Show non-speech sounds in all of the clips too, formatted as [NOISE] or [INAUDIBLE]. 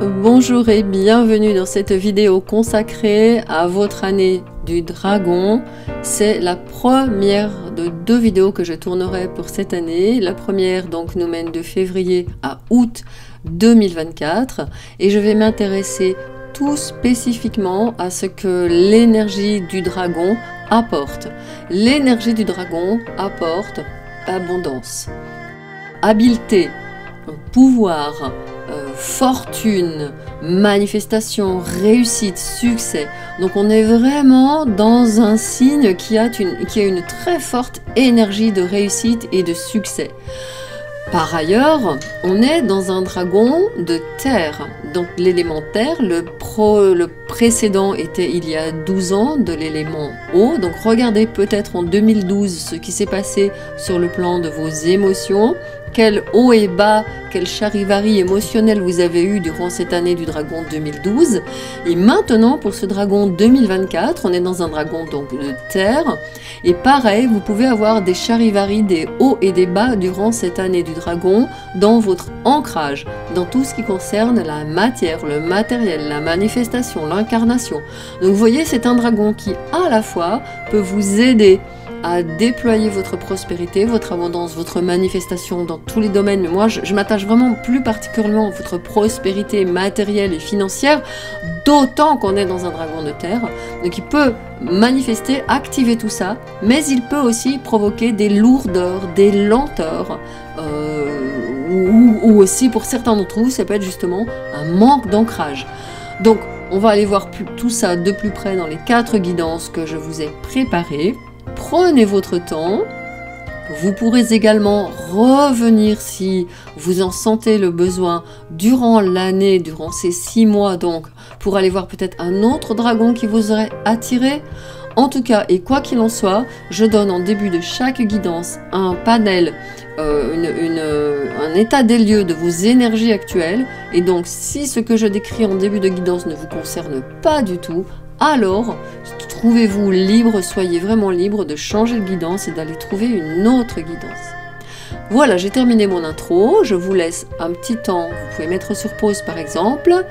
Bonjour et bienvenue dans cette vidéo consacrée à votre année du dragon. C'est la première de deux vidéos que je tournerai pour cette année. La première donc nous mène de février à août 2024 et je vais m'intéresser tout spécifiquement à ce que l'énergie du dragon apporte. L'énergie du dragon apporte abondance, habileté, pouvoir, fortune, manifestation, réussite, succès. Donc on est vraiment dans un signe qui a une, très forte énergie de réussite et de succès. Par ailleurs, on est dans un dragon de terre. Donc l'élément terre, le, le précédent était il y a 12 ans de l'élément eau. Donc regardez peut-être en 2012 ce qui s'est passé sur le plan de vos émotions quel haut et bas, quel charivari émotionnel vous avez eu durant cette année du Dragon 2012. Et maintenant, pour ce Dragon 2024, on est dans un Dragon donc de terre. Et pareil, vous pouvez avoir des charivari, des hauts et des bas durant cette année du Dragon dans votre ancrage, dans tout ce qui concerne la matière, le matériel, la manifestation, l'incarnation. Donc vous voyez, c'est un dragon qui à la fois peut vous aider à déployer votre prospérité, votre abondance, votre manifestation dans tous les domaines. moi, je, m'attache vraiment plus particulièrement à votre prospérité matérielle et financière, d'autant qu'on est dans un dragon de terre. Donc euh, il peut manifester, activer tout ça, mais il peut aussi provoquer des lourdeurs, des lenteurs. Euh, ou, aussi pour certains d'entre vous, ça peut être justement un manque d'ancrage. Donc, on va aller voir tout ça de plus près dans les quatre guidances que je vous ai préparées. Prenez votre temps. Vous pourrez également revenir si vous en sentez le besoin durant l'année, durant ces six mois donc, pour aller voir peut-être un autre dragon qui vous aurait attiré. En tout cas, et quoi qu'il en soit, je donne en début de chaque guidance un panel, euh, un état des lieux de vos énergies actuelles. Et donc, si ce que je décris en début de guidance ne vous concerne pas du tout, alors trouvez-vous libre, soyez vraiment libre de changer de guidance et d'aller trouver une autre guidance. Voilà, j'ai terminé mon intro, je vous laisse un petit temps, vous pouvez mettre sur pause par exemple.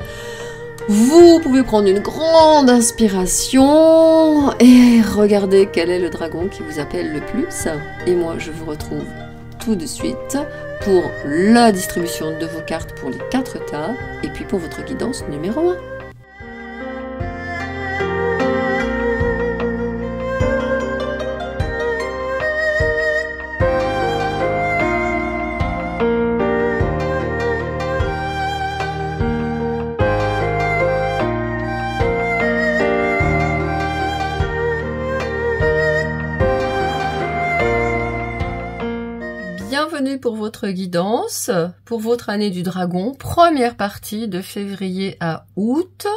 Vous pouvez prendre une grande inspiration et regarder quel est le dragon qui vous appelle le plus. Et moi, je vous retrouve tout de suite pour la distribution de vos cartes pour les quatre tas et puis pour votre guidance numéro 1. pour votre guidance, pour votre année du dragon, première partie de février à août.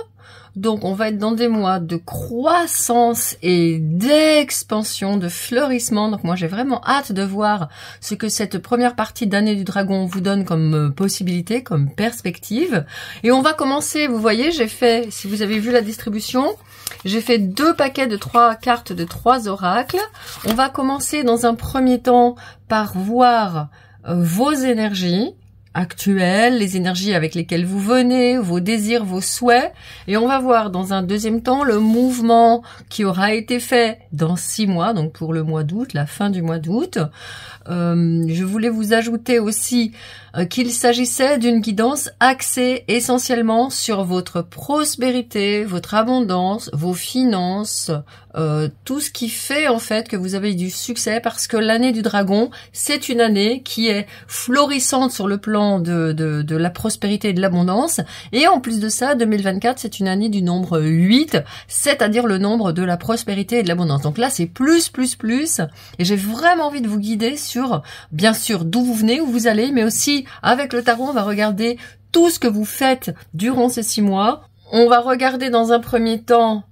Donc on va être dans des mois de croissance et d'expansion, de fleurissement. Donc moi j'ai vraiment hâte de voir ce que cette première partie d'année du dragon vous donne comme euh, possibilité, comme perspective. Et on va commencer, vous voyez, j'ai fait, si vous avez vu la distribution, j'ai fait deux paquets de trois cartes de trois oracles. On va commencer dans un premier temps par voir euh, vos énergies actuelles, les énergies avec lesquelles vous venez, vos désirs, vos souhaits. Et on va voir dans un deuxième temps le mouvement qui aura été fait dans six mois, donc pour le mois d'août, la fin du mois d'août, euh, je voulais vous ajouter aussi euh, qu'il s'agissait d'une guidance axée essentiellement sur votre prospérité, votre abondance, vos finances, euh, tout ce qui fait en fait que vous avez du succès parce que l'année du dragon, c'est une année qui est florissante sur le plan de, de, de la prospérité et de l'abondance. Et en plus de ça, 2024, c'est une année du nombre 8, c'est-à-dire le nombre de la prospérité et de l'abondance. Donc là, c'est plus, plus, plus. Et j'ai vraiment envie de vous guider sur bien sûr, d'où vous venez, où vous allez, mais aussi avec le tarot, on va regarder tout ce que vous faites durant ces six mois. On va regarder dans un premier temps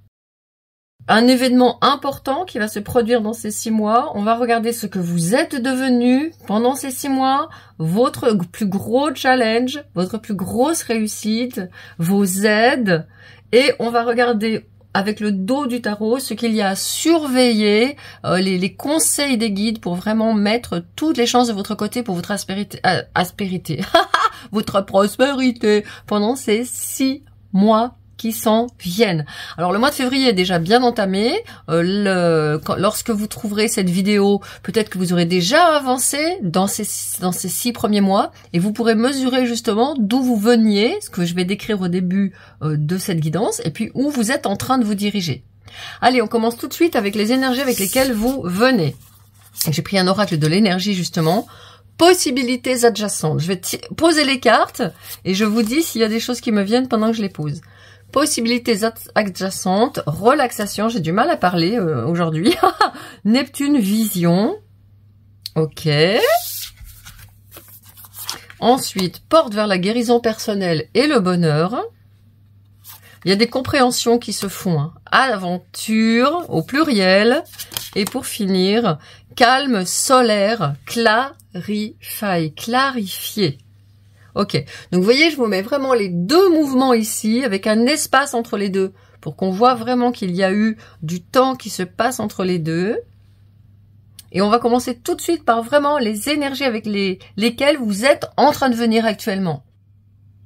un événement important qui va se produire dans ces six mois. On va regarder ce que vous êtes devenu pendant ces six mois, votre plus gros challenge, votre plus grosse réussite, vos aides, et on va regarder avec le dos du tarot, ce qu'il y a à surveiller, euh, les, conseils des guides pour vraiment mettre toutes les chances de votre côté pour votre aspérité, euh, aspérité [LAUGHS] votre prospérité pendant ces six mois qui s'en viennent. Alors le mois de février est déjà bien entamé. Euh, le, lorsque vous trouverez cette vidéo, peut-être que vous aurez déjà avancé dans ces, dans ces six premiers mois et vous pourrez mesurer justement d'où vous veniez, ce que je vais décrire au début euh, de cette guidance, et puis où vous êtes en train de vous diriger. Allez, on commence tout de suite avec les énergies avec lesquelles vous venez. J'ai pris un oracle de l'énergie justement possibilités adjacentes. Je vais poser les cartes et je vous dis s'il y a des choses qui me viennent pendant que je les pose. Possibilités adjacentes, relaxation, j'ai du mal à parler euh, aujourd'hui. [LAUGHS] Neptune vision. Ok. Ensuite, porte vers la guérison personnelle et le bonheur. Il y a des compréhensions qui se font hein. aventure à l'aventure, au pluriel. Et pour finir, calme solaire, clarify, clarifier. Ok, donc vous voyez, je vous mets vraiment les deux mouvements ici, avec un espace entre les deux, pour qu'on voit vraiment qu'il y a eu du temps qui se passe entre les deux. Et on va commencer tout de suite par vraiment les énergies avec les, lesquelles vous êtes en train de venir actuellement.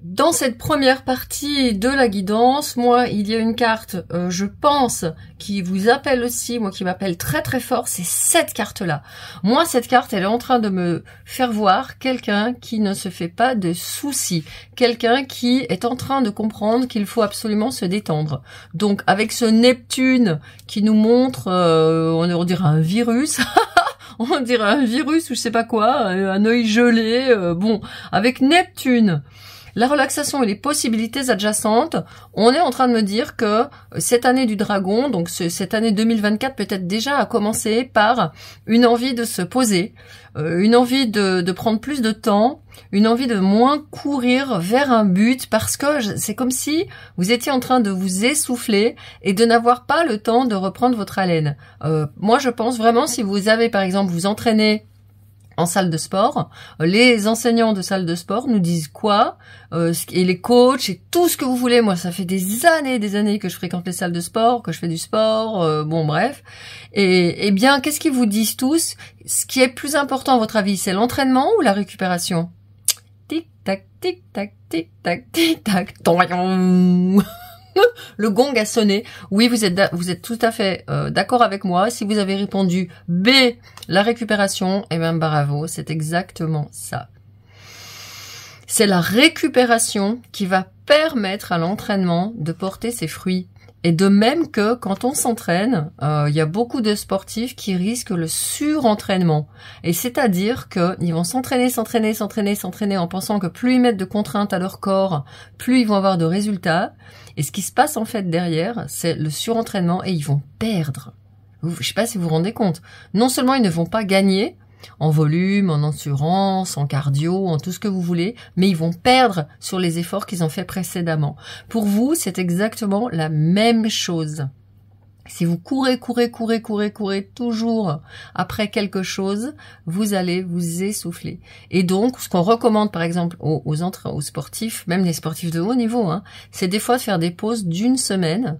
Dans cette première partie de la guidance, moi, il y a une carte, euh, je pense, qui vous appelle aussi, moi qui m'appelle très très fort, c'est cette carte-là. Moi, cette carte, elle est en train de me faire voir quelqu'un qui ne se fait pas de soucis, quelqu'un qui est en train de comprendre qu'il faut absolument se détendre. Donc, avec ce Neptune qui nous montre, euh, on dirait un virus, [LAUGHS] on dirait un virus ou je sais pas quoi, euh, un œil gelé, bon, avec Neptune la relaxation et les possibilités adjacentes, on est en train de me dire que euh, cette année du dragon, donc cette année 2024 peut-être déjà a commencé par une envie de se poser, euh, une envie de, prendre plus de temps, une envie de moins courir vers un but parce que c'est comme si vous étiez en train de vous essouffler et de n'avoir pas le temps de reprendre votre haleine. Euh, moi je pense vraiment si vous avez par exemple vous entraînez, en salle de sport. Les enseignants de salle de sport nous disent quoi euh, Et les coachs et tout ce que vous voulez. Moi, ça fait des années et des années que je fréquente les salles de sport, que je fais du sport, euh, bon bref. Et, eh bien, qu'est-ce qu'ils vous disent tous Ce qui est plus important à votre avis, c'est l'entraînement ou la récupération Tic-tac, tic-tac, tic-tac, tic-tac, [LAUGHS] le gong a sonné. Oui, vous êtes, vous êtes tout à fait euh, d'accord avec moi. Si vous avez répondu B, la récupération, eh bien bravo, c'est exactement ça. C'est la récupération qui va permettre à l'entraînement de porter ses fruits. Et de même que quand on s'entraîne, euh, il y a beaucoup de sportifs qui risquent le surentraînement. Et c'est-à-dire qu'ils vont s'entraîner, s'entraîner, s'entraîner, s'entraîner en pensant que plus ils mettent de contraintes à leur corps, plus ils vont avoir de résultats. Et ce qui se passe en fait derrière, c'est le surentraînement et ils vont perdre. Je sais pas si vous vous rendez compte. Non seulement ils ne vont pas gagner, en volume, en assurance, en cardio, en tout ce que vous voulez, mais ils vont perdre sur les efforts qu'ils ont fait précédemment. Pour vous, c'est exactement la même chose. Si vous courez, courez, courez, courez, courez toujours après quelque chose, vous allez vous essouffler. Et donc, ce qu'on recommande par exemple aux, aux, aux sportifs, même les sportifs de haut niveau, hein, c'est des fois de faire des pauses d'une semaine.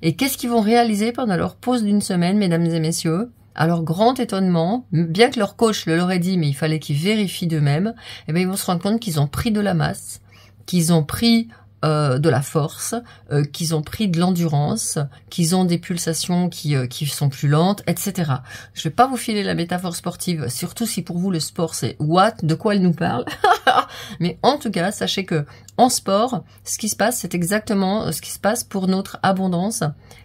Et qu'est-ce qu'ils vont réaliser pendant leur pause d'une semaine, mesdames et messieurs alors, grand étonnement, bien que leur coach le leur ait dit, mais il fallait qu'ils vérifient d'eux-mêmes, eh bien, ils vont se rendre compte qu'ils ont pris de la masse, qu'ils ont pris euh, de la force, euh, qu'ils ont pris de l'endurance, qu'ils ont des pulsations qui, euh, sont plus lentes, etc. Je ne vais pas vous filer la métaphore sportive, surtout si pour vous le sport c'est what, de quoi elle nous parle. [LAUGHS] Mais en tout cas, sachez que en sport, ce qui se passe, c'est exactement ce qui se passe pour notre abondance,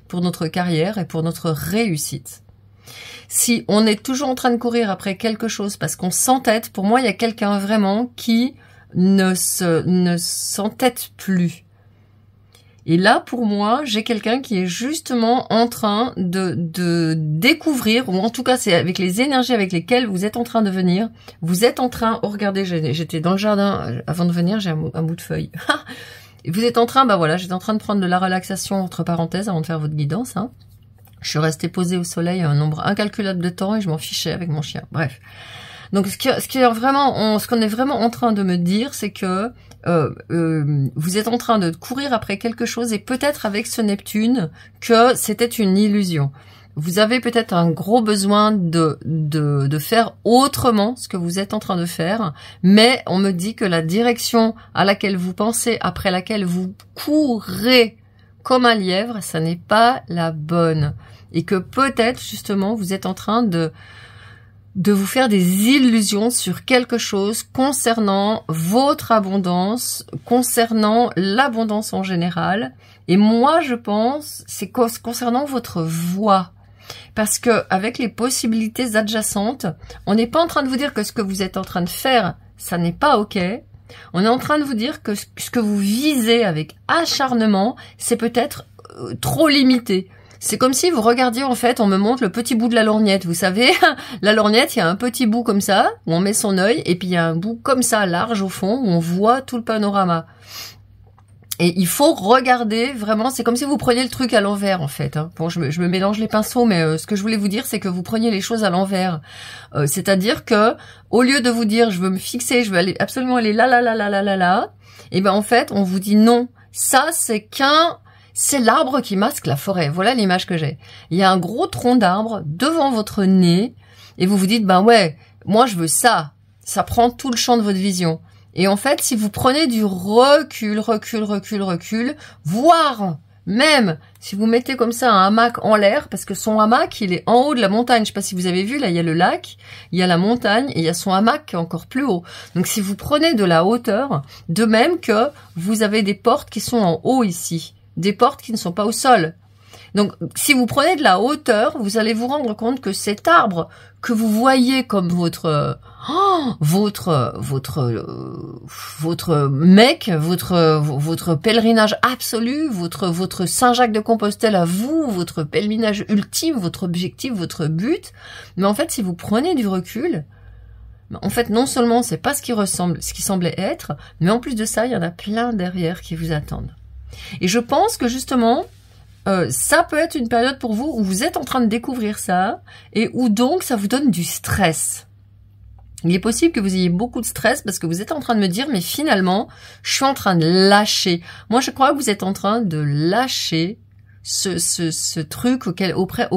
pour notre carrière et pour notre réussite si on est toujours en train de courir après quelque chose parce qu'on s'entête, pour moi, il y a quelqu'un vraiment qui ne se, ne s'entête plus. Et là, pour moi, j'ai quelqu'un qui est justement en train de, de découvrir, ou en tout cas, c'est avec les énergies avec lesquelles vous êtes en train de venir. Vous êtes en train, oh regardez, j'étais dans le jardin euh, avant de venir, j'ai un, bout de feuille. [LAUGHS] vous êtes en train, bah voilà, j'étais en train de prendre de la relaxation entre parenthèses avant de faire votre guidance. Hein. Je suis restée posée au soleil un nombre incalculable de temps et je m'en fichais avec mon chien. Bref. Donc ce qui est vraiment, ce qu'on est vraiment en train de me dire, c'est que euh, euh, vous êtes en train de courir après quelque chose et peut-être avec ce Neptune que c'était une illusion. Vous avez peut-être un gros besoin de, de, de faire autrement ce que vous êtes en train de faire, mais on me dit que la direction à laquelle vous pensez, après laquelle vous courez comme un lièvre, ça n'est pas la bonne. Et que peut-être justement vous êtes en train de de vous faire des illusions sur quelque chose concernant votre abondance, concernant l'abondance en général. Et moi, je pense, c'est concernant votre voix. Parce que avec les possibilités adjacentes, on n'est pas en train de vous dire que ce que vous êtes en train de faire, ça n'est pas OK, on est en train de vous dire que ce que vous visez avec acharnement, c'est peut-être euh, trop limité. C'est comme si vous regardiez en fait, on me montre le petit bout de la lorgnette. Vous savez, [LAUGHS] la lorgnette, il y a un petit bout comme ça où on met son œil et puis il y a un bout comme ça large au fond où on voit tout le panorama. Et il faut regarder vraiment, c'est comme si vous preniez le truc à l'envers en fait. Hein. Bon, je me, mélange les pinceaux, mais euh, ce que je voulais vous dire, c'est que vous preniez les choses à l'envers. Euh, c'est-à-dire que au lieu de vous dire, je veux me fixer, je veux aller absolument aller là là là là là là là, et eh ben en fait, on vous dit non. Ça, c'est qu'un, c'est l'arbre qui masque la forêt. Voilà l'image que j'ai. Il y a un gros tronc d'arbre devant votre nez, et vous vous dites, ben ouais, moi je veux ça. Ça prend tout le champ de votre vision. Et en fait, si vous prenez du recul, recul, recul, recul, voire même si vous mettez comme ça un hamac en l'air, parce que son hamac, il est en haut de la montagne. Je sais pas si vous avez vu, là, il y a le lac, il y a la montagne, et il y a son hamac qui est encore plus haut. Donc, si vous prenez de la hauteur, de même que vous avez des portes qui sont en haut ici, des portes qui ne sont pas au sol. Donc, si vous prenez de la hauteur, vous allez vous rendre compte que cet arbre que vous voyez comme votre oh, votre votre euh, votre mec, votre votre pèlerinage absolu, votre votre Saint-Jacques de Compostelle à vous, votre pèlerinage ultime, votre objectif, votre but. Mais en fait, si vous prenez du recul, en fait, non seulement c'est pas ce qui ressemble, ce qui semblait être, mais en plus de ça, il y en a plein derrière qui vous attendent. Et je pense que justement, euh, ça peut être une période pour vous où vous êtes en train de découvrir ça et où donc ça vous donne du stress. Il est possible que vous ayez beaucoup de stress parce que vous êtes en train de me dire, mais finalement, je suis en train de lâcher. Moi, je crois que vous êtes en train de lâcher ce, truc auprès,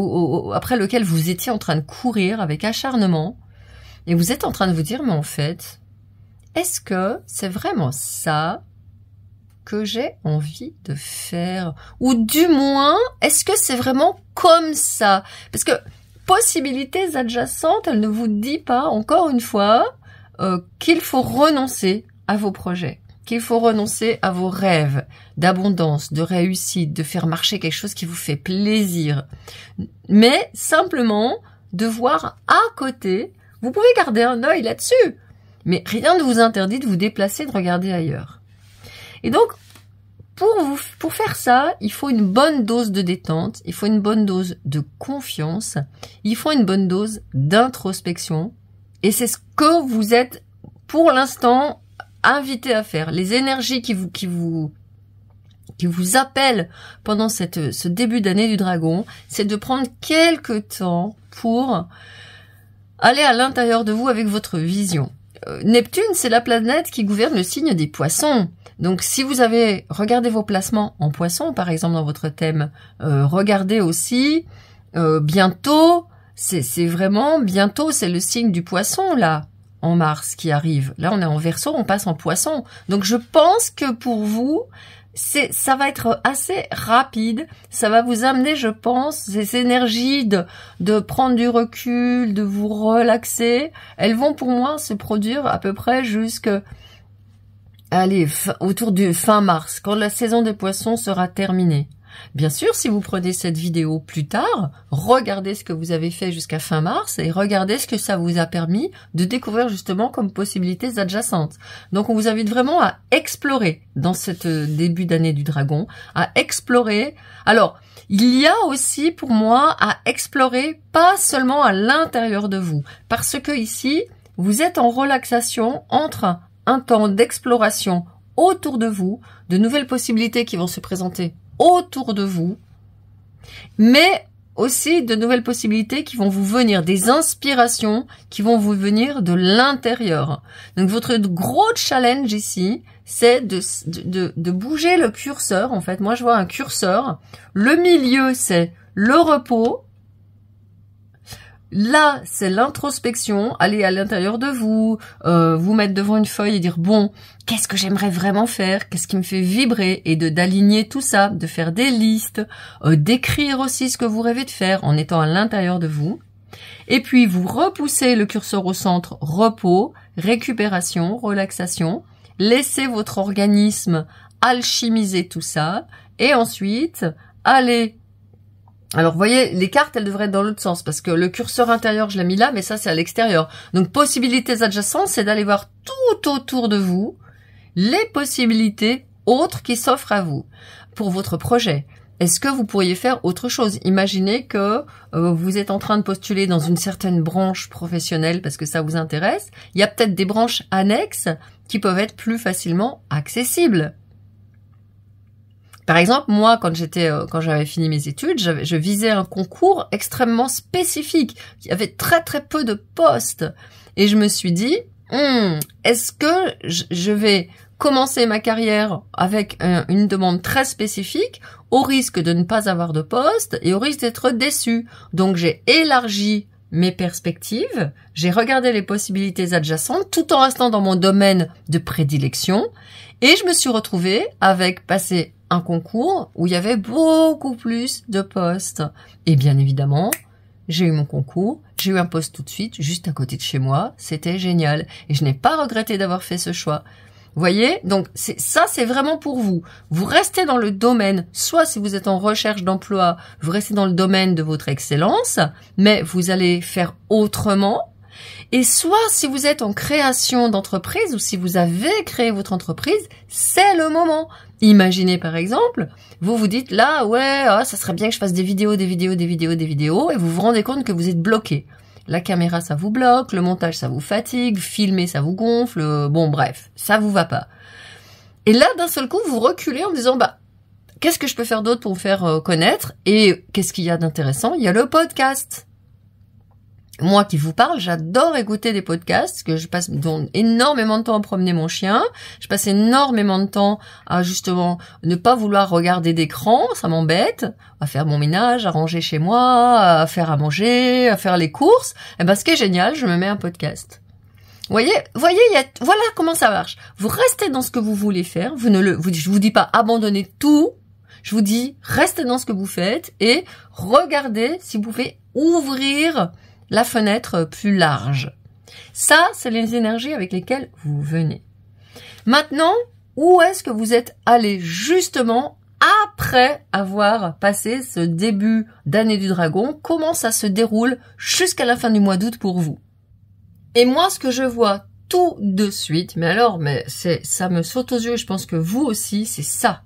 après lequel vous étiez en train de courir avec acharnement. Et vous êtes en train de vous dire, mais en fait, est-ce que c'est vraiment ça que j'ai envie de faire Ou du moins, est-ce que c'est vraiment comme ça Parce que possibilités adjacentes, elle ne vous dit pas, encore une fois, euh, qu'il faut renoncer à vos projets, qu'il faut renoncer à vos rêves d'abondance, de réussite, de faire marcher quelque chose qui vous fait plaisir. Mais simplement de voir à côté, vous pouvez garder un œil là-dessus, mais rien ne vous interdit de vous déplacer, de regarder ailleurs. Et donc, pour, vous, pour faire ça, il faut une bonne dose de détente, il faut une bonne dose de confiance, il faut une bonne dose d'introspection. Et c'est ce que vous êtes, pour l'instant, invité à faire. Les énergies qui vous, qui vous, qui vous appellent pendant cette, ce début d'année du dragon, c'est de prendre quelques temps pour aller à l'intérieur de vous avec votre vision. Euh, Neptune, c'est la planète qui gouverne le signe des poissons. Donc si vous avez regardé vos placements en poissons, par exemple dans votre thème, euh, regardez aussi euh, bientôt, c'est vraiment bientôt, c'est le signe du poisson là, en mars qui arrive. Là on est en verso, on passe en poisson. Donc je pense que pour vous, c'est, ça va être assez rapide. Ça va vous amener, je pense, ces énergies de, de prendre du recul, de vous relaxer. Elles vont pour moi se produire à peu près jusque, allez, autour du fin mars, quand la saison des poissons sera terminée. Bien sûr, si vous prenez cette vidéo plus tard, regardez ce que vous avez fait jusqu'à fin mars et regardez ce que ça vous a permis de découvrir justement comme possibilités adjacentes. Donc on vous invite vraiment à explorer dans cette euh, début d'année du dragon, à explorer. Alors, il y a aussi pour moi à explorer pas seulement à l'intérieur de vous, parce que ici, vous êtes en relaxation entre un temps d'exploration autour de vous, de nouvelles possibilités qui vont se présenter autour de vous, mais aussi de nouvelles possibilités qui vont vous venir, des inspirations qui vont vous venir de l'intérieur. Donc votre gros challenge ici, c'est de, bouger le curseur. En fait, moi je vois un curseur. Le milieu, c'est le repos. Là, c'est l'introspection, aller à l'intérieur de vous, euh, vous mettre devant une feuille et dire bon, qu'est-ce que j'aimerais vraiment faire, qu'est-ce qui me fait vibrer et de d'aligner tout ça, de faire des listes, euh, d'écrire aussi ce que vous rêvez de faire en étant à l'intérieur de vous. Et puis vous repoussez le curseur au centre, repos, récupération, relaxation, laissez votre organisme alchimiser tout ça et ensuite allez alors, vous voyez, les cartes, elles devraient être dans l'autre sens, parce que le curseur intérieur, je l'ai mis là, mais ça, c'est à l'extérieur. Donc, possibilités adjacentes, c'est d'aller voir tout autour de vous les possibilités autres qui s'offrent à vous pour votre projet. Est-ce que vous pourriez faire autre chose Imaginez que euh, vous êtes en train de postuler dans une certaine branche professionnelle parce que ça vous intéresse. Il y a peut-être des branches annexes qui peuvent être plus facilement accessibles. Par exemple, moi, quand j'étais, euh, quand j'avais fini mes études, je visais un concours extrêmement spécifique Il y avait très très peu de postes, et je me suis dit, hum, est-ce que je vais commencer ma carrière avec une demande très spécifique, au risque de ne pas avoir de poste et au risque d'être déçu. Donc j'ai élargi mes perspectives, j'ai regardé les possibilités adjacentes tout en restant dans mon domaine de prédilection et je me suis retrouvée avec passer un concours où il y avait beaucoup plus de postes. Et bien évidemment, j'ai eu mon concours, j'ai eu un poste tout de suite, juste à côté de chez moi, c'était génial. Et je n'ai pas regretté d'avoir fait ce choix voyez Donc ça, c'est vraiment pour vous. Vous restez dans le domaine, soit si vous êtes en recherche d'emploi, vous restez dans le domaine de votre excellence, mais vous allez faire autrement. Et soit si vous êtes en création d'entreprise ou si vous avez créé votre entreprise, c'est le moment. Imaginez par exemple, vous vous dites là, ouais, ah, ça serait bien que je fasse des vidéos, des vidéos, des vidéos, des vidéos, et vous vous rendez compte que vous êtes bloqué. La caméra, ça vous bloque, le montage, ça vous fatigue, filmer, ça vous gonfle, euh, bon bref, ça vous va pas. Et là, d'un seul coup, vous reculez en disant, bah, qu'est-ce que je peux faire d'autre pour me faire euh, connaître Et qu'est-ce qu'il y a d'intéressant Il y a le podcast moi qui vous parle, j'adore écouter des podcasts, que je passe donc énormément de temps à promener mon chien, je passe énormément de temps à justement ne pas vouloir regarder d'écran, ça m'embête, à faire mon ménage, à ranger chez moi, à faire à manger, à faire les courses. Et eh ben ce qui est génial, je me mets un podcast. Voyez, voyez, y a, voilà comment ça marche. Vous restez dans ce que vous voulez faire. Vous ne le, vous, je vous dis pas abandonner tout. Je vous dis restez dans ce que vous faites et regardez si vous pouvez ouvrir la fenêtre plus large. Ça, c'est les énergies avec lesquelles vous venez. Maintenant, où est-ce que vous êtes allé justement après avoir passé ce début d'année du dragon Comment ça se déroule jusqu'à la fin du mois d'août pour vous Et moi, ce que je vois tout de suite, mais alors, mais c'est, ça me saute aux yeux, je pense que vous aussi, c'est ça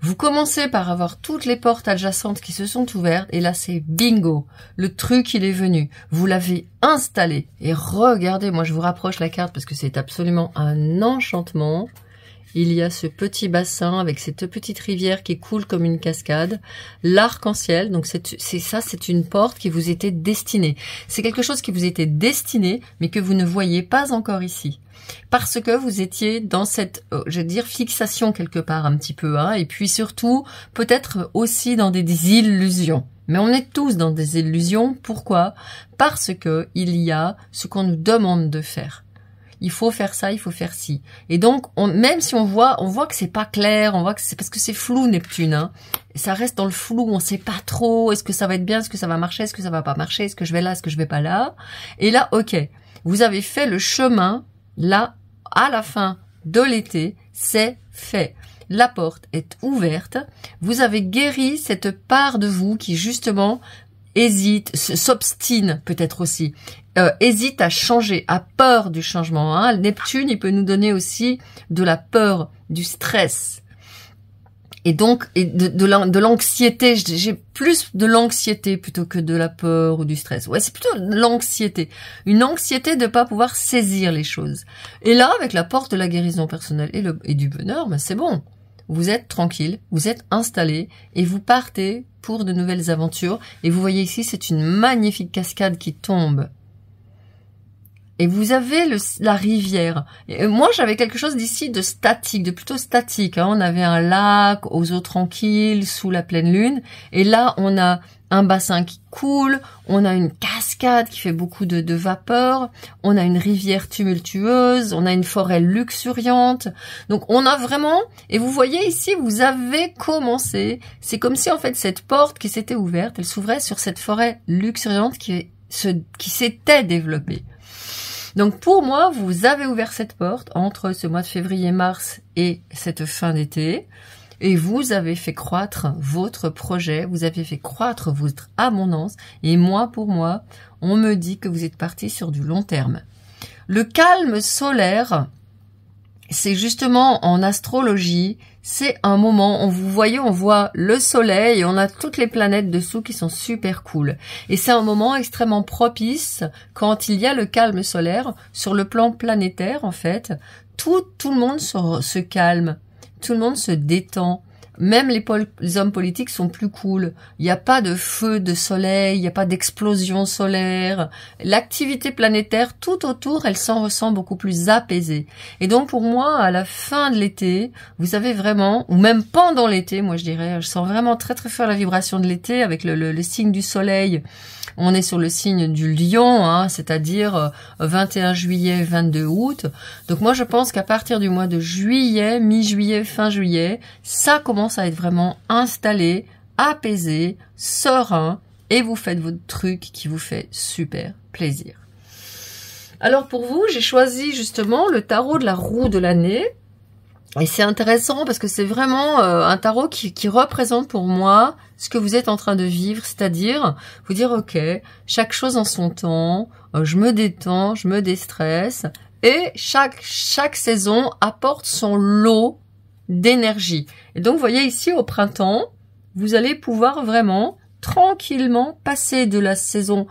vous commencez par avoir toutes les portes adjacentes qui se sont ouvertes et là c'est bingo. Le truc il est venu. Vous l'avez installé. Et regardez, moi je vous rapproche la carte parce que c'est absolument un enchantement. Il y a ce petit bassin avec cette petite rivière qui coule comme une cascade. L'arc-en-ciel, donc c'est ça, c'est une porte qui vous était destinée. C'est quelque chose qui vous était destiné mais que vous ne voyez pas encore ici parce que vous étiez dans cette, euh, je veux dire, fixation quelque part un petit peu, hein, et puis surtout peut-être aussi dans des, illusions. Mais on est tous dans des illusions. Pourquoi Parce que il y a ce qu'on nous demande de faire il faut faire ça, il faut faire ci. Et donc, même si on voit, on voit que c'est pas clair, on voit que c'est parce que c'est flou Neptune. Hein. Ça reste dans le flou, on sait pas trop. Est-ce que ça va être bien, est-ce que ça va marcher, est-ce que ça va pas marcher, est-ce que je vais là, est-ce que je vais pas là. Et là, ok, vous avez fait le chemin Là, à la fin de l'été, c'est fait. La porte est ouverte. Vous avez guéri cette part de vous qui justement hésite, s'obstine peut-être aussi, euh, hésite à changer, a peur du changement. Hein. Neptune, il peut nous donner aussi de la peur, du stress, et donc de, de l'anxiété. J'ai plus de l'anxiété plutôt que de la peur ou du stress. Ouais, c'est plutôt l'anxiété, une anxiété de ne pas pouvoir saisir les choses. Et là, avec la porte de la guérison personnelle et, le, et du bonheur, ben c'est bon. Vous êtes tranquille, vous êtes installé et vous partez pour de nouvelles aventures. Et vous voyez ici, c'est une magnifique cascade qui tombe et vous avez la rivière. Euh, moi, j'avais quelque chose d'ici de statique, de plutôt statique. Hein. On avait un lac aux eaux tranquilles sous la pleine lune, et là, on a un bassin qui coule, on a une cascade qui fait beaucoup de, de vapeur, on a une rivière tumultueuse, on a une forêt luxuriante. Donc on a vraiment, et vous voyez ici, vous avez commencé. C'est comme si en fait cette porte qui s'était ouverte, elle s'ouvrait sur cette forêt luxuriante qui, qui s'était développée. Donc pour moi, vous avez ouvert cette porte entre ce mois de février-mars et cette fin d'été. Et vous avez fait croître votre projet, vous avez fait croître votre abondance. Et moi, pour moi, on me dit que vous êtes parti sur du long terme. Le calme solaire c'est justement en astrologie, c'est un moment, on vous voyez, on voit le soleil, on a toutes les planètes dessous qui sont super cool. Et c'est un moment extrêmement propice quand il y a le calme solaire sur le plan planétaire en fait, tout tout le monde se calme, tout le monde se détend. Même les, hommes politiques sont plus cool. Il n'y a pas de feu de soleil, il n'y a pas d'explosion solaire. L'activité planétaire tout autour, elle s'en ressent beaucoup plus apaisée. Et donc pour moi, à la fin de l'été, vous avez vraiment, ou même pendant l'été, moi je dirais, je sens vraiment très très fort la vibration de l'été avec le signe du soleil on est sur le signe du lion, hein, c'est-à-dire 21 euh, juillet, 22 août. Donc moi je pense qu'à partir du mois de juillet, mi-juillet, fin juillet, ça commence à être vraiment installé, apaisé, serein, et vous faites votre truc qui vous fait super plaisir. Alors pour vous, j'ai choisi justement le tarot de la roue de l'année et c'est intéressant parce que c'est vraiment euh, un tarot qui, représente pour moi ce que vous êtes en train de vivre, c'est-à-dire vous dire ok, chaque chose en son temps, euh, je me détends, je me déstresse, et chaque chaque saison apporte son lot d'énergie. Et donc vous voyez ici au printemps, vous allez pouvoir vraiment tranquillement passer de la saison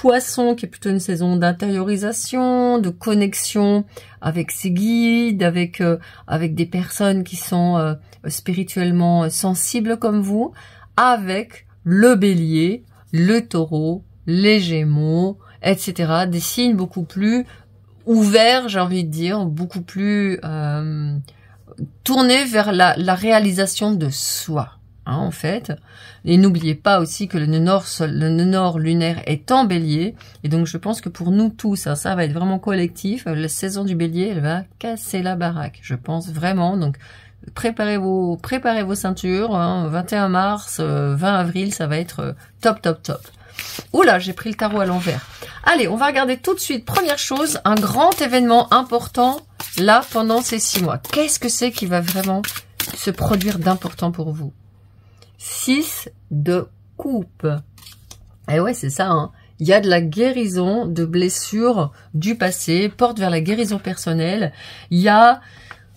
poisson, qui est plutôt une saison d'intériorisation, de connexion avec ses guides, avec, euh, avec des personnes qui sont euh, spirituellement sensibles comme vous, avec le bélier, le taureau, les gémeaux, etc. Des signes beaucoup plus ouverts, j'ai envie de dire, beaucoup plus euh, tournés vers la, la réalisation de soi. Hein, en fait. Et n'oubliez pas aussi que le nœud, nord, le nord lunaire est en bélier. Et donc je pense que pour nous tous, hein, ça va être vraiment collectif. Euh, la saison du bélier, elle va casser la baraque. Je pense vraiment. Donc préparez vos, préparez vos ceintures. Hein, 21 mars, 20 euh, avril, ça va être euh, top, top, top. Oula, j'ai pris le tarot à l'envers. Allez, on va regarder tout de suite. Première chose, un grand événement important là pendant ces six mois. Qu'est-ce que c'est qui va vraiment se produire d'important pour vous 6 de coupe. Et eh ouais, c'est ça, hein. Il y a de la guérison de blessures du passé, porte vers la guérison personnelle. Il y a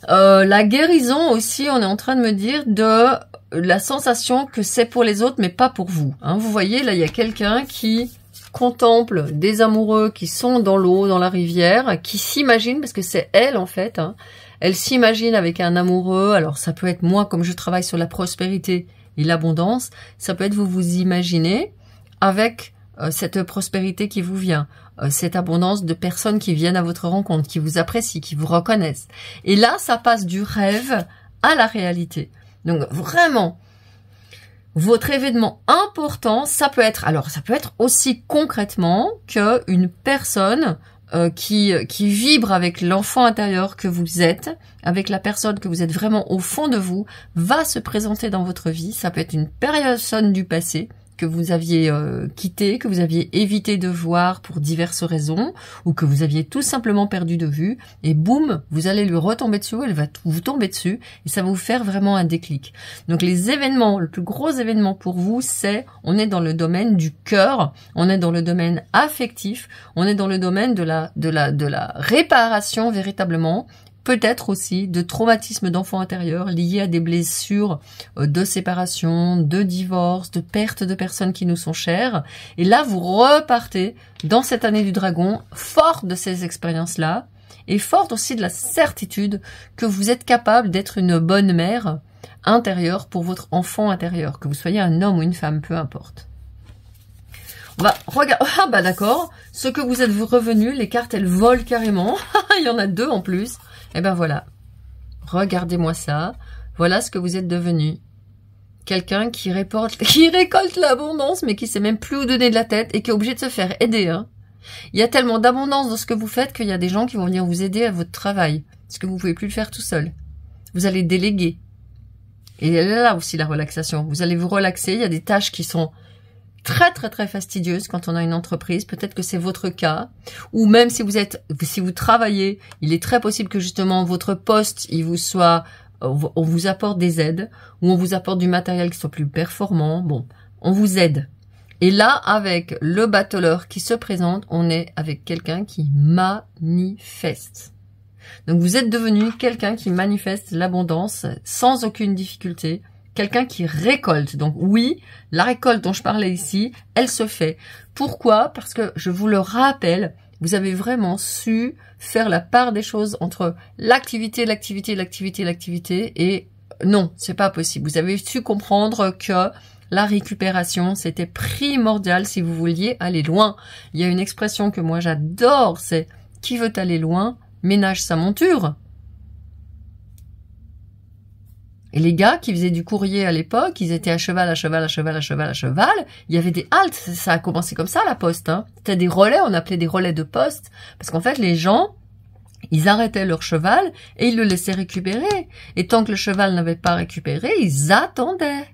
euh, la guérison aussi, on est en train de me dire, de la sensation que c'est pour les autres, mais pas pour vous. Hein. Vous voyez, là, il y a quelqu'un qui contemple des amoureux qui sont dans l'eau, dans la rivière, qui s'imagine parce que c'est elle en fait, hein. elle s'imagine avec un amoureux, alors ça peut être moi comme je travaille sur la prospérité, et l'abondance, ça peut être vous vous imaginez avec euh, cette prospérité qui vous vient, euh, cette abondance de personnes qui viennent à votre rencontre, qui vous apprécient, qui vous reconnaissent. Et là, ça passe du rêve à la réalité. Donc vraiment, votre événement important, ça peut être, alors ça peut être aussi concrètement qu'une personne euh, qui, euh, qui vibre avec l'enfant intérieur que vous êtes, avec la personne que vous êtes vraiment au fond de vous, va se présenter dans votre vie. Ça peut être une sonne du passé, que vous aviez euh, quitté, que vous aviez évité de voir pour diverses raisons, ou que vous aviez tout simplement perdu de vue, et boum, vous allez lui retomber dessus, elle va vous tomber dessus, et ça va vous faire vraiment un déclic. Donc les événements, le plus gros événement pour vous, c'est on est dans le domaine du cœur, on est dans le domaine affectif, on est dans le domaine de la, de la, de la réparation véritablement, peut-être aussi de traumatismes d'enfants intérieurs liés à des blessures euh, de séparation, de divorce, de perte de personnes qui nous sont chères. Et là, vous repartez dans cette année du dragon, fort de ces expériences-là, et fort aussi de la certitude que vous êtes capable d'être une bonne mère intérieure pour votre enfant intérieur, que vous soyez un homme ou une femme, peu importe. On va regarder. Ah bah d'accord, ce que vous êtes revenu, les cartes elles volent carrément. [LAUGHS] Il y en a deux en plus. Eh ben voilà. Regardez-moi ça. Voilà ce que vous êtes devenu. Quelqu'un qui, [LAUGHS] qui récolte l'abondance, mais qui sait même plus où donner de la tête et qui est obligé de se faire aider. Hein. Il y a tellement d'abondance dans ce que vous faites qu'il y a des gens qui vont venir vous aider à votre travail, parce que vous pouvez plus le faire tout seul. Vous allez déléguer. Et là aussi la relaxation. Vous allez vous relaxer. Il y a des tâches qui sont très très très fastidieuse quand on a une entreprise. Peut-être que c'est votre cas, ou même si vous êtes, si vous travaillez, il est très possible que justement votre poste, il vous soit, euh, on vous apporte des aides, ou on vous apporte du matériel qui soit plus performant. Bon, on vous aide. Et là, avec le battleur qui se présente, on est avec quelqu'un qui manifeste. Donc vous êtes devenu quelqu'un qui manifeste l'abondance sans aucune difficulté quelqu'un qui récolte. Donc oui, la récolte dont je parlais ici, elle se fait. Pourquoi Parce que, je vous le rappelle, vous avez vraiment su faire la part des choses entre l'activité, l'activité, l'activité, l'activité et non, c'est pas possible. Vous avez su comprendre que la récupération, c'était primordial si vous vouliez aller loin. Il y a une expression que moi j'adore, c'est qui veut aller loin ménage sa monture. Et les gars qui faisaient du courrier à l'époque, ils étaient à cheval, à cheval, à cheval, à cheval, à cheval. Il y avait des haltes, ça a commencé comme ça la poste. Hein. C'était des relais, on appelait des relais de poste, parce qu'en fait les gens, ils arrêtaient leur cheval et ils le laissaient récupérer. Et tant que le cheval n'avait pas récupéré, ils attendaient.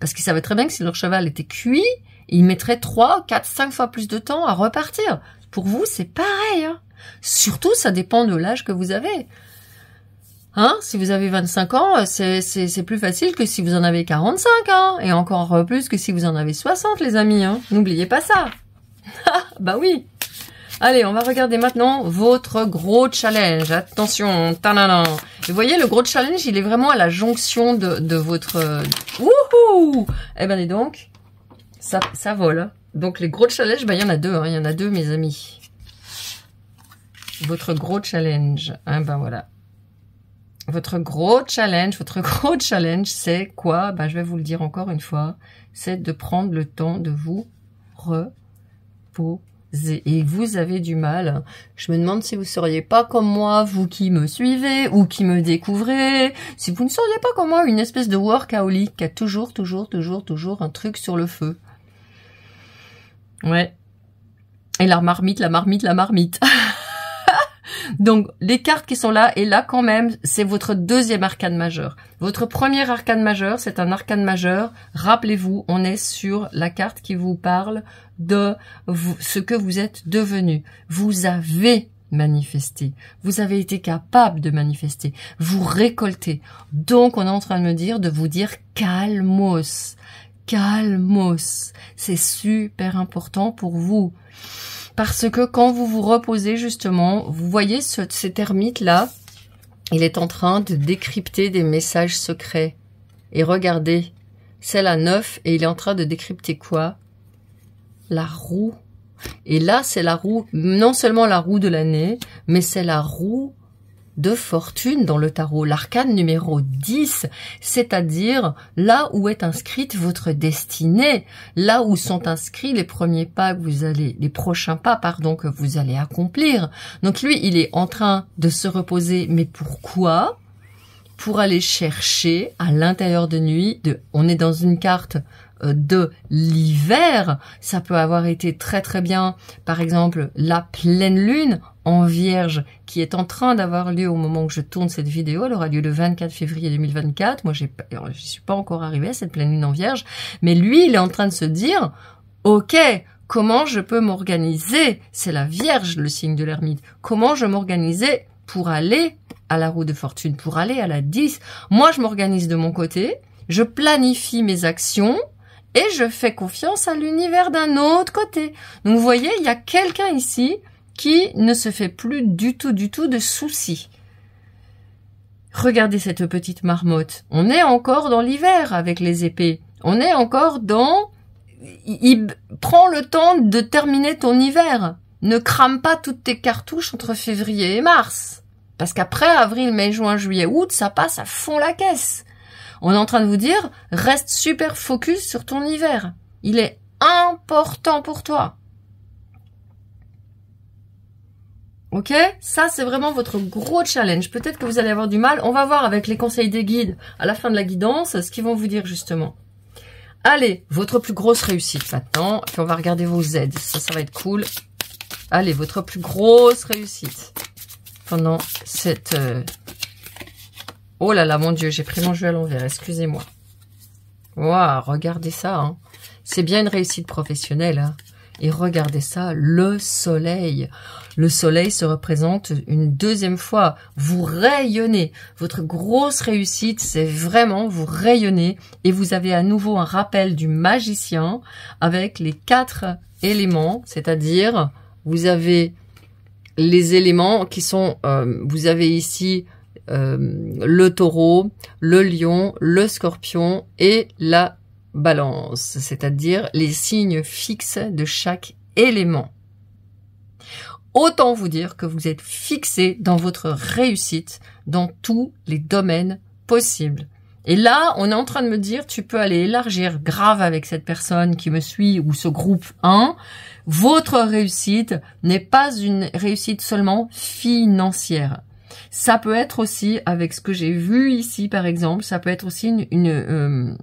Parce qu'ils savaient très bien que si leur cheval était cuit, ils mettraient 3, quatre, cinq fois plus de temps à repartir. Pour vous, c'est pareil. Hein. Surtout, ça dépend de l'âge que vous avez. Hein Si vous avez 25 ans, euh, c'est plus facile que si vous en avez 45, hein Et encore plus que si vous en avez 60, les amis, hein. N'oubliez pas ça [LAUGHS] Bah oui Allez, on va regarder maintenant votre gros challenge. Attention, tananan. vous voyez, le gros challenge, il est vraiment à la jonction de, de votre... Wouhou Eh ben, et donc, ça, ça vole. Donc, les gros challenges, ben, il y en a deux, hein. Il y en a deux, mes amis. Votre gros challenge. Hein, ben, voilà. Votre gros challenge, votre [LAUGHS] gros challenge, c'est quoi Bah, Je vais vous le dire encore une fois, c'est de prendre le temps de vous reposer et vous avez du mal, je me demande si vous seriez pas comme moi, vous qui me suivez ou qui me découvrez, si vous ne seriez pas comme moi une espèce de workaholic qui a toujours, toujours, toujours, toujours un truc sur le feu. Ouais. Et la marmite, la marmite, la marmite. [LAUGHS] Donc les cartes qui sont là, et là quand même, c'est votre deuxième arcane majeur. Votre premier arcane majeur, c'est un arcane majeur. Rappelez-vous, on est sur la carte qui vous parle de ce que vous êtes devenu. Vous avez manifesté. Vous avez été capable de manifester. Vous récoltez. Donc on est en train de me dire, de vous dire calmos. Calmos. C'est super important pour vous. Parce que quand vous vous reposez, justement, vous voyez ce, cet ermite-là, il est en train de décrypter des messages secrets. Et regardez, c'est la neuf et il est en train de décrypter quoi La roue. Et là, c'est la roue, non seulement la roue de l'année, mais c'est la roue de fortune dans le tarot, l'arcane numéro 10, c'est-à-dire là où est inscrite votre destinée, là où sont inscrits les premiers pas que vous allez, les prochains pas, pardon, que vous allez accomplir. Donc lui, il est en train de se reposer, mais pourquoi? pour aller chercher à l'intérieur de nuit, de, on est dans une carte euh, de l'hiver. Ça peut avoir été très très bien, par exemple, la pleine lune en vierge qui est en train d'avoir lieu au moment que je tourne cette vidéo. Elle aura lieu le 24 février 2024. Moi, je suis pas encore arrivée à cette pleine lune en vierge. Mais lui, il est en train de se dire, OK, comment je peux m'organiser? C'est la vierge, le signe de l'ermite. Comment je m'organiser pour aller à la roue de fortune, pour aller à la 10? Moi, je m'organise de mon côté. Je planifie mes actions et je fais confiance à l'univers d'un autre côté. Donc vous voyez, il y a quelqu'un ici qui ne se fait plus du tout, du tout de soucis. Regardez cette petite marmotte. On est encore dans l'hiver avec les épées. On est encore dans... Il prend le temps de terminer ton hiver. Ne crame pas toutes tes cartouches entre février et mars. Parce qu'après avril, mai, juin, juillet, août, ça passe à fond la caisse. On est en train de vous dire, reste super focus sur ton hiver. Il est important pour toi. Ok Ça, c'est vraiment votre gros challenge. Peut-être que vous allez avoir du mal. On va voir avec les conseils des guides à la fin de la guidance ce qu'ils vont vous dire justement. Allez, votre plus grosse réussite maintenant. Puis on va regarder vos aides. Ça, ça va être cool. Allez, votre plus grosse réussite pendant cette... Euh, oh là là, mon Dieu, j'ai pris mon jeu à l'envers. Excusez-moi. Waouh, regardez ça. Hein. C'est bien une réussite professionnelle. Hein. Et regardez ça, le soleil. Le soleil se représente une deuxième fois. Vous rayonnez. Votre grosse réussite, c'est vraiment vous rayonnez. Et vous avez à nouveau un rappel du magicien avec les quatre éléments, c'est-à-dire vous avez les éléments qui sont, euh, vous avez ici euh, le taureau, le lion, le scorpion et la balance, c'est-à-dire les signes fixes de chaque élément. Autant vous dire que vous êtes fixé dans votre réussite dans tous les domaines possibles. Et là, on est en train de me dire, tu peux aller élargir grave avec cette personne qui me suit ou ce groupe 1. Votre réussite n'est pas une réussite seulement financière. Ça peut être aussi, avec ce que j'ai vu ici par exemple, ça peut être aussi une, euh,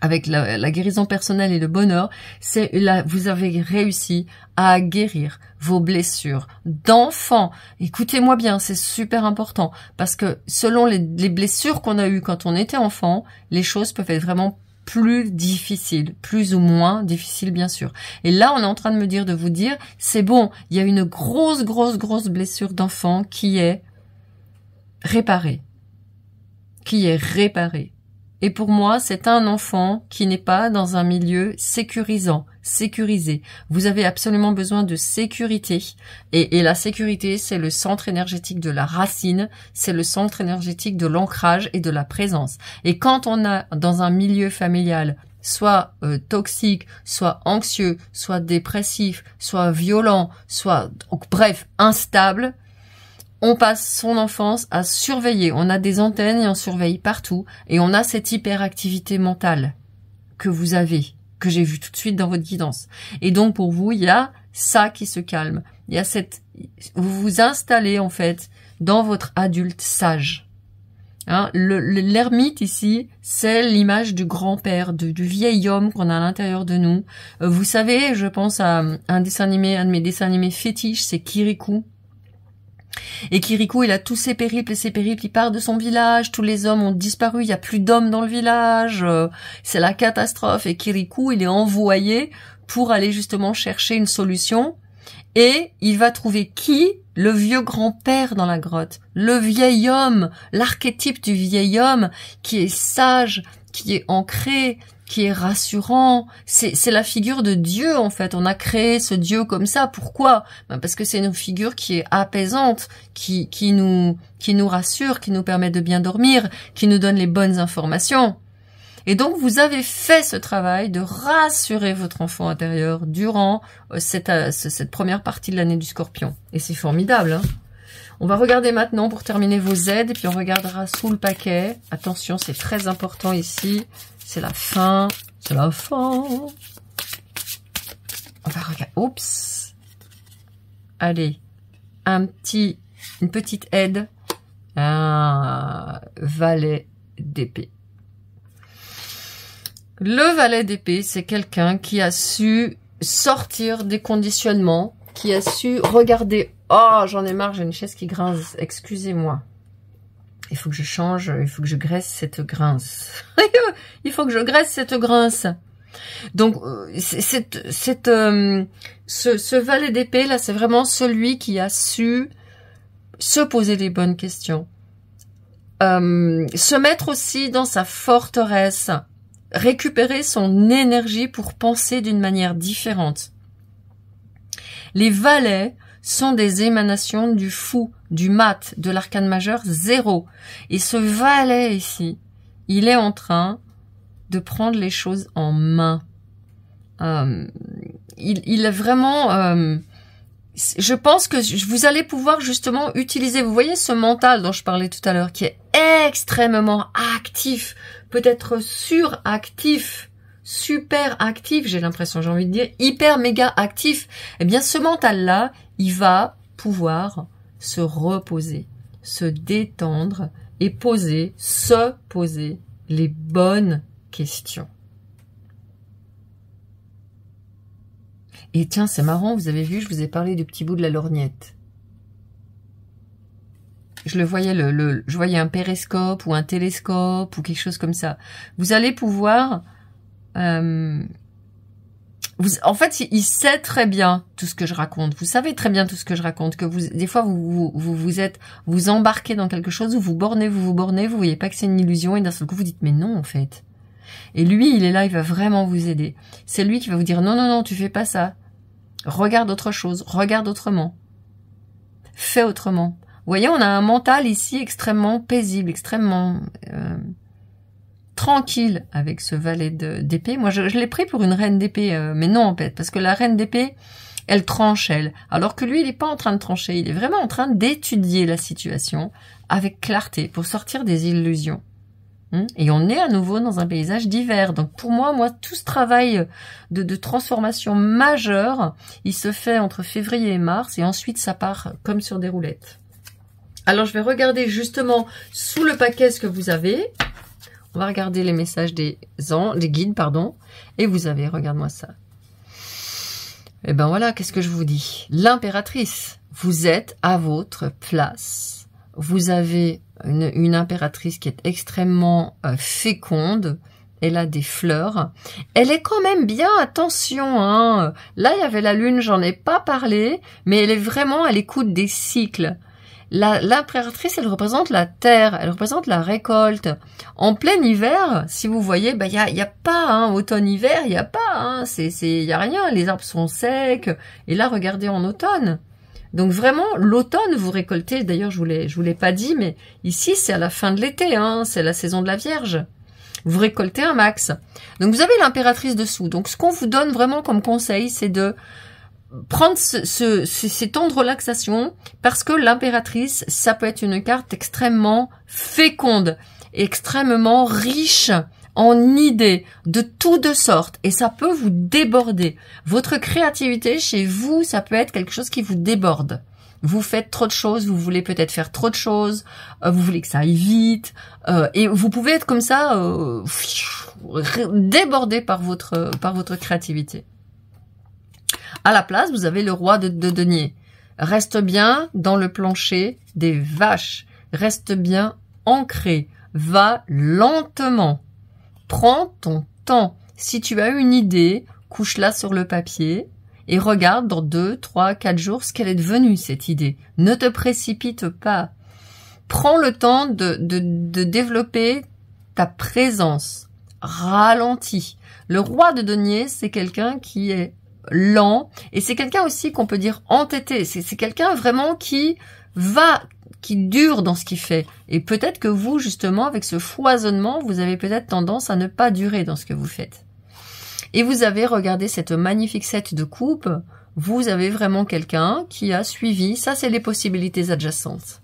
avec la, guérison personnelle et le bonheur, c'est là vous avez réussi à guérir vos blessures d'enfant. Écoutez-moi bien, c'est super important parce que selon les, blessures qu'on a eues quand on était enfant, les choses peuvent être vraiment plus difficiles, plus ou moins difficiles, bien sûr. Et là, on est en train de me dire, de vous dire, c'est bon, il y a une grosse, grosse, grosse blessure d'enfant qui est réparée, qui est réparée. Et pour moi, c'est un enfant qui n'est pas dans un milieu sécurisant, sécurisé. Vous avez absolument besoin de sécurité. Et, la sécurité, c'est le centre énergétique de la racine, c'est le centre énergétique de l'ancrage et de la présence. Et quand on a dans un milieu familial soit euh, toxique, soit anxieux, soit dépressif, soit violent, soit bref, instable, on passe son enfance à surveiller. On a des antennes et on surveille partout. Et on a cette hyperactivité mentale que vous avez, que j'ai vu tout de suite dans votre guidance. Et donc pour vous, il y a ça qui se calme. Il y a cette, vous vous installez en fait dans votre adulte sage. Hein, L'ermite ici, c'est l'image du grand-père, du, vieil homme qu'on a à l'intérieur de nous. Euh, vous savez, je pense à, un dessin animé, un de mes dessins animés fétiches, c'est Kirikou. Et Kirikou il a tous ses périples et ses périples, il part de son village, tous les hommes ont disparu, il n'y a plus d'hommes dans le village, euh, c'est la catastrophe. Et Kirikou, il est envoyé pour aller justement chercher une solution. Et il va trouver qui Le vieux grand-père dans la grotte, le vieil homme, l'archétype du vieil homme qui est sage, qui est ancré, qui est rassurant. C'est la figure de Dieu en fait. On a créé ce Dieu comme ça. Pourquoi ben Parce que c'est une figure qui est apaisante, qui, qui, nous, qui nous rassure, qui nous permet de bien dormir, qui nous donne les bonnes informations. Et donc vous avez fait ce travail de rassurer votre enfant intérieur durant euh, cette, euh, cette première partie de l'année du scorpion. Et c'est formidable. Hein. on va regarder maintenant pour terminer vos aides, et puis on regardera sous le paquet. Attention, c'est très important ici. C'est la fin. C'est la fin. On va regarder. Oups. Allez. Un petit, une petite aide. Un valet d'épée. Le valet d'épée, c'est quelqu'un qui a su sortir des conditionnements, qui a su regarder. Oh, j'en ai marre, j'ai une chaise qui grince. Excusez-moi il faut que je change, il faut que je graisse cette grince. [LAUGHS] il faut que je graisse cette grince. Donc, cette, euh, cette, euh, ce, valet d'épée, là, c'est vraiment celui qui a su se poser les bonnes questions. Euh, se mettre aussi dans sa forteresse, récupérer son énergie pour penser d'une manière différente. Les valets sont des émanations du fou, du mat, de l'arcane majeur zéro. Et ce valet ici, il est en train de prendre les choses en main. Euh, il, est vraiment... Euh, je pense que vous allez pouvoir justement utiliser, vous voyez ce mental dont je parlais tout à l'heure, qui est extrêmement actif, peut-être suractif, super actif, j'ai l'impression, j'ai envie de dire, hyper méga actif, eh bien ce mental-là, il va pouvoir se reposer, se détendre et poser, se poser les bonnes questions. Et tiens, c'est marrant, vous avez vu, je vous ai parlé du petit bout de la lorgnette. Je le voyais, le, je voyais un périscope ou un télescope ou quelque chose comme ça. Vous allez pouvoir euh, vous, en fait, il sait très bien tout ce que je raconte. Vous savez très bien tout ce que je raconte. Que vous, des fois, vous vous, êtes, vous embarquez dans quelque chose, vous vous bornez, vous vous bornez, vous voyez pas que c'est une illusion, et d'un seul coup, vous dites mais non, en fait. Et lui, il est là, il va vraiment vous aider. C'est lui qui va vous dire non, non, non, tu fais pas ça. Regarde autre chose, regarde autrement. Fais autrement. Vous voyez, on a un mental ici extrêmement paisible, extrêmement euh, tranquille avec ce valet d'épée. Moi, je, l'ai pris pour une reine d'épée, euh, mais non en fait, parce que la reine d'épée, elle tranche, elle. Alors que lui, il n'est pas en train de trancher, il est vraiment en train d'étudier la situation avec clarté pour sortir des illusions. Hein? Et on est à nouveau dans un paysage d'hiver. Donc pour moi, moi, tout ce travail de, de, transformation majeure, il se fait entre février et mars, et ensuite ça part comme sur des roulettes. Alors je vais regarder justement sous le paquet ce que vous avez. On va regarder les messages des ans, des guides, pardon. Et vous avez, regarde-moi ça. Et eh ben voilà, qu'est-ce que je vous dis L'impératrice, vous êtes à votre place. Vous avez une, impératrice qui est extrêmement euh, féconde. Elle a des fleurs. Elle est quand même bien, attention. Hein. Là, il y avait la lune, j'en ai pas parlé, mais elle est vraiment à l'écoute des cycles l'impératrice, elle représente la terre, elle représente la récolte. En plein hiver, si vous voyez, bah, il n'y a, y a pas, hein, automne-hiver, il n'y a pas, hein, c'est, c'est, y a rien, les arbres sont secs, et là, regardez en automne. Donc vraiment, l'automne, vous récoltez, d'ailleurs, je vous l'ai, je vous l'ai pas dit, mais ici, c'est à la fin de l'été, hein, c'est la saison de la Vierge. Vous récoltez un max. Donc vous avez l'impératrice dessous. Donc ce qu'on vous donne vraiment comme conseil, c'est de prendre ce, ces temps de relaxation parce que l'impératrice, ça peut être une carte extrêmement féconde, extrêmement riche en idées de toutes sortes et ça peut vous déborder. Votre créativité chez vous, ça peut être quelque chose qui vous déborde. Vous faites trop de choses, vous voulez peut-être faire trop de choses, euh, vous voulez que ça aille vite, euh, et vous pouvez être comme ça euh, débordé par votre par votre créativité. À la place, vous avez le roi de, denier. Reste bien dans le plancher des vaches. Reste bien ancré. Va lentement. Prends ton temps. Si tu as une idée, couche-la sur le papier et regarde dans deux, trois, quatre jours ce qu'elle est devenue, cette idée. Ne te précipite pas. Prends le temps de, de développer ta présence. Ralentis. Le roi de denier, c'est quelqu'un qui est lent. Et c'est quelqu'un aussi qu'on peut dire entêté. C'est quelqu'un vraiment qui va qui dure dans ce qu'il fait. Et peut-être que vous, justement, avec ce foisonnement, vous avez peut-être tendance à ne pas durer dans ce que vous faites. Et vous avez regardé cette magnifique set de coupe, vous avez vraiment quelqu'un qui a suivi, ça c'est les possibilités adjacentes.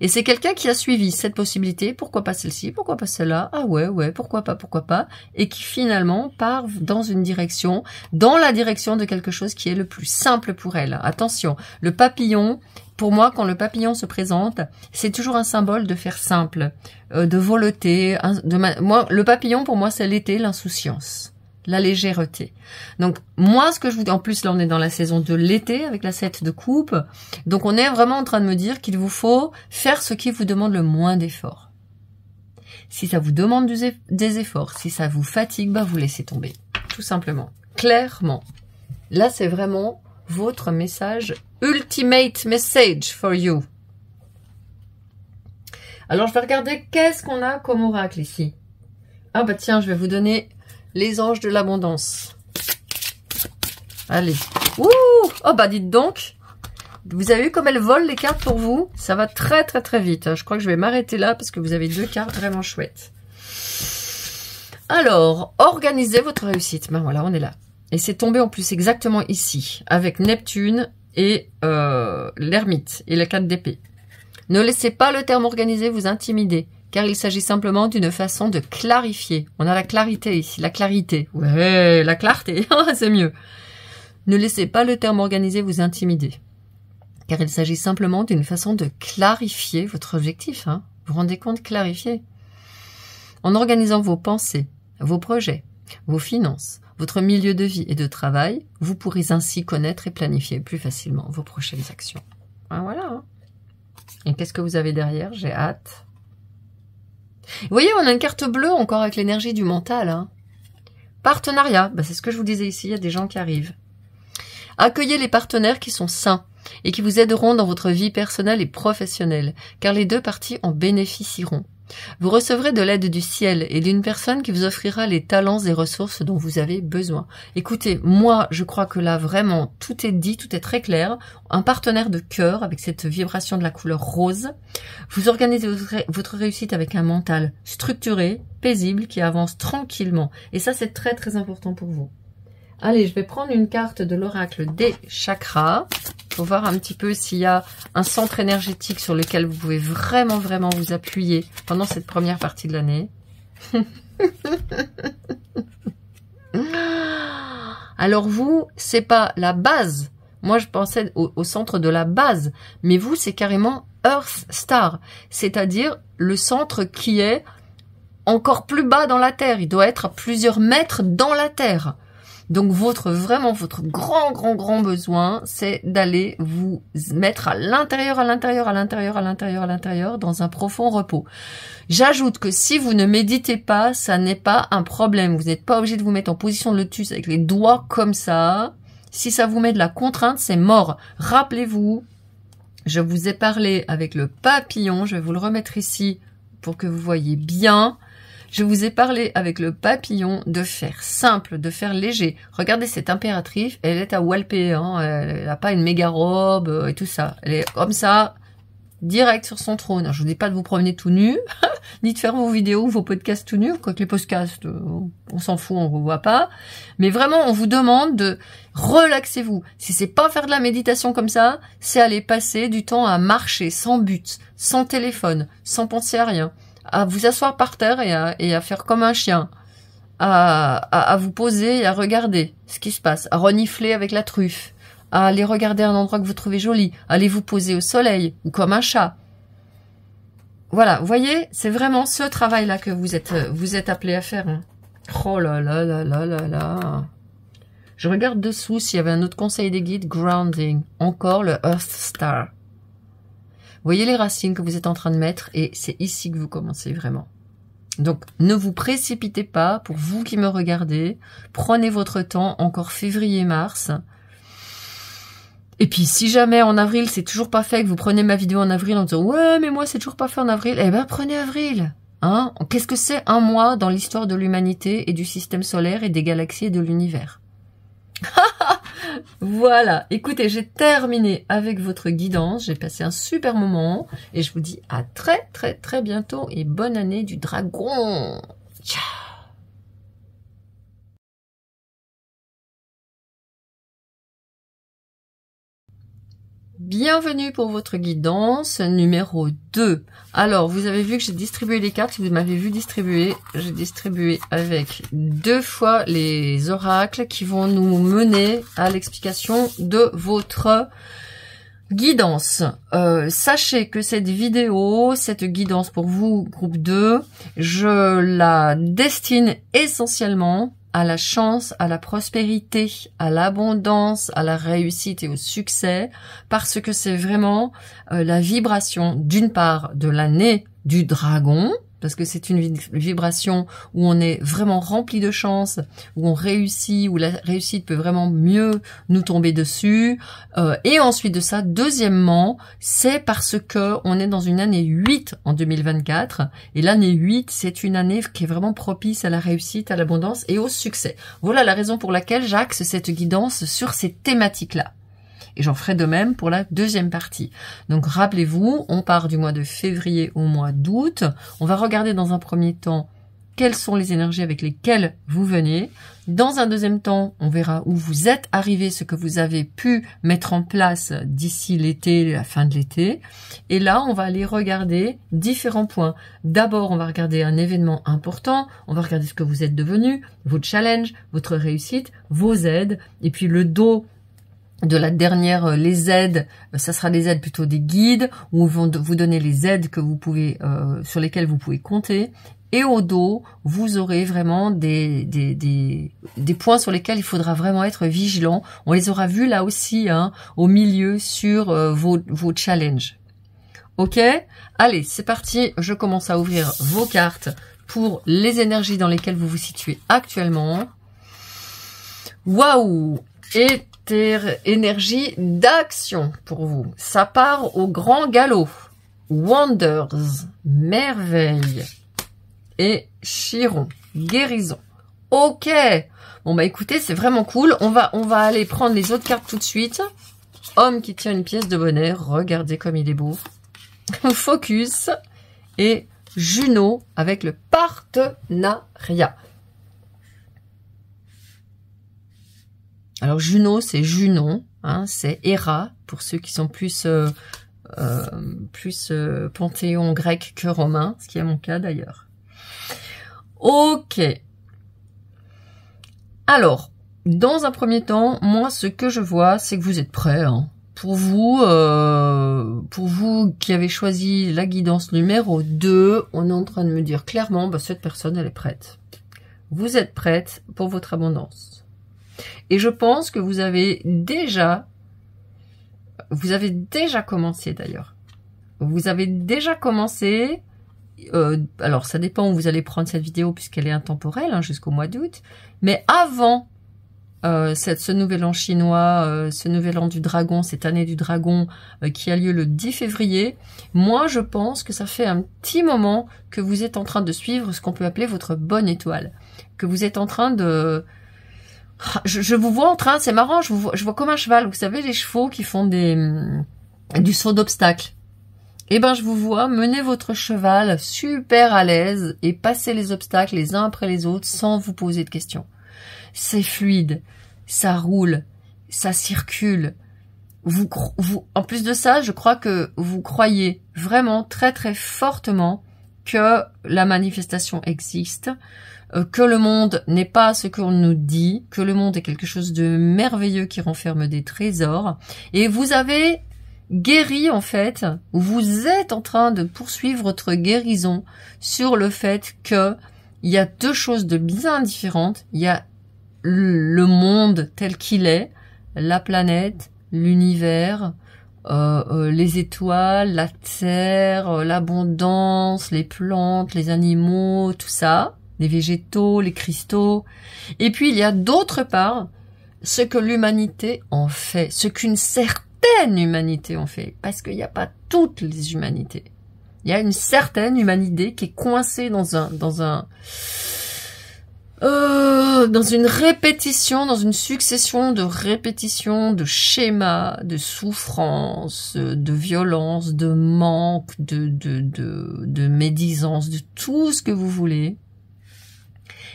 Et c'est quelqu'un qui a suivi cette possibilité, pourquoi pas celle-ci, pourquoi pas celle-là, ah ouais, ouais, pourquoi pas, pourquoi pas, et qui finalement part dans une direction, dans la direction de quelque chose qui est le plus simple pour elle. Attention, le papillon, pour moi, quand le papillon se présente, c'est toujours un symbole de faire simple, euh, de voleter. De moi, le papillon, pour moi, c'est l'été, l'insouciance la légèreté. Donc moi, ce que je vous dis, en plus là on est dans la saison de l'été avec la 7 de coupe, donc on est vraiment en train de me dire qu'il vous faut faire ce qui vous demande le moins d'efforts. Si ça vous demande des efforts, si ça vous fatigue, bah vous laissez tomber, tout simplement, clairement. Là c'est vraiment votre message, ultimate message for you. Alors je vais regarder qu'est-ce qu'on a comme oracle ici. Ah bah tiens, je vais vous donner les anges de l'abondance. Allez. Ouh Oh bah dites donc vous avez vu comme elles volent les cartes pour vous Ça va très très très vite. Hein. Je crois que je vais m'arrêter là parce que vous avez deux cartes vraiment chouettes. Alors, organisez votre réussite. Ben voilà, on est là. Et c'est tombé en plus exactement ici, avec Neptune et euh, l'ermite et la carte d'épée. Ne laissez pas le terme organisé vous intimider car il s'agit simplement d'une façon de clarifier. On a la clarité ici, la clarité. Ouais, la clarté, [LAUGHS] c'est mieux. Ne laissez pas le terme organisé vous intimider, car il s'agit simplement d'une façon de clarifier votre objectif. Hein. Vous vous rendez compte, clarifier. En organisant vos pensées, vos projets, vos finances, votre milieu de vie et de travail, vous pourrez ainsi connaître et planifier plus facilement vos prochaines actions. Hein, voilà. Hein. Et qu'est-ce que vous avez derrière J'ai hâte. Vous voyez, on a une carte bleue encore avec l'énergie du mental. Hein. Partenariat, bah, c'est ce que je vous disais ici, il y a des gens qui arrivent. Accueillez les partenaires qui sont sains et qui vous aideront dans votre vie personnelle et professionnelle, car les deux parties en bénéficieront. Vous recevrez de l'aide du ciel et d'une personne qui vous offrira les talents et ressources dont vous avez besoin. Écoutez, moi, je crois que là, vraiment, tout est dit, tout est très clair. Un partenaire de cœur avec cette vibration de la couleur rose. Vous organisez votre réussite avec un mental structuré, paisible, qui avance tranquillement. Et ça, c'est très, très important pour vous. Allez, je vais prendre une carte de l'oracle des chakras pour voir un petit peu s'il y a un centre énergétique sur lequel vous pouvez vraiment, vraiment vous appuyer pendant cette première partie de l'année. [LAUGHS] Alors vous, c'est pas la base. Moi, je pensais au, au centre de la base. Mais vous, c'est carrément Earth Star. C'est-à-dire le centre qui est encore plus bas dans la Terre. Il doit être à plusieurs mètres dans la Terre. Donc votre vraiment votre grand grand grand besoin, c'est d'aller vous mettre à l'intérieur, à l'intérieur, à l'intérieur, à l'intérieur, à l'intérieur, dans un profond repos. J'ajoute que si vous ne méditez pas, ça n'est pas un problème. Vous n'êtes pas obligé de vous mettre en position de lotus avec les doigts comme ça. Si ça vous met de la contrainte, c'est mort. Rappelez-vous, je vous ai parlé avec le papillon. Je vais vous le remettre ici pour que vous voyez bien. Je vous ai parlé avec le papillon de faire simple, de faire léger. Regardez cette impératrice, elle est à Walpé, hein. elle n'a pas une méga robe euh, et tout ça. Elle est comme ça, direct sur son trône. je vous dis pas de vous promener tout nu, [LAUGHS] ni de faire vos vidéos, vos podcasts tout nu. quoique les podcasts, euh, on s'en fout, on vous voit pas. Mais vraiment, on vous demande de relaxer vous Si c'est pas faire de la méditation comme ça, c'est aller passer du temps à marcher sans but, sans téléphone, sans penser à rien à vous asseoir par terre et à, faire comme un chien, à, vous poser et à regarder ce qui se passe, à renifler avec la truffe, à aller regarder un endroit que vous trouvez joli, à aller vous poser au soleil ou comme un chat. Voilà, vous voyez, c'est vraiment ce travail-là que vous êtes, vous êtes appelé à faire. Hein. Oh là là là là là là. Je regarde dessous s'il y avait un autre conseil des guides, grounding, encore le Earth Star. Voyez les racines que vous êtes en train de mettre et c'est ici que vous commencez vraiment. Donc ne vous précipitez pas, pour vous qui me regardez, prenez votre temps, encore février-mars. Et puis si jamais en avril c'est toujours pas fait, que vous prenez ma vidéo en avril en disant ouais mais moi c'est toujours pas fait en avril, eh ben prenez avril. Hein Qu'est-ce que c'est un mois dans l'histoire de l'humanité et du système solaire et des galaxies et de l'univers [LAUGHS] Voilà, écoutez, j'ai terminé avec votre guidance, j'ai passé un super moment et je vous dis à très très très bientôt et bonne année du dragon. Ciao Bienvenue pour votre guidance numéro 2. Alors, vous avez vu que j'ai distribué les cartes. vous m'avez vu distribuer, j'ai distribué avec deux fois les oracles qui vont nous mener à l'explication de votre guidance. Euh, sachez que cette vidéo, cette guidance pour vous, groupe 2, je la destine essentiellement à la chance, à la prospérité, à l'abondance, à la réussite et au succès, parce que c'est vraiment euh, la vibration d'une part de l'année du dragon, parce que c'est une vibration où on est vraiment rempli de chance, où on réussit, où la réussite peut vraiment mieux nous tomber dessus. Euh, et ensuite de ça, deuxièmement, c'est parce que on est dans une année 8 en 2024, et l'année 8, c'est une année qui est vraiment propice à la réussite, à l'abondance et au succès. Voilà la raison pour laquelle j'axe cette guidance sur ces thématiques-là. Et j'en ferai de même pour la deuxième partie. Donc rappelez-vous, on part du mois de février au mois d'août. On va regarder dans un premier temps quelles sont les énergies avec lesquelles vous venez. Dans un deuxième temps, on verra où vous êtes arrivé, ce que vous avez pu mettre en place d'ici l'été, la fin de l'été. Et là, on va aller regarder différents points. D'abord, on va regarder un événement important, on va regarder ce que vous êtes devenu, votre challenge, votre réussite, vos aides, et puis le dos de la dernière, euh, les aides, euh, ça sera des aides plutôt des guides, où ils vont vous donner les aides que vous pouvez, euh, sur lesquelles vous pouvez compter. Et au dos, vous aurez vraiment des, des, des, des, points sur lesquels il faudra vraiment être vigilant. On les aura vus là aussi, hein, au milieu, sur vos, vos challenges. Ok Allez, c'est parti, je commence à ouvrir vos cartes pour les énergies dans lesquelles vous vous situez actuellement. Waouh Et énergie d'action pour vous. Ça part au grand galop. Wonders, merveille et Chiron, guérison. Ok Bon bah écoutez, c'est vraiment cool. On va, on va aller prendre les autres cartes tout de suite. Homme qui tient une pièce de bonheur. Regardez comme il est beau. [LAUGHS] Focus et Juno avec le partenariat. Alors Juno, c'est Junon, hein, c'est Hera, pour ceux qui sont plus, euh, euh, plus euh, panthéon grec que romain, ce qui est mon cas d'ailleurs. Ok. Alors, dans un premier temps, moi, ce que je vois, c'est que vous êtes prêts. Hein. Pour vous, pour vous qui avez choisi la guidance numéro 2, on est en train de me dire clairement, bah, cette personne, elle est prête. Vous êtes prête pour votre abondance. Et je pense que vous avez déjà, vous avez déjà commencé d'ailleurs. Vous avez déjà commencé, euh, alors ça dépend où vous allez prendre cette vidéo puisqu'elle est intemporelle hein, jusqu'au mois d'août, mais avant euh, cette, ce nouvel an chinois, euh, ce nouvel an du dragon, cette année du dragon qui a lieu le 10 février, moi je pense que ça fait un petit moment que vous êtes en train de suivre ce qu'on peut appeler votre bonne étoile, que vous êtes en train de, ah, je, vous vois en train, c'est marrant, je, vous vois, je vois comme un cheval, vous savez, les chevaux qui font des mm, du saut d'obstacle. Eh ben, je vous vois mener votre cheval super à l'aise et passer les obstacles les uns après les autres sans vous poser de questions. C'est fluide, ça roule, ça circule. Vous, vous, en plus de ça, je crois que vous croyez vraiment très très fortement que la manifestation existe, euh, que le monde n'est pas ce qu'on nous dit, que le monde est quelque chose de merveilleux qui renferme des trésors. Et vous avez guéri en fait, vous êtes en train de poursuivre votre guérison sur le fait que il y a deux choses de bien différentes. Il y a le monde tel qu'il est, la planète, l'univers, euh, euh, les étoiles, la terre, l'abondance, les plantes, les animaux, tout ça les végétaux, les cristaux. Et puis il y a d'autre part ce que l'humanité en fait, ce qu'une certaine humanité en fait, parce qu'il n'y a pas toutes les humanités. Il y a une certaine humanité qui est coincée dans un, dans un, euh, dans une répétition, dans une succession de répétitions, de schémas, de souffrances, de violence, de manque, de, de, de, de médisance, de tout ce que vous voulez.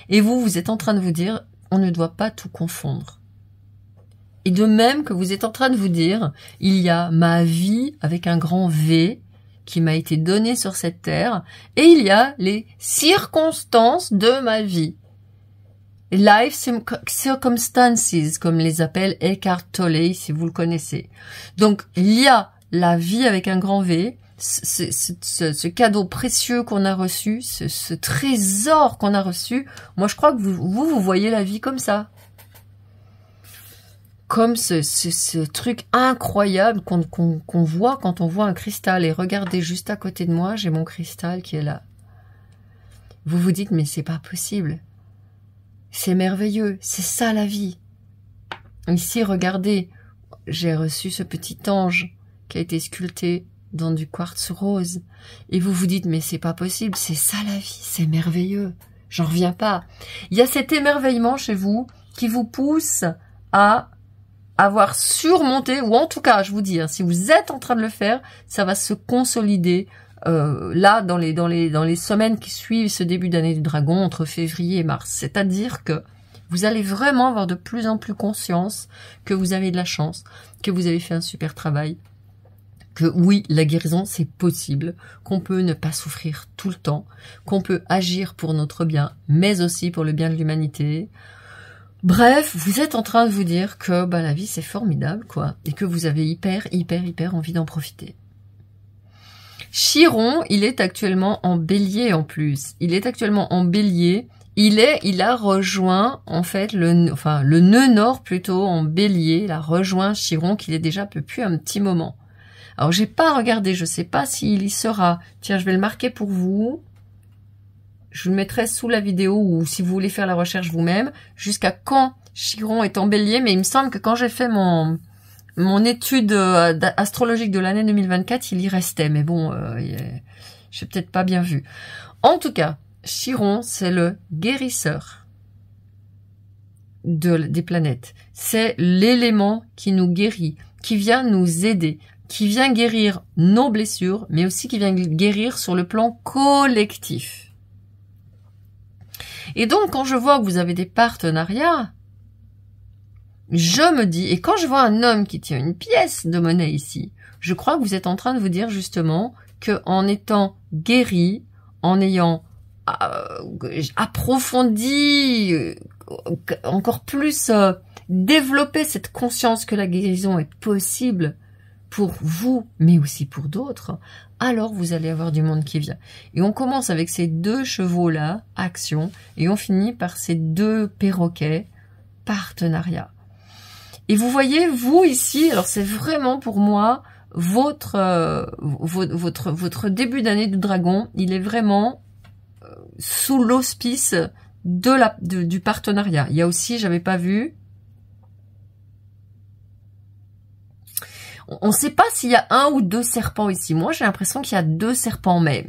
Et vous, vous êtes en train de vous dire, on ne doit pas tout confondre. Et de même que vous êtes en train de vous dire, il y a ma vie avec un grand V qui m'a été donnée sur cette terre, et il y a les circonstances de ma vie. Life circumstances, comme les appelle Eckhart Tolle, si vous le connaissez. Donc, il y a la vie avec un grand V, ce, cadeau précieux qu'on a reçu, ce, trésor qu'on a reçu, moi je crois que vous, vous, voyez la vie comme ça. Comme ce, truc incroyable qu'on voit quand on voit un cristal. Et regardez, juste à côté de moi, j'ai mon cristal qui est là. Vous vous dites, mais c'est pas possible. C'est merveilleux, c'est ça la vie. Ici, regardez, j'ai reçu ce petit ange qui a été sculpté dans du quartz rose. Et vous vous dites, mais c'est pas possible, c'est ça la vie, c'est merveilleux. J'en reviens pas. Il y a cet émerveillement chez vous qui vous pousse à avoir surmonté, ou en tout cas, je vous dis, hein, si vous êtes en train de le faire, ça va se consolider euh, là dans les dans dans les semaines qui suivent ce début d'année du dragon entre février et mars. C'est-à-dire que vous allez vraiment avoir de plus en plus conscience que vous avez de la chance, que vous avez fait un super travail, que oui, la guérison, c'est possible, qu'on peut ne pas souffrir tout le temps, qu'on peut agir pour notre bien, mais aussi pour le bien de l'humanité. Bref, vous êtes en train de vous dire que bah, la vie, c'est formidable, quoi, et que vous avez hyper, hyper, hyper envie d'en profiter. Chiron, il est actuellement en bélier en plus. Il est actuellement en bélier. Il est, il a rejoint en fait le, enfin le nœud nord plutôt en bélier. Il a rejoint Chiron qu'il est déjà depuis un petit moment. Alors j'ai pas regardé, je sais pas s'il y sera. Tiens, je vais le marquer pour vous. Je le mettrai sous la vidéo ou si vous voulez faire la recherche vous-même. Jusqu'à quand Chiron est en bélier, mais il me semble que quand j'ai fait mon, mon étude euh, astrologique de l'année 2024, il y restait. Mais bon, je euh, j'ai peut-être pas bien vu. En tout cas, Chiron, c'est le guérisseur des planètes. C'est l'élément qui nous guérit, qui vient nous aider qui vient guérir nos blessures, mais aussi qui vient guérir sur le plan collectif. Et donc, quand je vois que vous avez des partenariats, je me dis, et quand je vois un homme qui tient une pièce de monnaie ici, je crois que vous êtes en train de vous dire justement que en étant guéri, en ayant euh, approfondi, euh, encore plus euh, développé cette conscience que la guérison est possible, pour vous, mais aussi pour d'autres, alors vous allez avoir du monde qui vient. Et on commence avec ces deux chevaux-là, action, et on finit par ces deux perroquets, partenariat. Et vous voyez, vous ici, alors c'est vraiment pour moi votre euh, votre votre début d'année de dragon, il est vraiment euh, sous l'hospice de la du partenariat. Il y a aussi, j'avais pas vu, on ne sait pas s'il y a un ou deux serpents ici. Moi, j'ai l'impression qu'il y a deux serpents, mais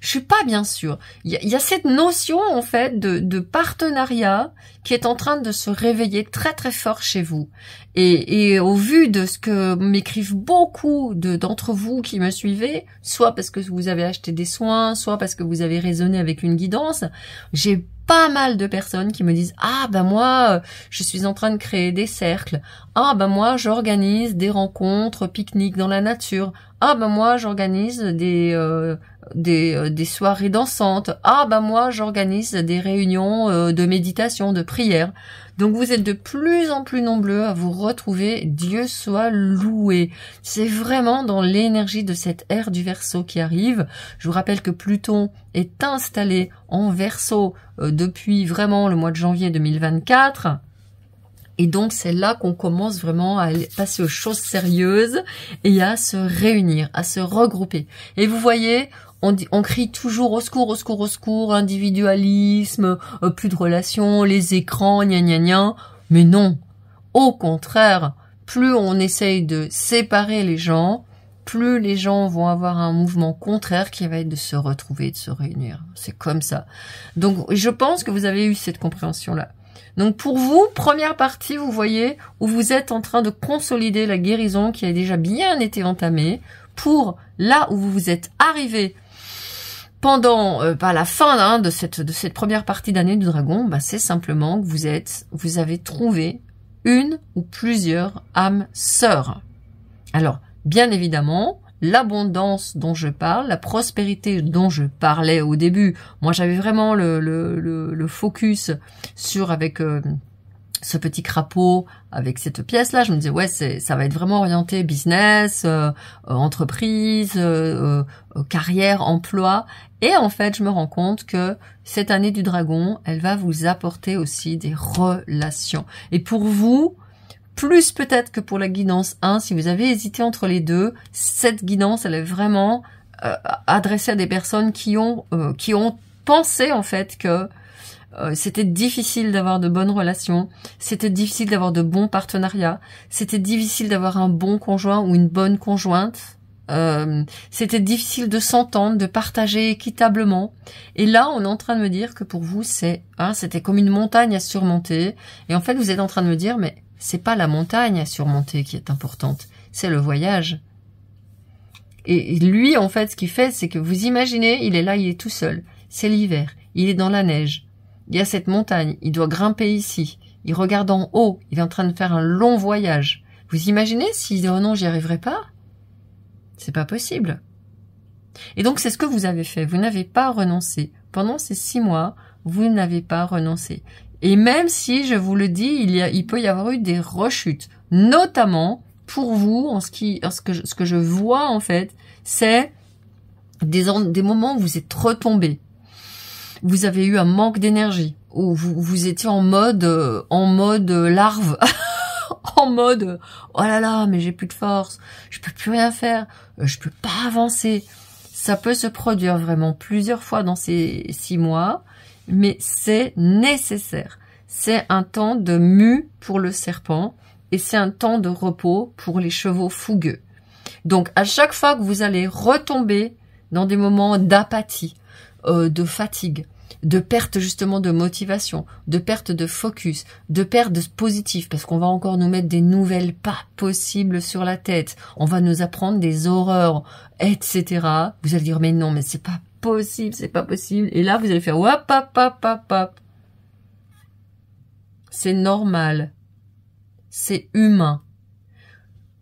je suis pas bien sûr. Il y, a cette notion, en fait, de, partenariat qui est en train de se réveiller très, très fort chez vous. Et, au vu de ce que m'écrivent beaucoup d'entre vous qui me suivez, soit parce que vous avez acheté des soins, soit parce que vous avez raisonné avec une guidance, j'ai pas mal de personnes qui me disent ah ben moi euh, je suis en train de créer des cercles ah ben moi j'organise des rencontres pique-nique dans la nature ah ben moi j'organise des euh, euh, des, soirées dansantes. Ah ben moi j'organise des réunions euh, de méditation, de prière. Donc vous êtes de plus en plus nombreux à vous retrouver. Dieu soit loué. C'est vraiment dans l'énergie de cette ère du verso qui arrive. Je vous rappelle que Pluton est installé en verso euh, depuis vraiment le mois de janvier 2024. Et donc c'est là qu'on commence vraiment à passer aux choses sérieuses et à se réunir, à se regrouper. Et vous voyez, on, dit, on crie toujours au secours, au secours, au secours, individualisme, euh, plus de relations, les écrans, gna gna gna. Mais non, au contraire, plus on essaye de séparer les gens, plus les gens vont avoir un mouvement contraire qui va être de se retrouver, de se réunir. C'est comme ça. Donc je pense que vous avez eu cette compréhension-là. Donc pour vous, première partie, vous voyez, où vous êtes en train de consolider la guérison qui a déjà bien été entamée, pour là où vous vous êtes arrivé pendant, euh, la fin hein, de, cette, de cette première partie d'année du dragon, bah, c'est simplement que vous êtes, vous avez trouvé une ou plusieurs âmes sœurs. Alors, bien évidemment, l'abondance dont je parle, la prospérité dont je parlais au début, moi j'avais vraiment le, le, le, focus sur avec... Euh, ce petit crapaud avec cette pièce là, je me disais ouais c'est ça va être vraiment orienté business, euh, euh, entreprise, euh, carrière, emploi et en fait je me rends compte que cette année du dragon, elle va vous apporter aussi des relations. Et pour vous, plus peut-être que pour la guidance 1, si vous avez hésité entre les deux, cette guidance elle est vraiment adressée à des personnes qui ont qui ont pensé en fait que euh, c'était difficile d'avoir de bonnes relations, c'était difficile d'avoir de bons partenariats, c'était difficile d'avoir un bon conjoint ou une bonne conjointe. Euh, c'était difficile de s'entendre, de partager équitablement. Et là, on est en train de me dire que pour vous, c'est, hein, c'était comme une montagne à surmonter. Et en fait, vous êtes en train de me dire, mais c'est pas la montagne à surmonter qui est importante, c'est le voyage. Et lui, en fait, ce qu'il fait, c'est que vous imaginez, il est là, il est tout seul. C'est l'hiver, il est dans la neige. Il y a cette montagne, il doit grimper ici. Il regarde en haut, il est en train de faire un long voyage. Vous imaginez s'il dit oh non, j'y arriverai pas C'est pas possible. Et donc c'est ce que vous avez fait. Vous n'avez pas renoncé. Pendant ces six mois, vous n'avez pas renoncé. Et même si, je vous le dis, il, y a, il peut y avoir eu des rechutes, notamment pour vous, en ce, qui, ce, que, je, ce que je vois en fait, c'est des, des moments où vous êtes retombé vous avez eu un manque d'énergie ou vous, étiez en mode euh, en mode euh, larve. [LAUGHS] en mode oh là là mais j'ai plus de force, je peux plus rien faire, euh, je peux pas avancer. Ça peut se produire vraiment plusieurs fois dans ces six mois, mais c'est nécessaire. C'est un temps de mue pour le serpent et c'est un temps de repos pour les chevaux fougueux. Donc à chaque fois que vous allez retomber dans des moments d'apathie, de fatigue, de perte justement de motivation, de perte de focus, de perte de positif, parce qu'on va encore nous mettre des nouvelles pas possibles sur la tête, on va nous apprendre des horreurs, etc. Vous allez dire mais non, mais c'est pas possible, c'est pas possible. Et là, vous allez faire hop, hop, hop, hop, hop. C'est normal. C'est humain.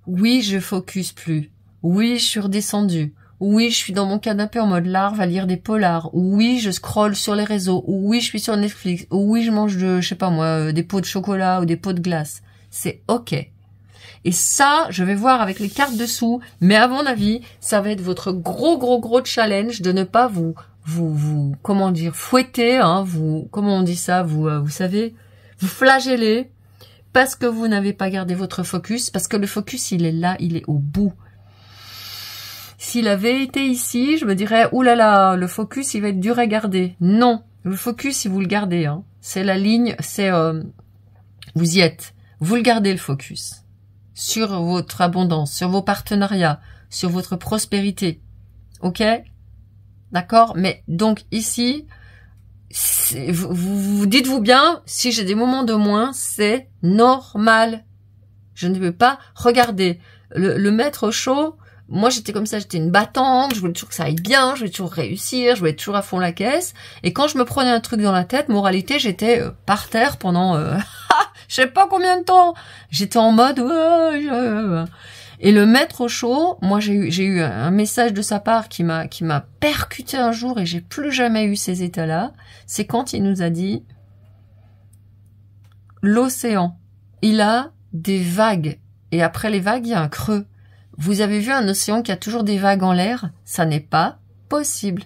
Oui, je focus plus. Oui, je suis redescendu. Oui, je suis dans mon canapé en mode larve à lire des polars. Oui, je scrolle sur les réseaux. Oui, je suis sur Netflix. Oui, je mange de, je sais pas moi, euh, des pots de chocolat ou des pots de glace. C'est ok. Et ça, je vais voir avec les cartes dessous. Mais à mon avis, ça va être votre gros, gros, gros challenge de ne pas vous, vous, vous, comment dire, fouetter, hein, vous, comment on dit ça, vous, euh, vous savez, vous flageller parce que vous n'avez pas gardé votre focus, parce que le focus, il est là, il est au bout. S'il avait été ici, je me dirais, oulala, là là, le focus, il va être dur à garder. Non, le focus, si vous le gardez, hein. c'est la ligne, c'est... Euh, vous y êtes. Vous le gardez, le focus. Sur votre abondance, sur vos partenariats, sur votre prospérité. OK D'accord Mais donc ici, vous, dites-vous bien, si j'ai des moments de moins, c'est normal. Je ne veux pas regarder. Le, le au chaud, moi j'étais comme ça, j'étais une battante, je voulais toujours que ça aille bien, je voulais toujours réussir, je voulais toujours à fond la caisse. Et quand je me prenais un truc dans la tête, moralité, j'étais euh, par terre pendant euh, [LAUGHS] je sais pas combien de temps. J'étais en mode et le maître au chaud, moi j'ai eu, j'ai eu un message de sa part qui m'a qui m'a percuté un jour et j'ai plus jamais eu ces états-là. C'est quand il nous a dit l'océan, il a des vagues et après les vagues il y a un creux. Vous avez vu un océan qui a toujours des vagues en l'air Ça n'est pas possible.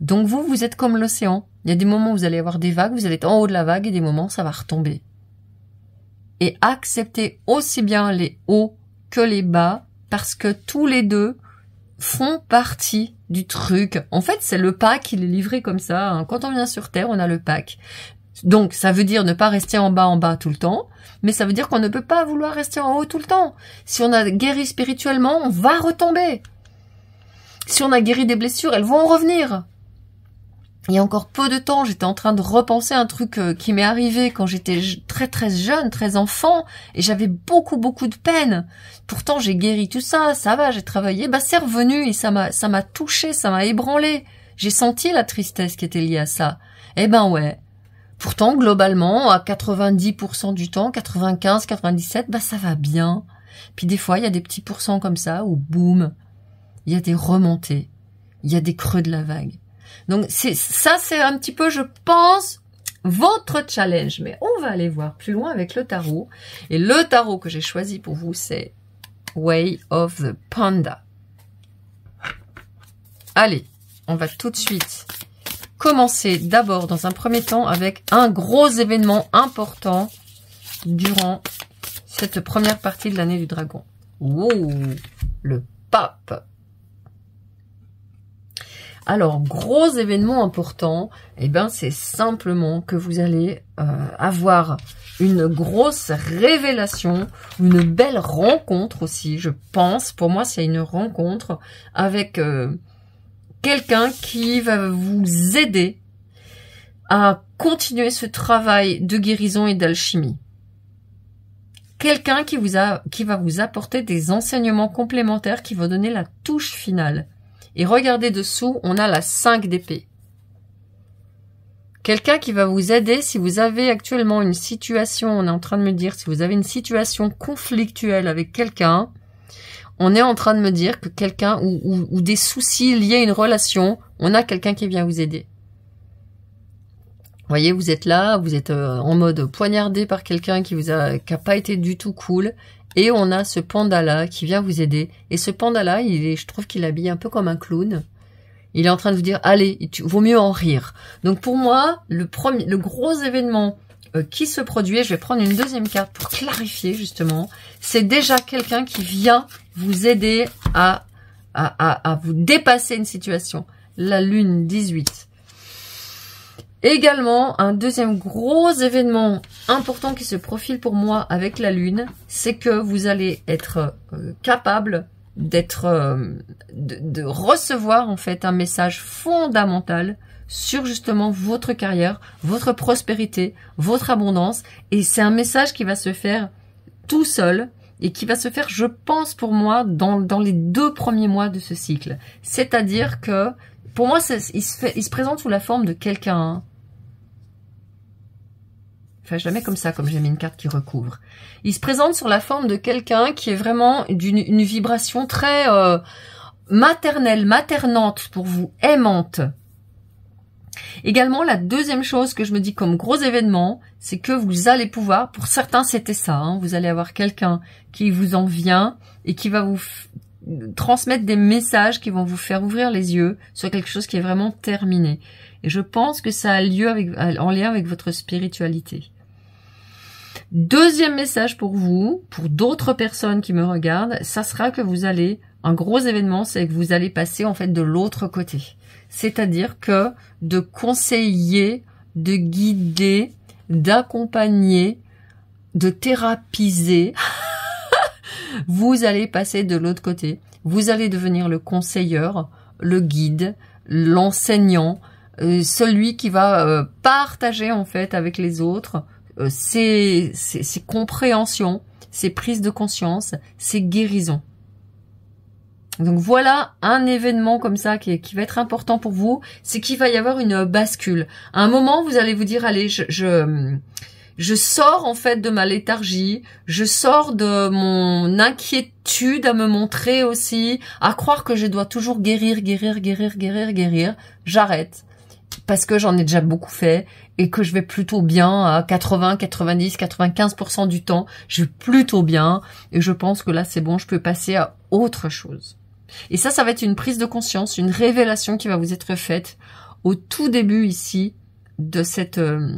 Donc vous, vous êtes comme l'océan. Il y a des moments où vous allez avoir des vagues, vous allez être en haut de la vague et des moments ça va retomber. Et acceptez aussi bien les hauts que les bas parce que tous les deux font partie du truc. En fait, c'est le pack, il est livré comme ça. Hein. Quand on vient sur Terre, on a le pack. Donc ça veut dire ne pas rester en bas en bas tout le temps, mais ça veut dire qu'on ne peut pas vouloir rester en haut tout le temps. Si on a guéri spirituellement, on va retomber. Si on a guéri des blessures, elles vont en revenir. Il y a encore peu de temps, j'étais en train de repenser un truc euh, qui m'est arrivé quand j'étais très très jeune, très enfant, et j'avais beaucoup beaucoup de peine. Pourtant j'ai guéri tout ça, ça va, j'ai travaillé, bah c'est revenu et ça m'a ça m'a touché, ça m'a ébranlé. J'ai senti la tristesse qui était liée à ça. Eh ben ouais, Pourtant, globalement, à 90% du temps, 95, 97, bah ça va bien. Puis des fois, il y a des petits pourcents comme ça ou boum, il y a des remontées, il y a des creux de la vague. Donc ça, c'est un petit peu, je pense, votre challenge. Mais on va aller voir plus loin avec le tarot. Et le tarot que j'ai choisi pour vous, c'est Way of the Panda. Allez, on va tout de suite commencer d'abord, dans un premier temps, avec un gros événement important durant cette première partie de l'année du dragon. Wow Le pape alors, gros événement important, et eh ben, c'est simplement que vous allez euh, avoir une grosse révélation, une belle rencontre aussi, je pense. Pour moi, c'est une rencontre avec euh, quelqu'un qui va vous aider à continuer ce travail de guérison et d'alchimie. Quelqu'un qui, vous a, qui va vous apporter des enseignements complémentaires qui vont donner la touche finale. Et regardez dessous, on a la 5 d'épée. Quelqu'un qui va vous aider si vous avez actuellement une situation, on est en train de me dire, si vous avez une situation conflictuelle avec quelqu'un, on est en train de me dire que quelqu'un ou, des soucis liés à une relation, on a quelqu'un qui vient vous aider. Vous Voyez, vous êtes là, vous êtes euh, en mode poignardé par quelqu'un qui vous a, pas été du tout cool, et on a ce panda là qui vient vous aider. Et ce panda là, il est, je trouve qu'il habille un peu comme un clown. Il est en train de vous dire, allez, tu, vaut mieux en rire. Donc pour moi, le premier, le gros événement euh, qui se produit, je vais prendre une deuxième carte pour clarifier justement, c'est déjà quelqu'un qui vient vous aider à, à, à, vous dépasser une situation. La lune 18. Également, un deuxième gros événement important qui se profile pour moi avec la Lune, c'est que vous allez être euh, capable d'être, euh, de, de, recevoir en fait un message fondamental sur justement votre carrière, votre prospérité, votre abondance, et c'est un message qui va se faire tout seul et qui va se faire, je pense pour moi, dans, dans les deux premiers mois de ce cycle. C'est-à-dire que, pour moi, il se, il se présente sous la forme de quelqu'un. Enfin, jamais comme ça, comme j'ai mis une carte qui recouvre. Il se présente sous la forme de quelqu'un qui est vraiment d'une vibration très euh, maternelle, maternante pour vous, aimante. Également, la deuxième chose que je me dis comme gros événement, c'est que vous allez pouvoir, pour certains c'était ça, hein, vous allez avoir quelqu'un qui vous en vient et qui va vous transmettre des messages qui vont vous faire ouvrir les yeux sur quelque chose qui est vraiment terminé. Et je pense que ça a lieu avec, en lien avec votre spiritualité. Deuxième message pour vous, pour d'autres personnes qui me regardent, ça sera que vous allez, un gros événement, c'est que vous allez passer en fait de l'autre côté c'est-à-dire que de conseiller, de guider, d'accompagner, de thérapiser, [LAUGHS] vous allez passer de l'autre côté. Vous allez devenir le conseiller, le guide, l'enseignant, euh, celui qui va euh, partager en fait avec les autres euh, ses, ses compréhensions, ses prises de conscience, ses guérisons. Donc voilà un événement comme ça qui, va être important pour vous, c'est qu'il va y avoir une euh, bascule. À un moment, vous allez vous dire, allez, je, euh, je sors en fait de ma léthargie, je sors de mon inquiétude à me montrer aussi, à croire que je dois toujours guérir, guérir, guérir, guérir, guérir. J'arrête parce que j'en ai déjà beaucoup fait et que je vais plutôt bien à 80, 90, 95% du temps, je vais plutôt bien et je pense que là c'est bon, je peux passer à autre chose. Et ça, ça va être une prise de conscience, une révélation qui va vous être faite au tout début ici de cette euh,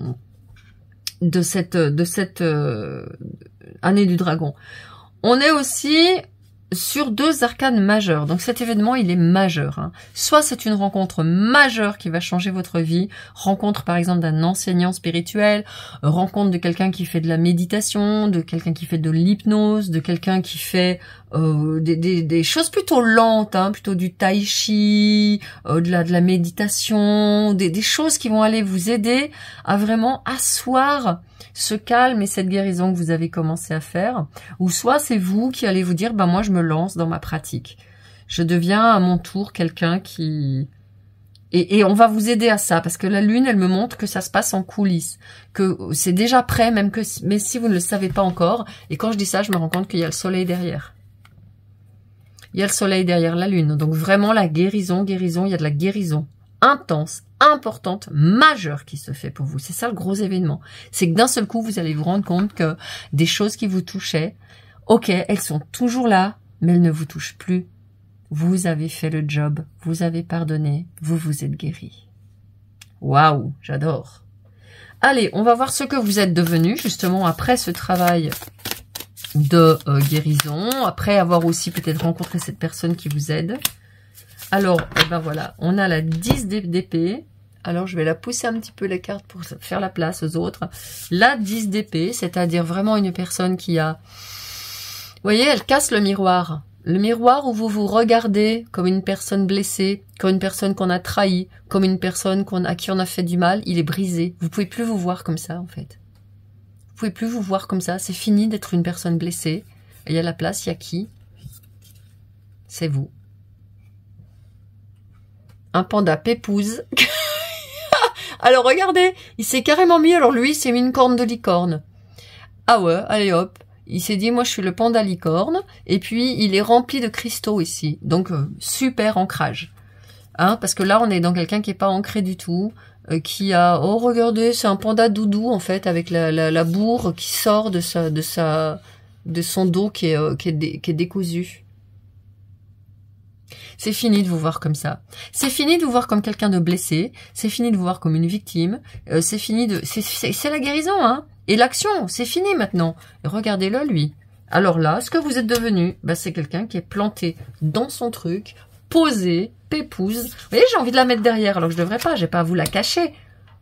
de cette euh, de cette euh, année du dragon. On est aussi sur deux arcanes majeures. Donc cet événement, il est majeur. Hein. Soit c'est une rencontre majeure qui va changer votre vie, rencontre par exemple d'un enseignant spirituel, rencontre de quelqu'un qui fait de la méditation, de quelqu'un qui fait de l'hypnose, de quelqu'un qui fait euh, des, choses plutôt lentes, hein, plutôt du tai chi, euh, de, la, de la méditation, des, choses qui vont aller vous aider à vraiment asseoir ce calme et cette guérison que vous avez commencé à faire. Ou soit c'est vous qui allez vous dire, bah moi je me lance dans ma pratique. Je deviens à mon tour quelqu'un qui, et, on va vous aider à ça parce que la lune, elle me montre que ça se passe en coulisses, que c'est déjà prêt, même que mais si vous ne le savez pas encore. Et quand je dis ça, je me rends compte qu'il y a le soleil derrière il y a le soleil derrière la lune. Donc vraiment la guérison, guérison, il y a de la guérison intense, importante, majeure qui se fait pour vous. C'est ça le gros événement. C'est que d'un seul coup, vous allez vous rendre compte que des choses qui vous touchaient, ok, elles sont toujours là, mais elles ne vous touchent plus. Vous avez fait le job, vous avez pardonné, vous vous êtes guéri. Waouh, j'adore. Allez, on va voir ce que vous êtes devenu justement après ce travail de euh, guérison, après avoir aussi peut-être rencontré cette personne qui vous aide. Alors, eh ben voilà, on a la 10 d'épée. Alors, je vais la pousser un petit peu la carte pour faire la place aux autres. La 10 d'épée, c'est-à-dire vraiment une personne qui a... Vous voyez, elle casse le miroir. Le miroir où vous vous regardez comme une personne blessée, comme une personne qu'on a trahi comme une personne qu'on à qui on a fait du mal, il est brisé. Vous pouvez plus vous voir comme ça, en fait plus vous voir comme ça. C'est fini d'être une personne blessée. Il y a la place, il y a qui C'est vous. Un panda pépouze. [LAUGHS] alors regardez, il s'est carrément mis, alors lui, c'est une corne de licorne. Ah ouais, allez hop. Il s'est dit, moi je suis le panda licorne, et puis il est rempli de cristaux ici. Donc, euh, super ancrage. Hein, parce que là, on est dans quelqu'un qui n'est pas ancré du tout, euh, qui a oh regardez c'est un panda doudou en fait avec la, la, bourre qui sort de sa de sa de son dos qui est euh, qui est, qui est décousu. C'est fini de vous voir comme ça. C'est fini de vous voir comme quelqu'un de blessé. C'est fini de vous voir comme une victime. Euh, c'est fini de c'est la guérison hein et l'action c'est fini maintenant. Regardez-le lui. Alors là, ce que vous êtes devenu, bah, c'est quelqu'un qui est planté dans son truc, Poser pépouze. Vous voyez, j'ai envie de la mettre derrière, alors que je devrais pas, j'ai pas à vous la cacher. Il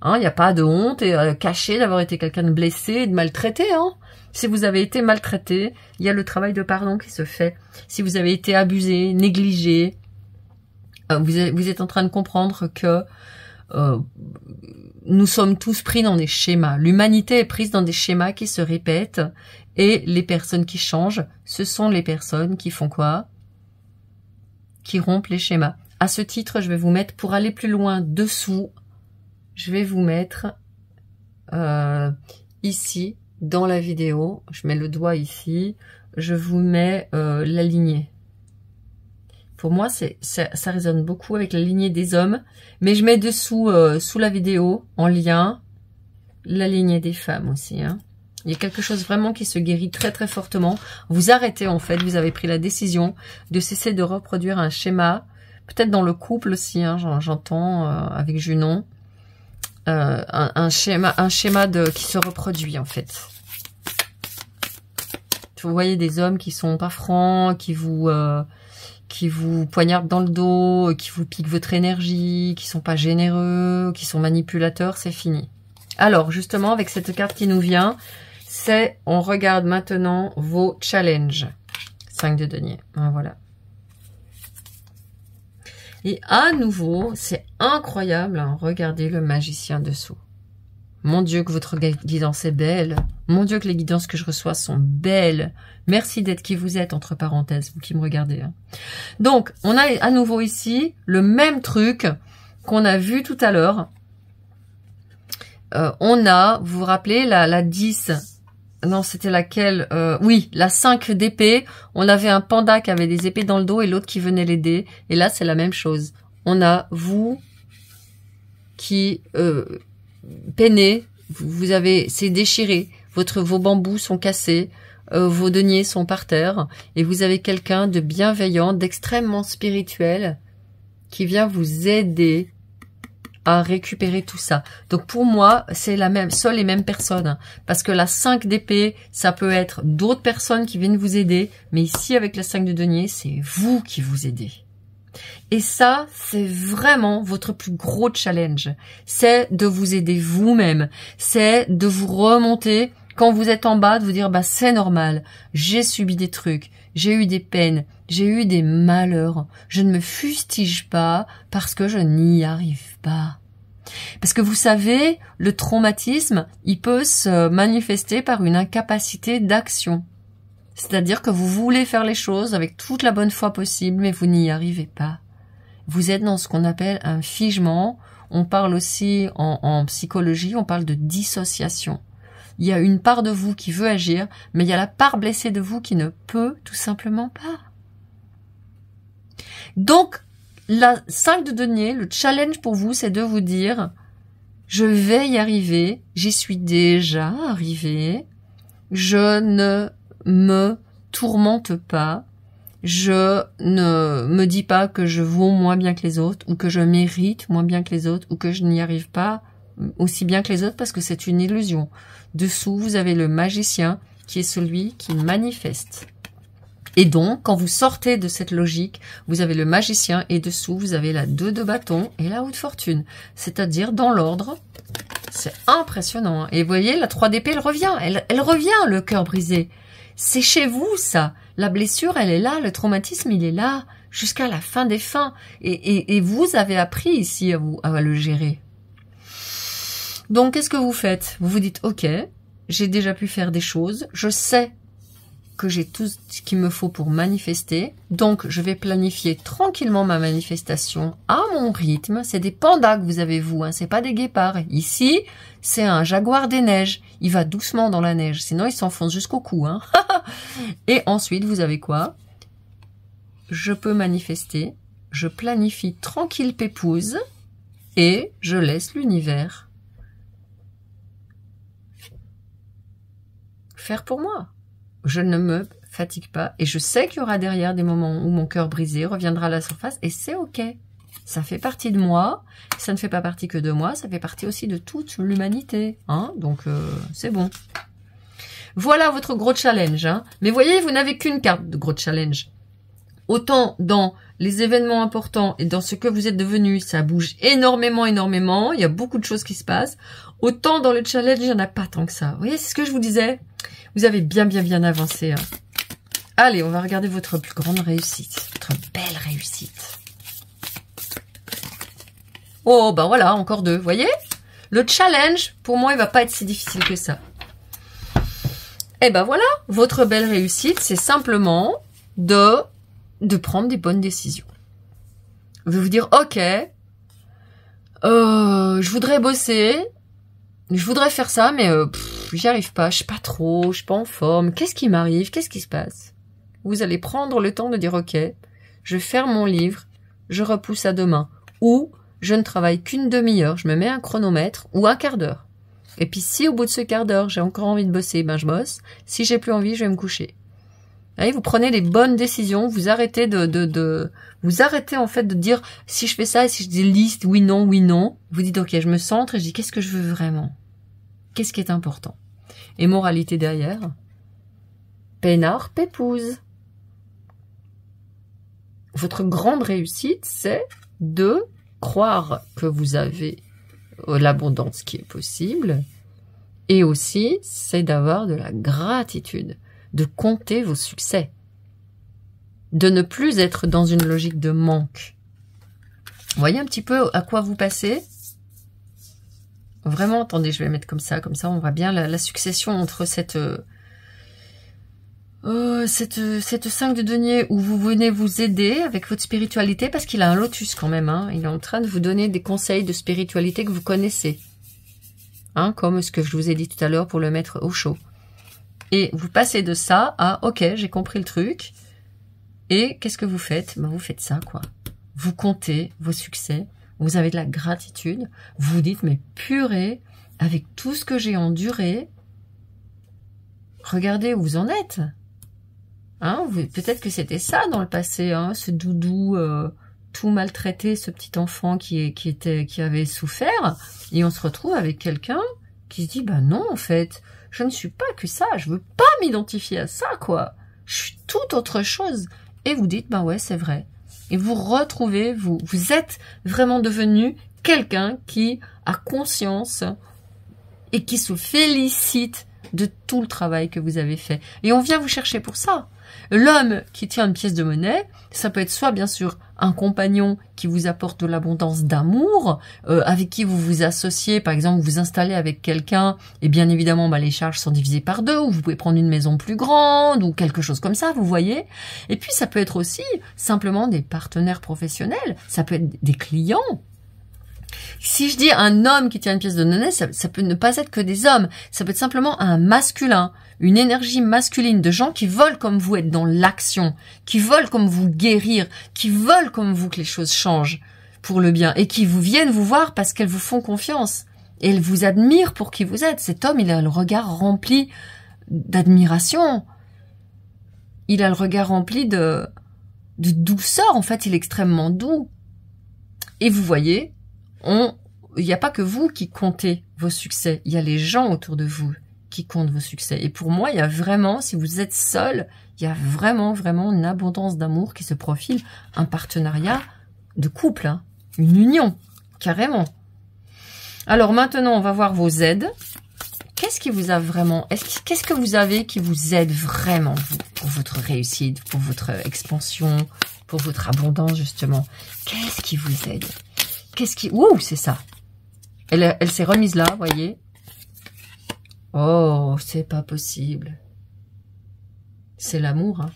hein, n'y a pas de honte et euh, cacher d'avoir été quelqu'un de blessé et de maltraité. Hein. Si vous avez été maltraité, il y a le travail de pardon qui se fait. Si vous avez été abusé, négligé, euh, vous, êtes, vous, êtes en train de comprendre que euh, nous sommes tous pris dans des schémas. L'humanité est prise dans des schémas qui se répètent et les personnes qui changent, ce sont les personnes qui font quoi qui rompent les schémas. À ce titre, je vais vous mettre, pour aller plus loin dessous, je vais vous mettre euh, ici, dans la vidéo, je mets le doigt ici, je vous mets euh, la lignée. Pour moi, c'est ça, résonne beaucoup avec la lignée des hommes, mais je mets dessous, euh, sous la vidéo, en lien, la lignée des femmes aussi. Hein. Il y a quelque chose vraiment qui se guérit très très fortement. Vous arrêtez en fait, vous avez pris la décision de cesser de reproduire un schéma, peut-être dans le couple aussi, hein, j'entends euh, avec Junon, euh, un, schéma, un schéma de, qui se reproduit en fait. Vous voyez des hommes qui sont pas francs, qui vous... Euh, qui vous poignardent dans le dos, qui vous piquent votre énergie, qui sont pas généreux, qui sont manipulateurs, c'est fini. Alors, justement, avec cette carte qui nous vient, c'est on regarde maintenant vos challenges. 5 de denier, ah, voilà. Et à nouveau, c'est incroyable, hein, regardez le magicien dessous. Mon Dieu, que votre guidance est belle. Mon Dieu, que les guidances que je reçois sont belles. Merci d'être qui vous êtes, entre parenthèses, vous qui me regardez. Hein. Donc, on a à nouveau ici le même truc qu'on a vu tout à l'heure. Euh, on a, vous vous rappelez, la, la 10 non, c'était laquelle euh, Oui, la 5 d'épée. On avait un panda qui avait des épées dans le dos et l'autre qui venait l'aider. Et là, c'est la même chose. On a vous qui euh, peinez, vous, avez, c'est déchiré, votre, vos bambous sont cassés, euh, vos deniers sont par terre, et vous avez quelqu'un de bienveillant, d'extrêmement spirituel, qui vient vous aider à récupérer tout ça. Donc pour moi, c'est la même, seule et même personne. parce que la 5 d'épée, ça peut être d'autres personnes qui viennent vous aider. Mais ici, avec la 5 de denier, c'est vous qui vous aidez. Et ça, c'est vraiment votre plus gros challenge. C'est de vous aider vous-même. C'est de vous remonter quand vous êtes en bas, de vous dire, bah, c'est normal. J'ai subi des trucs. J'ai eu des peines j'ai eu des malheurs. Je ne me fustige pas parce que je n'y arrive pas. Parce que vous savez, le traumatisme, il peut se manifester par une incapacité d'action. C'est-à-dire que vous voulez faire les choses avec toute la bonne foi possible, mais vous n'y arrivez pas. Vous êtes dans ce qu'on appelle un figement. On parle aussi en, psychologie, on parle de dissociation. Il y a une part de vous qui veut agir, mais il y a la part blessée de vous qui ne peut tout simplement pas. Donc, la 5 de denier, le challenge pour vous, c'est de vous dire, je vais y arriver, j'y suis déjà arrivé, je ne me tourmente pas, je ne me dis pas que je vaux moins bien que les autres, ou que je mérite moins bien que les autres, ou que je n'y arrive pas aussi bien que les autres, parce que c'est une illusion. Dessous, vous avez le magicien, qui est celui qui manifeste. Et donc, quand vous sortez de cette logique, vous avez le magicien et dessous, vous avez la 2 de bâton et la haute fortune. C'est-à-dire dans l'ordre, c'est impressionnant. Hein. Et vous voyez, la 3 d'épée, elle revient. Elle, revient, le cœur brisé. C'est chez vous, ça. La blessure, elle est là. Le traumatisme, il est là. Jusqu'à la fin des fins. Et, et, vous avez appris ici à, vous, à le gérer. Donc, qu'est-ce que vous faites Vous vous dites, OK, j'ai déjà pu faire des choses. Je sais que j'ai tout ce qu'il me faut pour manifester. Donc, je vais planifier tranquillement ma manifestation à mon rythme. C'est des pandas que vous avez, vous, hein, c'est pas des guépards. Ici, c'est un jaguar des neiges. Il va doucement dans la neige, sinon il s'enfonce jusqu'au cou. Hein. [LAUGHS] Et ensuite, vous avez quoi Je peux manifester, je planifie tranquille pépouse et je laisse l'univers. Faire pour moi je ne me fatigue pas et je sais qu'il y aura derrière des moments où mon cœur brisé reviendra à la surface et c'est ok. Ça fait partie de moi, ça ne fait pas partie que de moi, ça fait partie aussi de toute l'humanité. Hein Donc euh, c'est bon. Voilà votre gros challenge. Hein. Mais voyez, vous n'avez qu'une carte de gros challenge. Autant dans les événements importants et dans ce que vous êtes devenu, ça bouge énormément, énormément. Il y a beaucoup de choses qui se passent. Autant dans le challenge, il n'y en a pas tant que ça. Vous voyez, c'est ce que je vous disais. Vous avez bien, bien, bien avancé. Hein. Allez, on va regarder votre plus grande réussite. Votre belle réussite. Oh, ben voilà, encore deux. voyez Le challenge, pour moi, il va pas être si difficile que ça. Eh ben voilà, votre belle réussite, c'est simplement de, de prendre des bonnes décisions. Vous vous dire, ok, euh, je voudrais bosser, je voudrais faire ça, mais... Euh, plus, j'y arrive pas, je suis pas trop, je suis pas en forme, qu'est-ce qui m'arrive, qu'est-ce qui se passe Vous allez prendre le temps de dire ok, je ferme mon livre, je repousse à demain. Ou je ne travaille qu'une demi-heure, je me mets un chronomètre ou un quart d'heure. Et puis si au bout de ce quart d'heure j'ai encore envie de bosser, ben je bosse. Si j'ai plus envie, je vais me coucher. vous prenez les bonnes décisions, vous arrêtez de, vous arrêtez en fait de dire si je fais ça, si je dis liste, oui non, oui non. Vous dites ok, je me centre et je dis qu'est-ce que je veux vraiment. Qu'est-ce qui est important Et moralité derrière Peinard, pépouse. Votre grande réussite, c'est de croire que vous avez euh, l'abondance qui est possible et aussi c'est d'avoir de la gratitude, de compter vos succès, de ne plus être dans une logique de manque. voyez un petit peu à quoi vous passez Vraiment, attendez, je vais mettre comme ça, comme ça, on voit bien la, succession entre cette... Euh, oh, cette, euh, cette 5 de denier où vous venez vous aider avec votre spiritualité, parce qu'il a un lotus quand même, hein. il est en train de vous donner des conseils de spiritualité que vous connaissez, hein, comme ce que je vous ai dit tout à l'heure pour le mettre au chaud. Et vous passez de ça à « ok, j'ai compris le truc », et qu'est-ce que vous faites ben, Vous faites ça, quoi. Vous comptez vos succès, vous avez de la gratitude, vous vous dites, mais purée, avec tout ce que j'ai enduré, regardez où vous en êtes. Hein, peut-être que c'était ça dans le passé, hein, ce doudou euh, tout maltraité, ce petit enfant qui, était, qui avait souffert, et on se retrouve avec quelqu'un qui se dit, bah non, en fait, je ne suis pas que ça, je ne veux pas m'identifier à ça, quoi. Je suis tout autre chose. Et vous dites, bah ouais, c'est vrai et vous retrouvez, vous, vous êtes vraiment devenu quelqu'un qui a conscience et qui se félicite de tout le travail que vous avez fait. Et on vient vous chercher pour ça. L'homme qui tient une pièce de monnaie, ça peut être soit bien sûr un compagnon qui vous apporte de l'abondance d'amour, euh, avec qui vous vous associez, par exemple, vous installez avec quelqu'un, et bien évidemment, bah, les charges sont divisées par deux, ou vous pouvez prendre une maison plus grande, ou quelque chose comme ça, vous voyez. Et puis, ça peut être aussi simplement des partenaires professionnels, ça peut être des clients, si je dis un homme qui tient une pièce de monnaie, ça, peut ne pas être que des hommes. Ça peut être simplement un masculin, une énergie masculine de gens qui veulent comme vous être dans l'action, qui veulent comme vous guérir, qui veulent comme vous que les choses changent pour le bien et qui vous viennent vous voir parce qu'elles vous font confiance et elles vous admirent pour qui vous êtes. Cet homme, il a le regard rempli d'admiration. Il a le regard rempli de douceur. En fait, il est extrêmement doux. Et vous voyez, il n'y a pas que vous qui comptez vos succès, il y a les gens autour de vous qui comptent vos succès. Et pour moi, il y a vraiment, si vous êtes seul, il y a vraiment, vraiment une abondance d'amour qui se profile, un partenariat de couple, hein, une union, carrément. Alors maintenant, on va voir vos aides. Qu'est-ce qui vous a vraiment, qu'est-ce que vous avez qui vous aide vraiment pour votre réussite, pour votre expansion, pour votre abondance justement Qu'est-ce qui vous aide Qu'est-ce qui... Ouh, c'est ça. Elle, s'est remise là, voyez. Oh, c'est pas possible. C'est l'amour. Hein.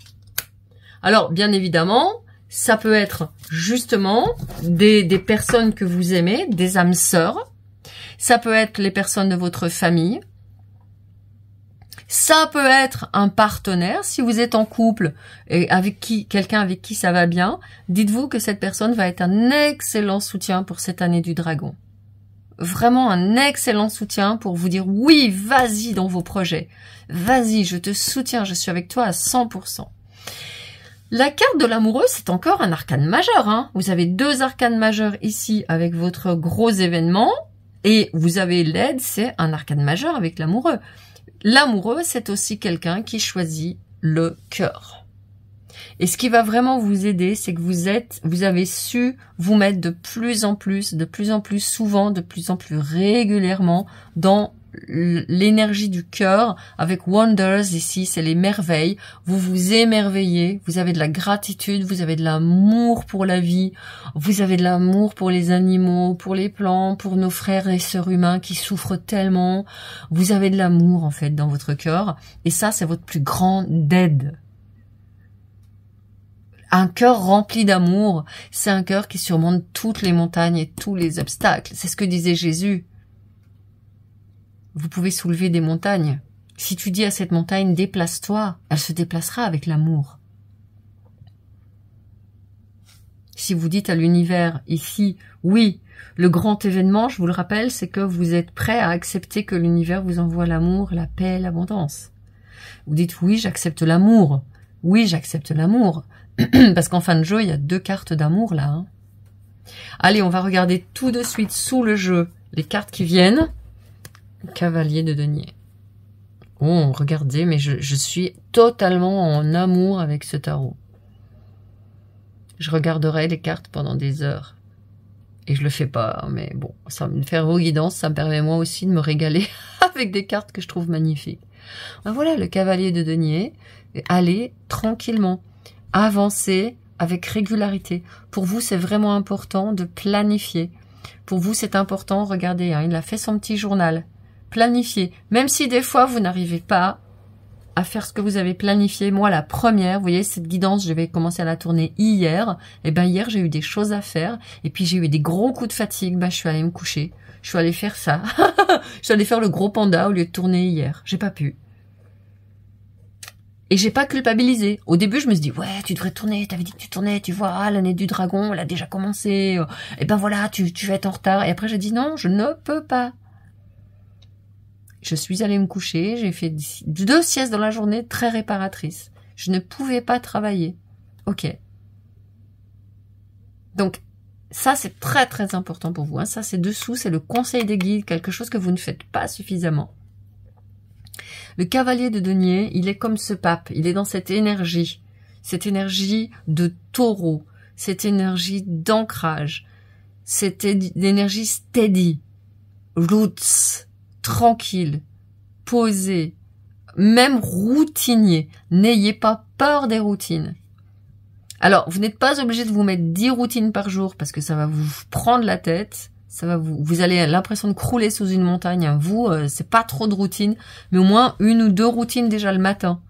Alors, bien évidemment, ça peut être justement des, des personnes que vous aimez, des âmes sœurs. Ça peut être les personnes de votre famille. Ça peut être un partenaire. Si vous êtes en couple et avec qui, quelqu'un avec qui ça va bien, dites-vous que cette personne va être un excellent soutien pour cette année du dragon. Vraiment un excellent soutien pour vous dire oui, vas-y dans vos projets. Vas-y, je te soutiens, je suis avec toi à 100%. La carte de l'amoureux, c'est encore un arcane majeur. Hein. Vous avez deux arcanes majeurs ici avec votre gros événement et vous avez l'aide, c'est un arcane majeur avec l'amoureux. L'amoureux, c'est aussi quelqu'un qui choisit le cœur. Et ce qui va vraiment vous aider, c'est que vous êtes, vous avez su vous mettre de plus en plus, de plus en plus souvent, de plus en plus régulièrement dans l'énergie du cœur avec Wonders ici, c'est les merveilles. Vous vous émerveillez, vous avez de la gratitude, vous avez de l'amour pour la vie, vous avez de l'amour pour les animaux, pour les plants, pour nos frères et sœurs humains qui souffrent tellement. Vous avez de l'amour en fait dans votre cœur et ça c'est votre plus grande aide. Un cœur rempli d'amour, c'est un cœur qui surmonte toutes les montagnes et tous les obstacles. C'est ce que disait Jésus. Vous pouvez soulever des montagnes. Si tu dis à cette montagne déplace-toi, elle se déplacera avec l'amour. Si vous dites à l'univers ici oui, le grand événement, je vous le rappelle, c'est que vous êtes prêt à accepter que l'univers vous envoie l'amour, la paix, l'abondance. Vous dites oui, j'accepte l'amour. Oui, j'accepte l'amour. [CLEARS THROAT] Parce qu'en fin de jeu, il y a deux cartes d'amour là. Hein. Allez, on va regarder tout de suite sous le jeu les cartes qui viennent. Cavalier de denier. Oh, regardez, mais je, suis totalement en amour avec ce tarot. Je regarderai les cartes pendant des heures. Et je le fais pas, hein, mais bon, ça me faire vos guidances, ça me permet moi aussi de me régaler [LAUGHS] avec des cartes que je trouve magnifiques. Ben voilà, le cavalier de denier, allez tranquillement, avancez avec régularité. Pour vous, c'est vraiment important de planifier. Pour vous, c'est important, regardez, hein, il a fait son petit journal planifier. Même si des fois vous n'arrivez pas à faire ce que vous avez planifié. Moi, la première, vous voyez, cette guidance, je vais commencer à la tourner hier. Et eh ben hier, j'ai eu des choses à faire. Et puis j'ai eu des gros coups de fatigue. Ben, je suis allée me coucher. Je suis allée faire ça. [LAUGHS] je suis allée faire le gros panda au lieu de tourner hier. J'ai pas pu. Et j'ai pas culpabilisé. Au début, je me suis dit, ouais, tu devrais tourner, t'avais dit que tu tournais, tu vois, ah, l'année du dragon, elle a déjà commencé, et euh, eh ben voilà, tu, tu vas être en retard. Et après, j'ai dit, non, je ne peux pas. Je suis allée me coucher, j'ai fait deux siestes dans la journée très réparatrice Je ne pouvais pas travailler. Ok. Donc, ça, c'est très très important pour vous. Hein. Ça, c'est dessous, c'est le conseil des guides, quelque chose que vous ne faites pas suffisamment. Le cavalier de denier, il est comme ce pape, il est dans cette énergie, cette énergie de taureau, cette énergie d'ancrage, cette énergie steady, roots, tranquille, posé, même routinier. N'ayez pas peur des routines. Alors, vous n'êtes pas obligé de vous mettre dix routines par jour parce que ça va vous prendre la tête. Ça va vous, vous allez l'impression de crouler sous une montagne. Hein. Vous, euh, c'est pas trop de routines, mais au moins une ou deux routines déjà le matin.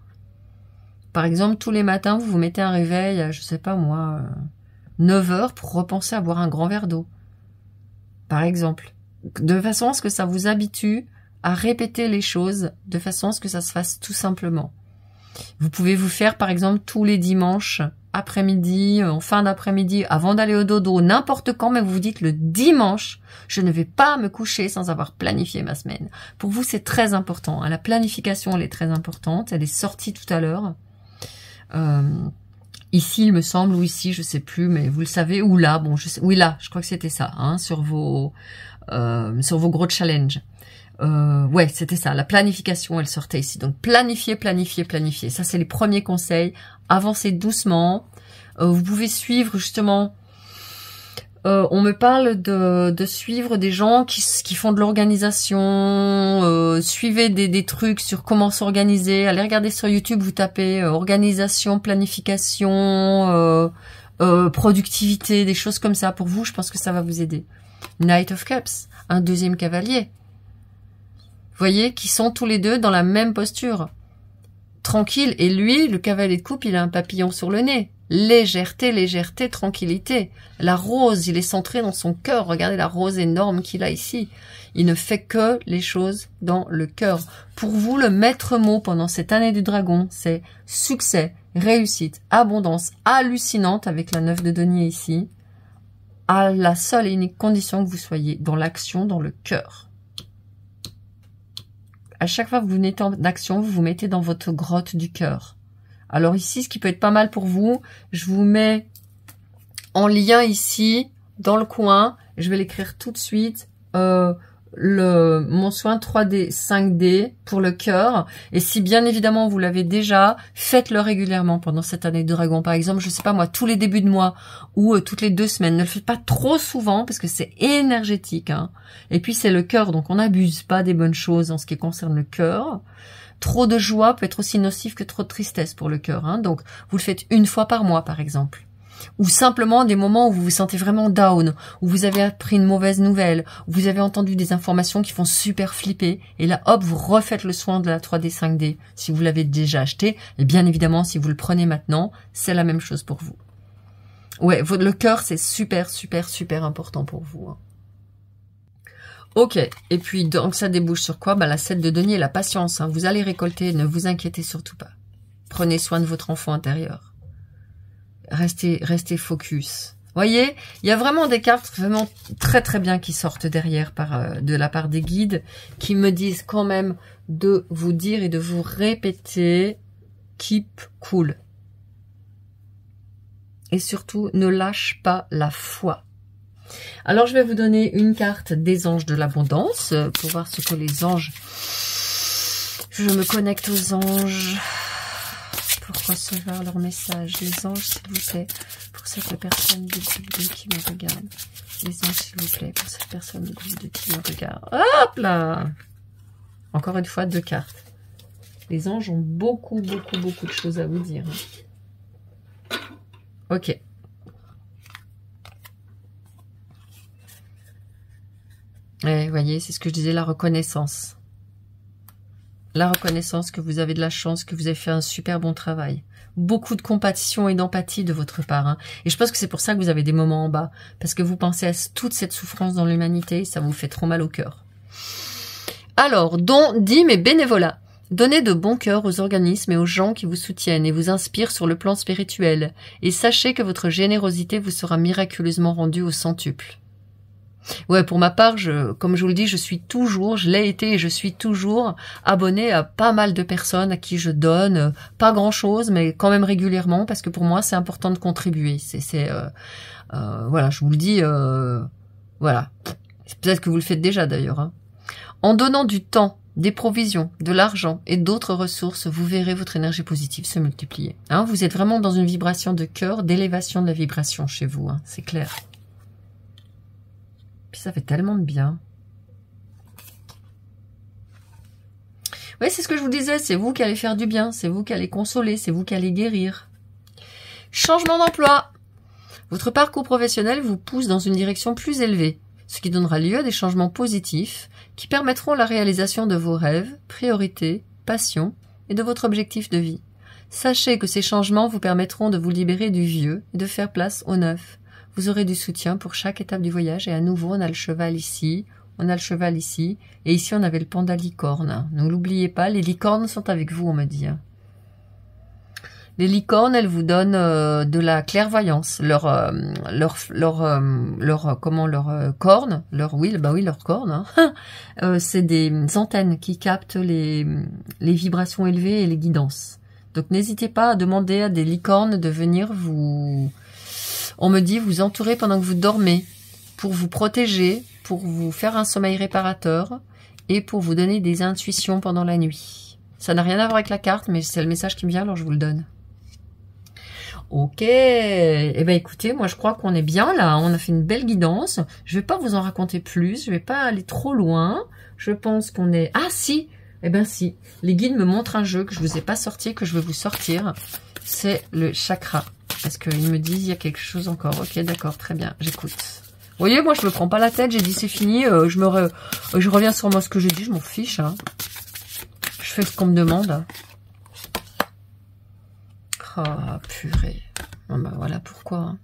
Par exemple, tous les matins, vous vous mettez un réveil, à, je sais pas moi, 9 euh, heures pour repenser à boire un grand verre d'eau. Par exemple de façon à ce que ça vous habitue à répéter les choses, de façon à ce que ça se fasse tout simplement. Vous pouvez vous faire par exemple tous les dimanches après-midi, euh, en fin d'après-midi, avant d'aller au dodo, n'importe quand, mais vous vous dites le dimanche, je ne vais pas me coucher sans avoir planifié ma semaine. Pour vous, c'est très important. Hein. La planification, elle est très importante. Elle est sortie tout à l'heure. Euh, ici, il me semble, ou ici, je sais plus, mais vous le savez, ou là, bon, je sais, oui, là, je crois que c'était ça, hein, sur vos, euh, sur vos gros challenges. Euh, ouais, c'était ça, la planification, elle sortait ici. Donc planifier, planifier, planifier. Ça, c'est les premiers conseils. Avancez doucement. Euh, vous pouvez suivre justement... on me parle de, de, suivre des gens qui, qui font de l'organisation, suivez des, des, trucs sur comment s'organiser, allez regarder sur YouTube, vous tapez organisation, planification, productivité, des choses comme ça pour vous, je pense que ça va vous aider. Knight of Cups, un deuxième cavalier. Voyez, qui sont tous les deux dans la même posture. Tranquille, et lui, le cavalier de coupe, il a un papillon sur le nez. Légèreté, légèreté, tranquillité. La rose, il est centré dans son cœur. Regardez la rose énorme qu'il a ici. Il ne fait que les choses dans le cœur. Pour vous, le maître mot pendant cette année du dragon, c'est succès, réussite, abondance hallucinante avec la neuf de denier ici à la seule et unique condition que vous soyez dans l'action, dans le cœur. À chaque fois que vous venez en action, vous vous mettez dans votre grotte du cœur. Alors ici, ce qui peut être pas mal pour vous, je vous mets en lien ici, dans le coin, je vais l'écrire tout de suite, euh, le, mon soin 3D, 5D pour le cœur. Et si bien évidemment vous l'avez déjà, faites-le régulièrement pendant cette année de dragon. Par exemple, je sais pas moi, tous les débuts de mois ou euh, toutes les deux semaines. Ne le faites pas trop souvent parce que c'est énergétique. Hein. Et puis c'est le cœur, donc on n'abuse pas des bonnes choses en ce qui concerne le cœur. Trop de joie peut être aussi nocif que trop de tristesse pour le cœur. Hein. Donc vous le faites une fois par mois par exemple ou simplement des moments où vous vous sentez vraiment down, où vous avez appris une mauvaise nouvelle, où vous avez entendu des informations qui font super flipper, et là, hop, vous refaites le soin de la 3D 5D si vous l'avez déjà acheté, et bien évidemment, si vous le prenez maintenant, c'est la même chose pour vous. Ouais, le cœur, c'est super, super, super important pour vous. Hein. Ok, et puis donc ça débouche sur quoi bah, La 7 de denier, la patience. Hein. Vous allez récolter, ne vous inquiétez surtout pas. Prenez soin de votre enfant intérieur. Restez, restez focus. Voyez, il y a vraiment des cartes vraiment très très bien qui sortent derrière par, euh, de la part des guides qui me disent quand même de vous dire et de vous répéter keep cool. Et surtout, ne lâche pas la foi. Alors, je vais vous donner une carte des anges de l'abondance euh, pour voir ce que les anges... Je me connecte aux anges pour recevoir leur message. Les anges, s'il vous plaît, pour cette personne du groupe qui me regarde. Les anges, s'il vous plaît, pour cette personne du qui me regarde. Hop là Encore une fois, deux cartes. Les anges ont beaucoup, beaucoup, beaucoup de choses à vous dire. Hein. Ok. Eh, vous voyez, c'est ce que je disais, la reconnaissance la reconnaissance que vous avez de la chance, que vous avez fait un super bon travail. Beaucoup de compassion et d'empathie de votre part. Hein. Et je pense que c'est pour ça que vous avez des moments en bas. Parce que vous pensez à toute cette souffrance dans l'humanité, ça vous fait trop mal au cœur. Alors, don, dîme et bénévolat. Donnez de bon cœur aux organismes et aux gens qui vous soutiennent et vous inspirent sur le plan spirituel. Et sachez que votre générosité vous sera miraculeusement rendue au centuple. Ouais, pour ma part, je, comme je vous le dis, je suis toujours, je l'ai été et je suis toujours abonné à pas mal de personnes à qui je donne euh, pas grand chose, mais quand même régulièrement parce que pour moi c'est important de contribuer. C'est, euh, euh, voilà, je vous le dis, euh, voilà. Peut-être que vous le faites déjà d'ailleurs. Hein. En donnant du temps, des provisions, de l'argent et d'autres ressources, vous verrez votre énergie positive se multiplier. Hein, vous êtes vraiment dans une vibration de cœur, d'élévation de la vibration chez vous, hein, c'est clair ça fait tellement de bien. Oui, c'est ce que je vous disais, c'est vous qui allez faire du bien, c'est vous qui allez consoler, c'est vous qui allez guérir. Changement d'emploi. Votre parcours professionnel vous pousse dans une direction plus élevée, ce qui donnera lieu à des changements positifs qui permettront la réalisation de vos rêves, priorités, passions et de votre objectif de vie. Sachez que ces changements vous permettront de vous libérer du vieux et de faire place au neuf. Vous aurez du soutien pour chaque étape du voyage et à nouveau on a le cheval ici, on a le cheval ici et ici on avait le panda licorne. Ne l'oubliez pas, les licornes sont avec vous on me dit. Hein. Les licornes, elles vous donnent euh, de la clairvoyance, leur euh, leur leur euh, comment leur corne, leur oui, bah oui, leur corne. Hein. [LAUGHS] c'est des antennes qui captent les les vibrations élevées et les guidances. Donc n'hésitez pas à demander à des licornes de venir vous on me dit vous entourez pendant que vous dormez pour vous protéger, pour vous faire un sommeil réparateur et pour vous donner des intuitions pendant la nuit. Ça n'a rien à voir avec la carte, mais c'est le message qui me vient, alors je vous le donne. Ok, eh ben écoutez, moi je crois qu'on est bien là, on a fait une belle guidance. Je ne vais pas vous en raconter plus, je ne vais pas aller trop loin. Je pense qu'on est... Ah si Eh ben si, les guides me montrent un jeu que je ne vous ai pas sorti, que je vais vous sortir. C'est le chakra est-ce qu'ils me disent il y a quelque chose encore Ok, d'accord, très bien, j'écoute. Vous voyez, moi, je me prends pas la tête. J'ai dit, c'est fini. Euh, je, me euh, je reviens sur moi ce que j'ai dit. Je m'en fiche. Hein. Je fais ce qu'on me demande. Oh, purée. Bah, voilà pourquoi. Hein.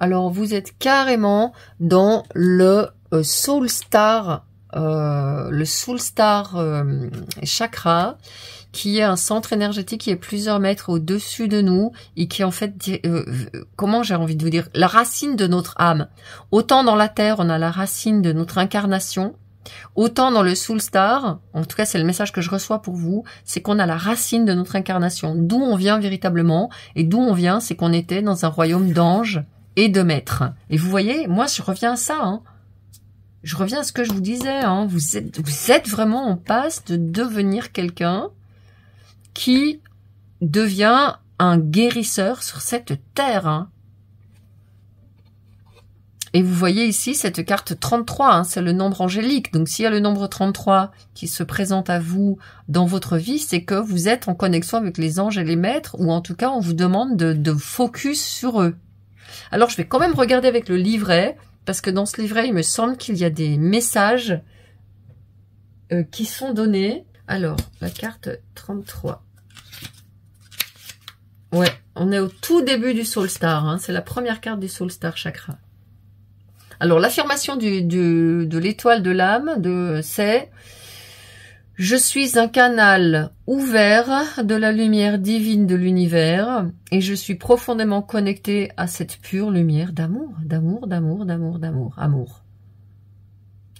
Alors, vous êtes carrément dans le euh, Soul Star, le Soul Star chakra qui est un centre énergétique qui est plusieurs mètres au-dessus de nous et qui en fait, euh, comment j'ai envie de vous dire, la racine de notre âme. Autant dans la Terre, on a la racine de notre incarnation, Autant dans le Soul Star, en tout cas c'est le message que je reçois pour vous, c'est qu'on a la racine de notre incarnation, d'où on vient véritablement, et d'où on vient, c'est qu'on était dans un royaume d'anges et de maîtres. Et vous voyez, moi je reviens à ça, hein. je reviens à ce que je vous disais, hein. vous, êtes, vous êtes vraiment en passe de devenir quelqu'un qui devient un guérisseur sur cette terre. Hein. Et vous voyez ici cette carte 33, hein, c'est le nombre angélique. Donc s'il y a le nombre 33 qui se présente à vous dans votre vie, c'est que vous êtes en connexion avec les anges et les maîtres, ou en tout cas on vous demande de, de focus sur eux. Alors je vais quand même regarder avec le livret, parce que dans ce livret, il me semble qu'il y a des messages euh, qui sont donnés. Alors, la carte 33. Ouais, on est au tout début du Soul Star. Hein. C'est la première carte du Soul Star Chakra. Alors, l'affirmation de l'étoile de l'âme, de c'est « Je suis un canal ouvert de la lumière divine de l'univers et je suis profondément connecté à cette pure lumière d'amour, d'amour, d'amour, d'amour, d'amour, amour.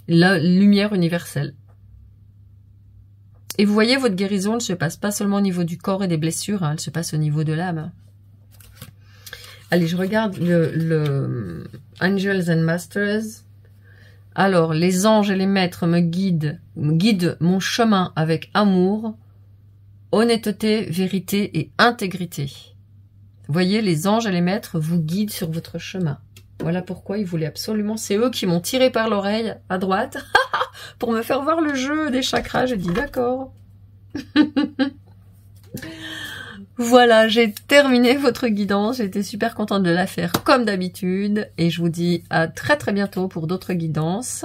La lumière universelle. Et vous voyez, votre guérison ne se passe pas seulement au niveau du corps et des blessures, hein, elle se passe au niveau de l'âme. Allez, je regarde le, Angels and Masters. Alors, les anges et les maîtres me guident, me guident mon chemin avec amour, honnêteté, vérité et intégrité. Vous voyez, les anges et les maîtres vous guident sur votre chemin. Voilà pourquoi ils voulaient absolument. C'est eux qui m'ont tiré par l'oreille à droite. [LAUGHS] pour me faire voir le jeu des chakras. J'ai dit d'accord. [LAUGHS] voilà, j'ai terminé votre guidance. J'étais super contente de la faire comme d'habitude. Et je vous dis à très très bientôt pour d'autres guidances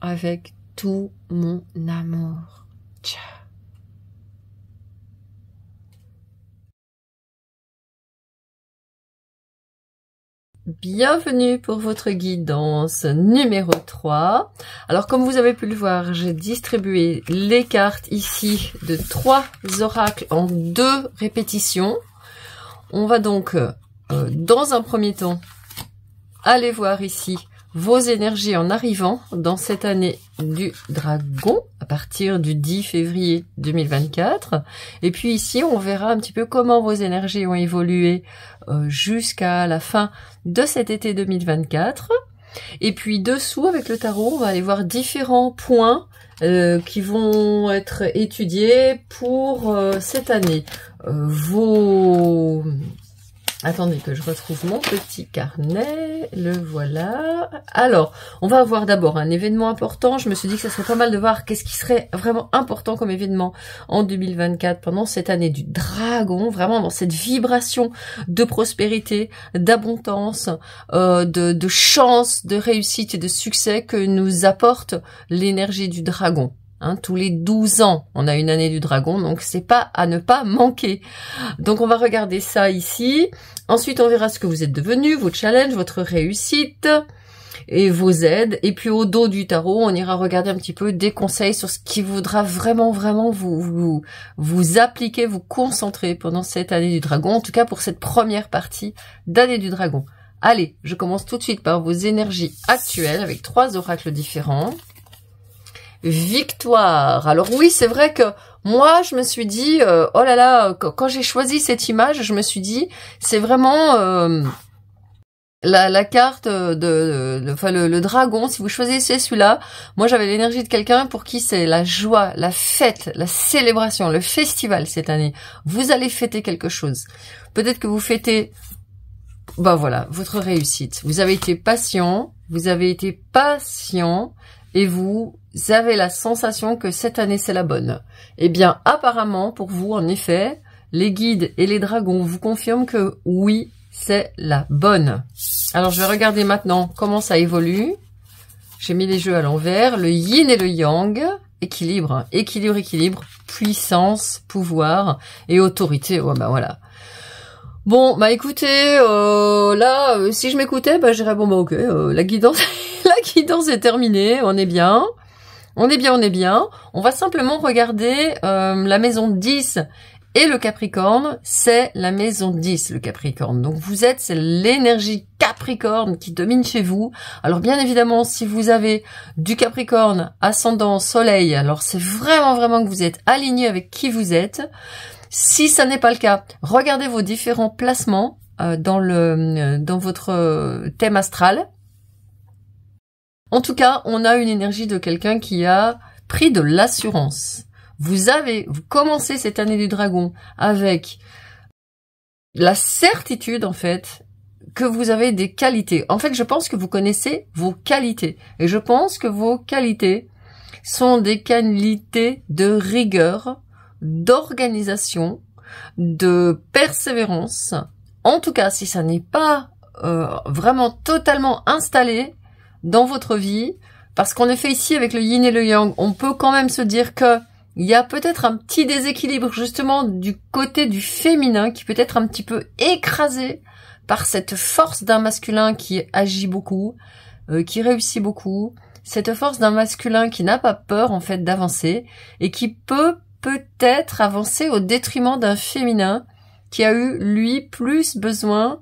avec tout mon amour. Ciao Bienvenue pour votre guidance numéro 3. Alors comme vous avez pu le voir, j'ai distribué les cartes ici de trois oracles en deux répétitions. On va donc euh, dans un premier temps aller voir ici vos énergies en arrivant dans cette année du dragon à partir du 10 février 2024. Et puis ici, on verra un petit peu comment vos énergies ont évolué euh, jusqu'à la fin de cet été 2024. Et puis dessous, avec le tarot, on va aller voir différents points euh, qui vont être étudiés pour euh, cette année. vos Attendez que je retrouve mon petit carnet. Le voilà. Alors, on va avoir d'abord un événement important. Je me suis dit que ça serait pas mal de voir qu'est-ce qui serait vraiment important comme événement en 2024 pendant cette année du dragon. Vraiment dans cette vibration de prospérité, d'abondance, euh, de, de chance, de réussite et de succès que nous apporte l'énergie du dragon. Hein, tous les 12 ans, on a une année du dragon, donc c'est pas à ne pas manquer. Donc on va regarder ça ici. Ensuite, on verra ce que vous êtes devenu, vos challenges, votre réussite et vos aides. Et puis au dos du tarot, on ira regarder un petit peu des conseils sur ce qui voudra vraiment, vraiment vous, vous appliquer, vous concentrer pendant cette année du dragon, en tout cas pour cette première partie d'année du dragon. Allez, je commence tout de suite par vos énergies actuelles avec trois oracles différents victoire. Alors oui, c'est vrai que moi, je me suis dit, euh, oh là là, quand j'ai choisi cette image, je me suis dit, c'est vraiment euh, la, la, carte de, enfin, le, le, dragon. Si vous choisissez celui-là, moi j'avais l'énergie de quelqu'un pour qui c'est la joie, la fête, la célébration, le festival cette année. Vous allez fêter quelque chose. Peut-être que vous fêtez, ben voilà, votre réussite. Vous avez été patient, vous avez été patient et vous avez la sensation que cette année c'est la bonne. Eh bien, apparemment, pour vous, en effet, les guides et les dragons vous confirment que oui, c'est la bonne. Alors, je vais regarder maintenant comment ça évolue. J'ai mis les jeux à l'envers, le yin et le yang, équilibre, équilibre, équilibre, puissance, pouvoir et autorité. Oh, bah voilà. Bon, bah écoutez, euh, là, euh, si je m'écoutais, bah je bon bah ok, euh, la guidance [LAUGHS] [LAUGHS] qui danse est terminé, on est bien. On est bien, on est bien. On va simplement regarder euh, la maison 10 et le Capricorne, c'est la maison 10, le Capricorne. Donc vous êtes, c'est l'énergie Capricorne qui domine chez vous. Alors bien évidemment, si vous avez du Capricorne, ascendant, soleil, alors c'est vraiment vraiment que vous êtes aligné avec qui vous êtes. Si ça n'est pas le cas, regardez vos différents placements euh, dans, le, euh, dans votre thème astral. En tout cas, on a une énergie de quelqu'un qui a pris de l'assurance. Vous avez, vous commencez cette année du dragon avec la certitude, en fait, que vous avez des qualités. En fait, je pense que vous connaissez vos qualités. Et je pense que vos qualités sont des qualités de rigueur, d'organisation, de persévérance. En tout cas, si ça n'est pas euh, vraiment totalement installé, dans votre vie. Parce qu'en effet, ici, avec le yin et le yang, on peut quand même se dire que il y a peut-être un petit déséquilibre justement du côté du féminin qui peut être un petit peu écrasé par cette force d'un masculin qui agit beaucoup, euh, qui réussit beaucoup, cette force d'un masculin qui n'a pas peur en fait d'avancer et qui peut peut-être avancer au détriment d'un féminin qui a eu lui plus besoin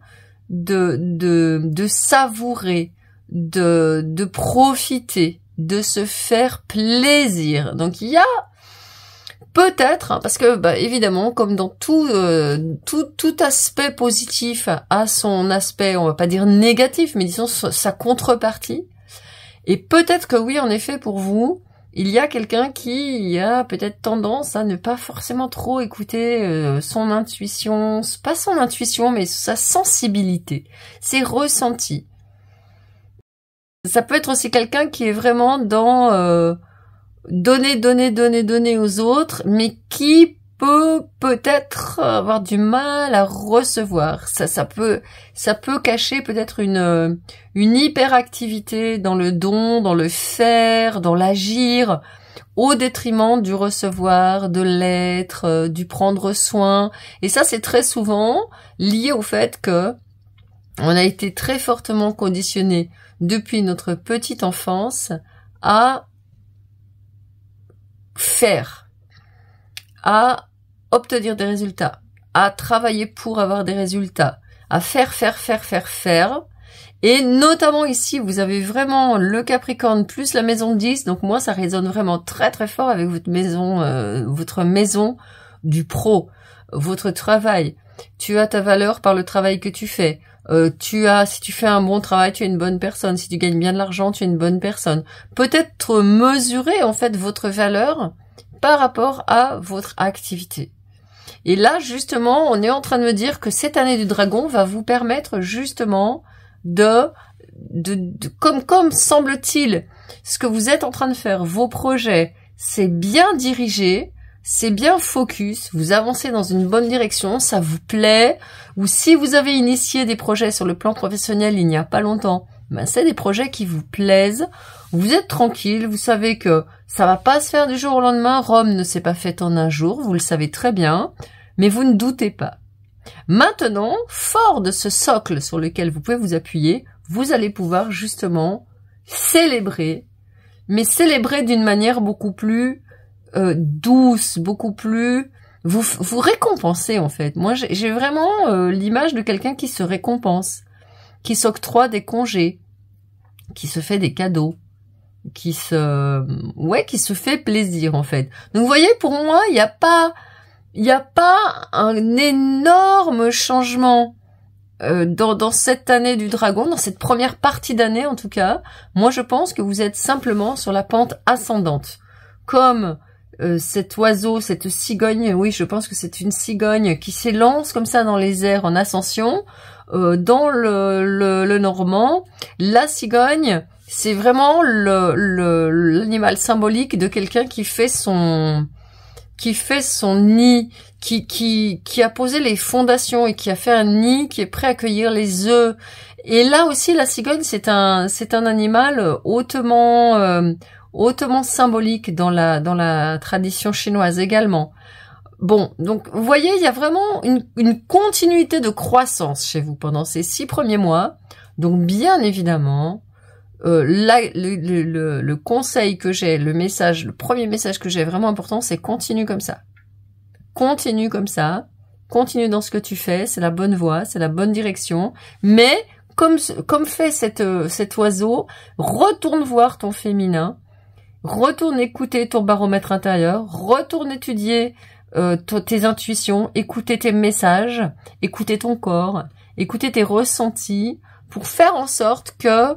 de, de savourer, de, profiter, de se faire plaisir. Donc il y a peut-être, hein, parce que bah, évidemment, comme dans tout, euh, tout, tout aspect positif a son aspect, on va pas dire négatif, mais disons sa contrepartie. Et peut-être que oui, en effet, pour vous, il y a quelqu'un qui a peut-être tendance à ne pas forcément trop écouter euh, son intuition, pas son intuition, mais sa sensibilité, ses ressentis. Ça peut être aussi quelqu'un qui est vraiment dans euh, donner, donner, donner, donner aux autres, mais qui peut peut-être avoir du mal à recevoir. Ça, ça peut, ça peut cacher peut-être une, euh, une hyperactivité dans le don, dans le faire, dans l'agir, au détriment du recevoir, de l'être, euh, du prendre soin. Et ça, c'est très souvent lié au fait que on a été très fortement conditionné depuis notre petite enfance à faire, à obtenir des résultats, à travailler pour avoir des résultats, à faire, faire, faire, faire, faire. Et notamment ici, vous avez vraiment le Capricorne plus la maison 10. Donc moi, ça résonne vraiment très très fort avec votre maison, euh, votre maison du pro, votre travail. Tu as ta valeur par le travail que tu fais. Euh, tu as, si tu fais un bon travail, tu es une bonne personne. Si tu gagnes bien de l'argent, tu es une bonne personne. Peut-être mesurer en fait votre valeur par rapport à votre activité. Et là, justement, on est en train de me dire que cette année du dragon va vous permettre justement de, de, de comme, comme semble-t-il, ce que vous êtes en train de faire, vos projets, c'est bien dirigé, c'est bien focus, vous avancez dans une bonne direction, ça vous plaît, ou si vous avez initié des projets sur le plan professionnel il n'y a pas longtemps, ben c'est des projets qui vous plaisent, vous êtes tranquille, vous savez que ça va pas se faire du jour au lendemain, Rome ne s'est pas faite en un jour, vous le savez très bien, mais vous ne doutez pas. Maintenant, fort de ce socle sur lequel vous pouvez vous appuyer, vous allez pouvoir justement célébrer, mais célébrer d'une manière beaucoup plus euh, douce, beaucoup plus. Vous vous récompensez en fait. Moi, j'ai vraiment euh, l'image de quelqu'un qui se récompense, qui s'octroie des congés, qui se fait des cadeaux, qui se ouais, qui se fait plaisir en fait. Donc, vous voyez, pour moi, il n'y a pas il n'y a pas un énorme changement euh, dans, dans, cette année du dragon, dans cette première partie d'année en tout cas. Moi, je pense que vous êtes simplement sur la pente ascendante, comme euh, cet oiseau, cette cigogne, oui, je pense que c'est une cigogne qui s'élance comme ça dans les airs en ascension, euh, dans le, le, normand, la cigogne, c'est vraiment l'animal symbolique de quelqu'un qui fait son qui fait son nid, qui, qui, qui a posé les fondations et qui a fait un nid, qui est prêt à accueillir les œufs. Et là aussi, la cigogne, c'est un, c'est un animal hautement, euh, hautement symbolique dans la, dans la tradition chinoise également. Bon, donc vous voyez, il y a vraiment une, une continuité de croissance chez vous pendant ces six premiers mois. Donc bien évidemment, euh, le, le, le, conseil que j'ai, le message, le premier message que j'ai vraiment important, c'est continue comme ça. Continue comme ça. Continue dans ce que tu fais. C'est la bonne voie, c'est la bonne direction. Mais comme, comme fait cette, euh, cet oiseau, retourne voir ton féminin retourne écouter ton baromètre intérieur, retourne étudier euh, tes intuitions, écouter tes messages, écouter ton corps, écouter tes ressentis, pour faire en sorte que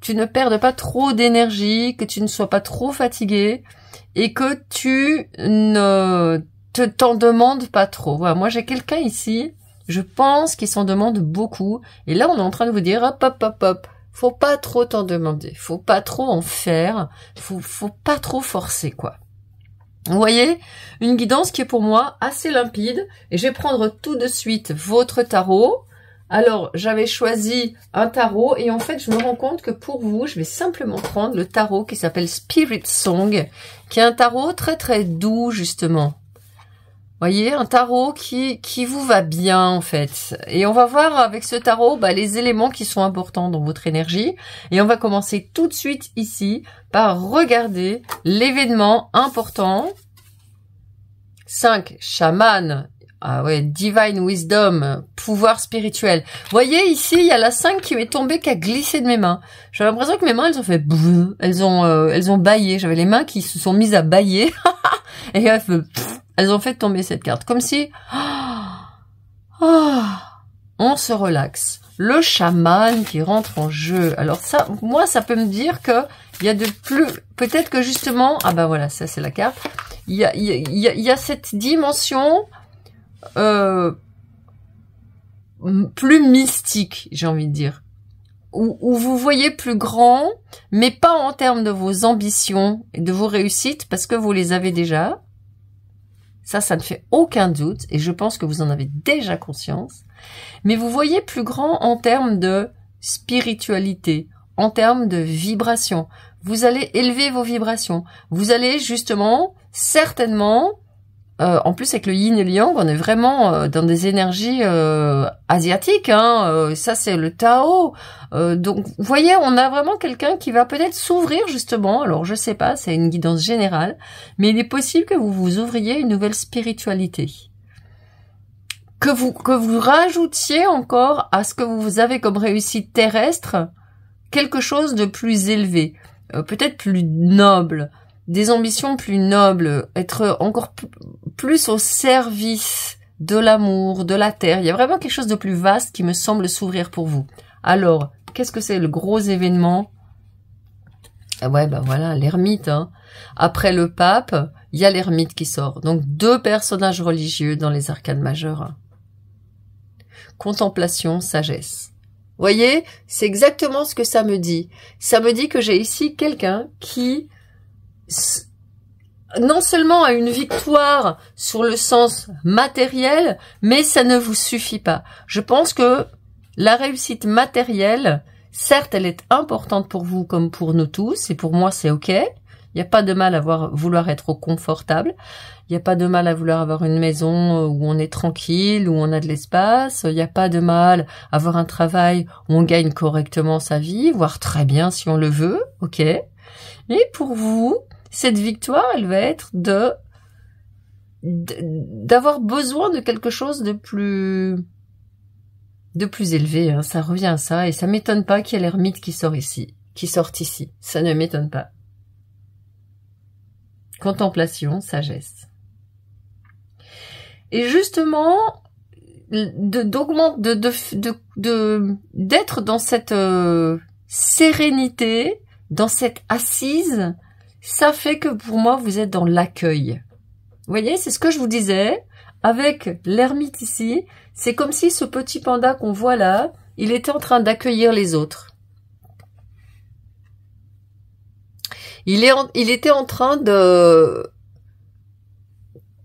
tu ne perdes pas trop d'énergie, que tu ne sois pas trop fatigué et que tu ne te t'en demandes pas trop. moi j'ai quelqu'un ici, je pense qu'il s'en demande beaucoup et là on est en train de vous dire hop hop hop hop, faut pas trop t'en demander, faut pas trop en faire, faut, faut pas trop forcer, quoi. Vous voyez, une guidance qui est pour moi assez limpide et je vais prendre tout de suite votre tarot. Alors, j'avais choisi un tarot et en fait, je me rends compte que pour vous, je vais simplement prendre le tarot qui s'appelle Spirit Song, qui est un tarot très très doux justement voyez, un tarot qui, qui vous va bien en fait. Et on va voir avec ce tarot bah, les éléments qui sont importants dans votre énergie. Et on va commencer tout de suite ici par regarder l'événement important. 5 chaman ah ouais, divine wisdom, pouvoir spirituel. Voyez ici, il y a la 5 qui m'est tombée, qui a glissé de mes mains. J'ai l'impression que mes mains, elles ont fait elles ont euh, elles ont baillé. J'avais les mains qui se sont mises à bailler. [LAUGHS] et elles, elles ont fait tomber cette carte. Comme si [GASPS] ah, on se relaxe. Le chaman qui rentre en jeu. Alors ça, moi, ça peut me dire que il y a de plus. Peut-être que justement, ah bah ben voilà, ça c'est la carte. Il y a, il y, a, il y a cette dimension euh, plus mystique, j'ai envie de dire. Où, où, vous voyez plus grand, mais pas en termes de vos ambitions et de vos réussites, parce que vous les avez déjà. Ça, ça ne fait aucun doute, et je pense que vous en avez déjà conscience. Mais vous voyez plus grand en termes de spiritualité, en termes de vibration. Vous allez élever vos vibrations. Vous allez justement, certainement, euh, en plus, avec le yin et le yang, on est vraiment euh, dans des énergies euh, asiatiques. Hein. ça, c'est le Tao. donc, vous voyez, on a vraiment quelqu'un qui va peut-être s'ouvrir justement. Alors, je sais pas, c'est une guidance générale, mais il est possible que vous vous ouvriez une nouvelle spiritualité, que vous que vous rajoutiez encore à ce que vous avez comme réussite terrestre quelque chose de plus élevé, peut-être plus noble des ambitions plus nobles, être encore plus au service de l'amour, de la terre. Il y a vraiment quelque chose de plus vaste qui me semble s'ouvrir pour vous. Alors, qu'est-ce que c'est le gros événement ah Ouais, ben voilà, l'ermite. Hein. Après le pape, il y a l'ermite qui sort. Donc deux personnages religieux dans les arcanes majeures. Contemplation, sagesse. Voyez, c'est exactement ce que ça me dit. Ça me dit que j'ai ici quelqu'un qui non seulement à une victoire sur le sens matériel, mais ça ne vous suffit pas. Je pense que la réussite matérielle, certes, elle est importante pour vous comme pour nous tous, et pour moi c'est ok. Il n'y a pas de mal à vouloir être confortable. Il n'y a pas de mal à vouloir avoir une maison euh, où on est tranquille, où on a de l'espace. Il n'y a pas de mal à avoir un travail où on gagne correctement sa vie, voire très bien si on le veut. OK. Et pour vous, cette victoire, elle va être de d'avoir besoin de quelque chose de plus de plus élevé. Hein. Ça revient à ça et ça m'étonne pas qu'il y ait l'ermite qui sort ici, qui sort ici. Ça ne m'étonne pas. Contemplation, sagesse. Et justement, de d'être dans cette euh, sérénité dans cette assise ça fait que pour moi, vous êtes dans l'accueil. Vous voyez, c'est ce que je vous disais. Avec l'ermite ici, c'est comme si ce petit panda qu'on voit là, il était en train d'accueillir les autres. Il, est il était en train de...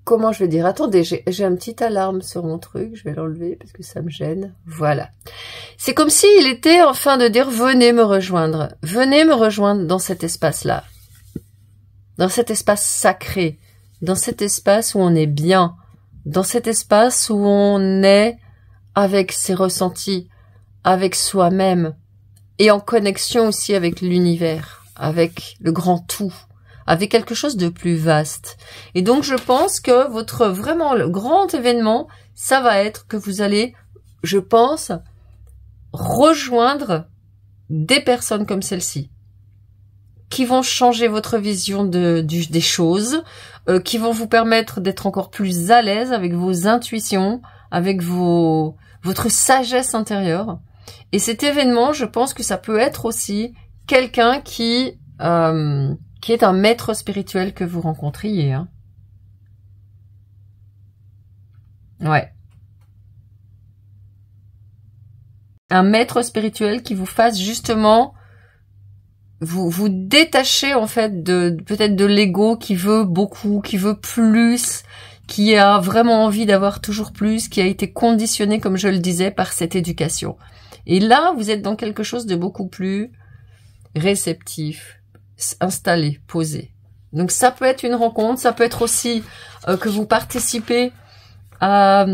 Comment je vais dire Attendez, j'ai un petit alarme sur mon truc, je vais l'enlever parce que ça me gêne. Voilà. C'est comme s'il était en train de dire venez me rejoindre, venez me rejoindre dans cet espace-là dans cet espace sacré, dans cet espace où on est bien, dans cet espace où on est avec ses ressentis, avec soi-même, et en connexion aussi avec l'univers, avec le grand tout, avec quelque chose de plus vaste. Et donc je pense que votre vraiment grand événement, ça va être que vous allez, je pense, rejoindre des personnes comme celle-ci qui vont changer votre vision de, des choses, euh, qui vont vous permettre d'être encore plus à l'aise avec vos intuitions, avec vos, votre sagesse intérieure. Et cet événement, je pense que ça peut être aussi quelqu'un qui, euh, qui est un maître spirituel que vous rencontriez. Hein. Ouais. Un maître spirituel qui vous fasse justement vous vous détachez en fait de peut-être de l'ego qui veut beaucoup, qui veut plus, qui a vraiment envie d'avoir toujours plus, qui a été conditionné comme je le disais par cette éducation. Et là, vous êtes dans quelque chose de beaucoup plus réceptif, installé, posé. Donc ça peut être une rencontre, ça peut être aussi euh, que vous participez à,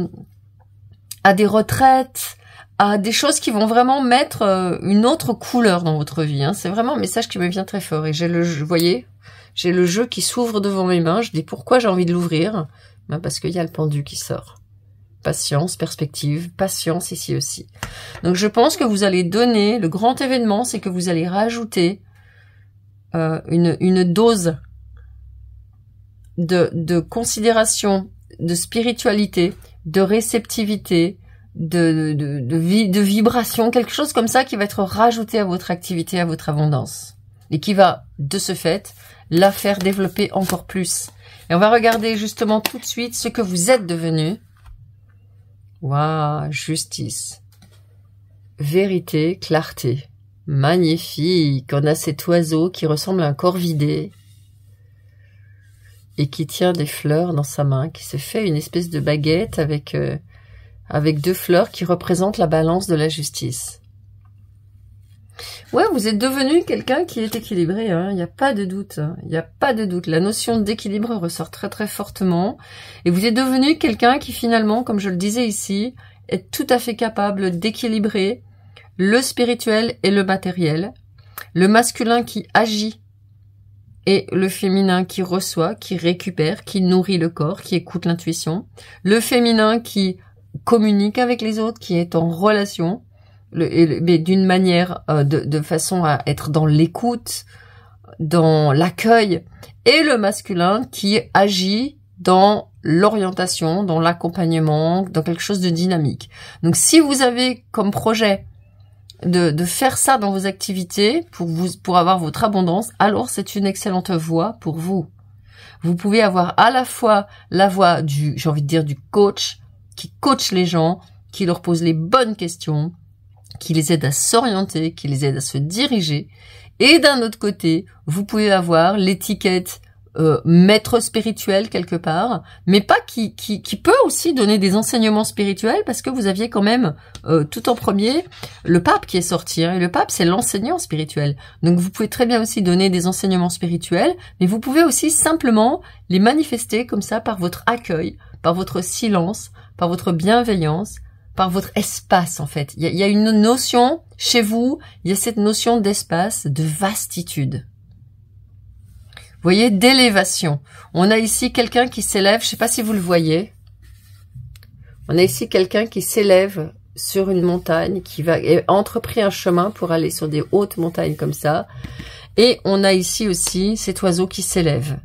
à des retraites, à des choses qui vont vraiment mettre euh, une autre couleur dans votre vie. Hein. C'est vraiment un message qui me vient très fort. Et j'ai le vous voyez, j'ai le jeu qui s'ouvre devant mes mains. Je dis pourquoi j'ai envie de l'ouvrir ben Parce qu'il y a le pendu qui sort. Patience, perspective, patience ici aussi. Donc je pense que vous allez donner, le grand événement, c'est que vous allez rajouter euh, une, dose de, de considération, de spiritualité, de réceptivité, de, de, de, de vibration, quelque chose comme ça qui va être rajouté à votre activité, à votre abondance. Et qui va, de ce fait, la faire développer encore plus. Et on va regarder justement tout de suite ce que vous êtes devenu. Waouh, justice. Vérité, clarté. Magnifique. On a cet oiseau qui ressemble à un corps corvidé et qui tient des fleurs dans sa main, qui se fait une espèce de baguette avec euh, avec deux fleurs qui représentent la balance de la justice. Ouais, vous êtes devenu quelqu'un qui est équilibré, hein. il n'y a pas de doute, hein. il n'y a pas de doute. La notion d'équilibre ressort très très fortement, et vous êtes devenu quelqu'un qui finalement, comme je le disais ici, est tout à fait capable d'équilibrer le spirituel et le matériel, le masculin qui agit et le féminin qui reçoit, qui récupère, qui nourrit le corps, qui écoute l'intuition, le féminin qui communique avec les autres, qui est en relation, mais d'une manière, euh, de, façon à être dans l'écoute, dans l'accueil, et le masculin qui agit dans l'orientation, dans l'accompagnement, dans quelque chose de dynamique. Donc si vous avez comme projet de, faire ça dans vos activités pour vous pour avoir votre abondance, alors c'est une excellente voie pour vous. Vous pouvez avoir à la fois la voix du, j'ai envie de dire, du coach, qui coachent les gens, qui leur posent les bonnes questions, qui les aident à s'orienter, qui les aide à se diriger. Et d'un autre côté, vous pouvez avoir l'étiquette euh, maître spirituel quelque part, mais pas qui, qui, peut aussi donner des enseignements spirituels parce que vous aviez quand même euh, tout en premier le pape qui est sorti hein, et le pape c'est l'enseignant spirituel. Donc vous pouvez très bien aussi donner des enseignements spirituels, mais vous pouvez aussi simplement les manifester comme ça par votre accueil, par votre silence, par votre bienveillance, par votre espace en fait. Il y, a, une notion chez vous, il y a cette notion d'espace, de vastitude. Vous voyez, d'élévation. On a ici quelqu'un qui s'élève, je ne sais pas si vous le voyez. On a ici quelqu'un qui s'élève sur une montagne, qui va entrepris un chemin pour aller sur des hautes montagnes comme ça. Et on a ici aussi cet oiseau qui s'élève.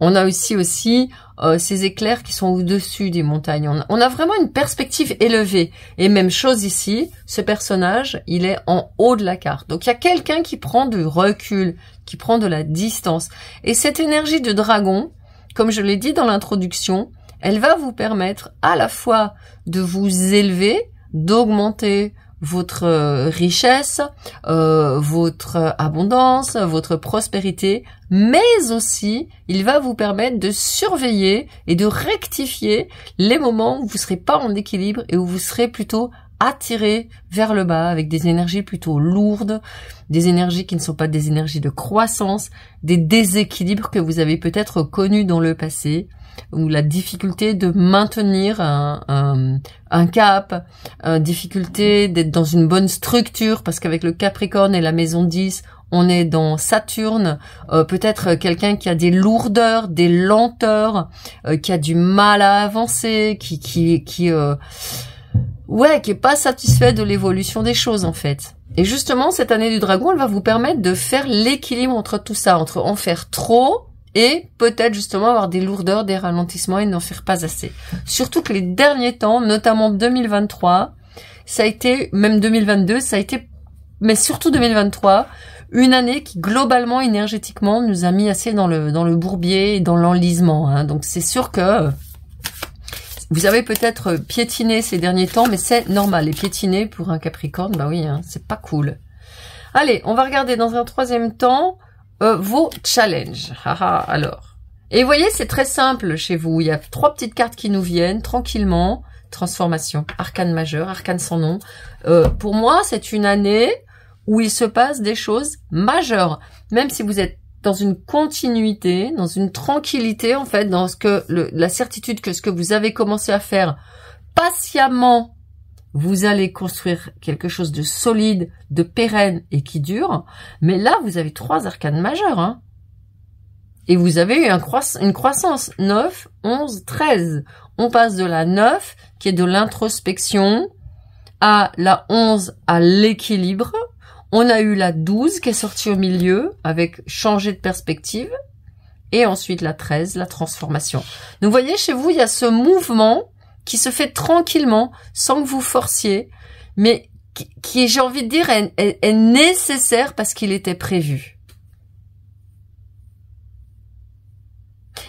On a aussi aussi euh, ces éclairs qui sont au-dessus des montagnes. On a, on a, vraiment une perspective élevée. Et même chose ici, ce personnage, il est en haut de la carte. Donc il y a quelqu'un qui prend du recul, qui prend de la distance. Et cette énergie de dragon, comme je l'ai dit dans l'introduction, elle va vous permettre à la fois de vous élever, d'augmenter votre euh, richesse, euh, votre abondance, votre prospérité, mais aussi il va vous permettre de surveiller et de rectifier les moments où vous ne serez pas en équilibre et où vous serez plutôt attiré vers le bas avec des énergies plutôt lourdes, des énergies qui ne sont pas des énergies de croissance, des déséquilibres que vous avez peut-être connus dans le passé ou la difficulté de maintenir un, un, cap, euh, difficulté d'être dans une bonne structure, parce qu'avec le Capricorne et la maison 10, on est dans Saturne, euh, peut-être quelqu'un qui a des lourdeurs, des lenteurs, euh, qui a du mal à avancer, qui qui qui euh, ouais, qui est pas satisfait de l'évolution des choses en fait. Et justement, cette année du dragon, elle va vous permettre de faire l'équilibre entre tout ça, entre en faire trop et peut-être justement avoir des lourdeurs, des ralentissements et n'en faire pas assez. Surtout que les derniers temps, notamment 2023, ça a été, même 2022, ça a été, mais surtout 2023, une année qui globalement énergétiquement nous a mis assez dans le dans le bourbier et dans l'enlisement. Hein. Donc c'est sûr que vous avez peut-être piétiné ces derniers temps, mais c'est normal. Et piétiner pour un Capricorne, bah oui, hein, c'est pas cool. Allez, on va regarder dans un troisième temps euh, vos challenges. alors. Et vous voyez, c'est très simple chez vous. Il y a trois petites cartes qui nous viennent tranquillement. Transformation, arcane majeur, arcane sans nom. Euh, pour moi, c'est une année où il se passe des choses majeures. Même si vous êtes dans une continuité, dans une tranquillité en fait, dans ce que la certitude que ce que vous avez commencé à faire patiemment vous allez construire quelque chose de solide, de pérenne et qui dure. Mais là, vous avez trois arcanes majeures. Hein. Et vous avez eu une croissance 9, 11, 13. On passe de la 9, qui est de l'introspection, à la 11, à l'équilibre. On a eu la 12 qui est sortie au milieu avec changer de perspective. Et ensuite la 13, la transformation. Donc vous voyez, chez vous, il y a ce mouvement qui se fait tranquillement, sans que vous forciez, mais qui, j'ai envie de dire, est, nécessaire parce qu'il était prévu.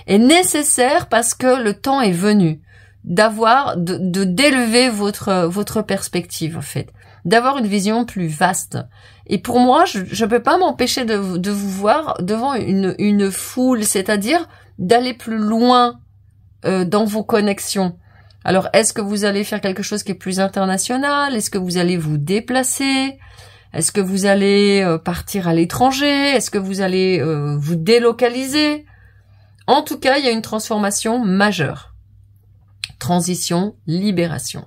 Est nécessaire parce que le temps est venu d'avoir, de, d'élever votre, votre perspective, en fait d'avoir une vision plus vaste. Et pour moi, je ne peux pas m'empêcher de, vous voir devant une, foule, c'est-à-dire d'aller plus loin euh, dans vos connexions, alors, est-ce que vous allez faire quelque chose qui est plus international Est-ce que vous allez vous déplacer Est-ce que vous allez euh, partir à l'étranger Est-ce que vous allez euh, vous délocaliser En tout cas, il y a une transformation majeure. Transition, libération.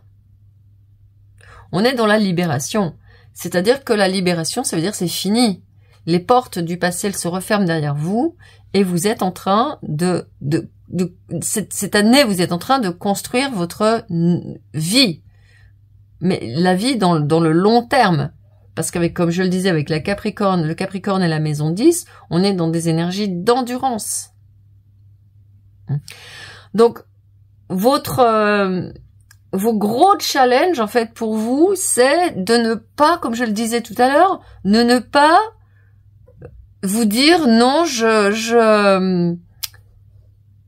On est dans la libération. C'est-à-dire que la libération, ça veut dire c'est fini. Les portes du passé, elles se referment derrière vous et vous êtes en train de, de cette, année, vous êtes en train de construire votre vie. Mais la vie dans, le long terme. Parce qu'avec, comme je le disais, avec la Capricorne, le Capricorne et la maison 10, on est dans des énergies d'endurance. Donc, votre, euh, vos gros challenges, en fait, pour vous, c'est de ne pas, comme je le disais tout à l'heure, ne ne pas vous dire non, je, je,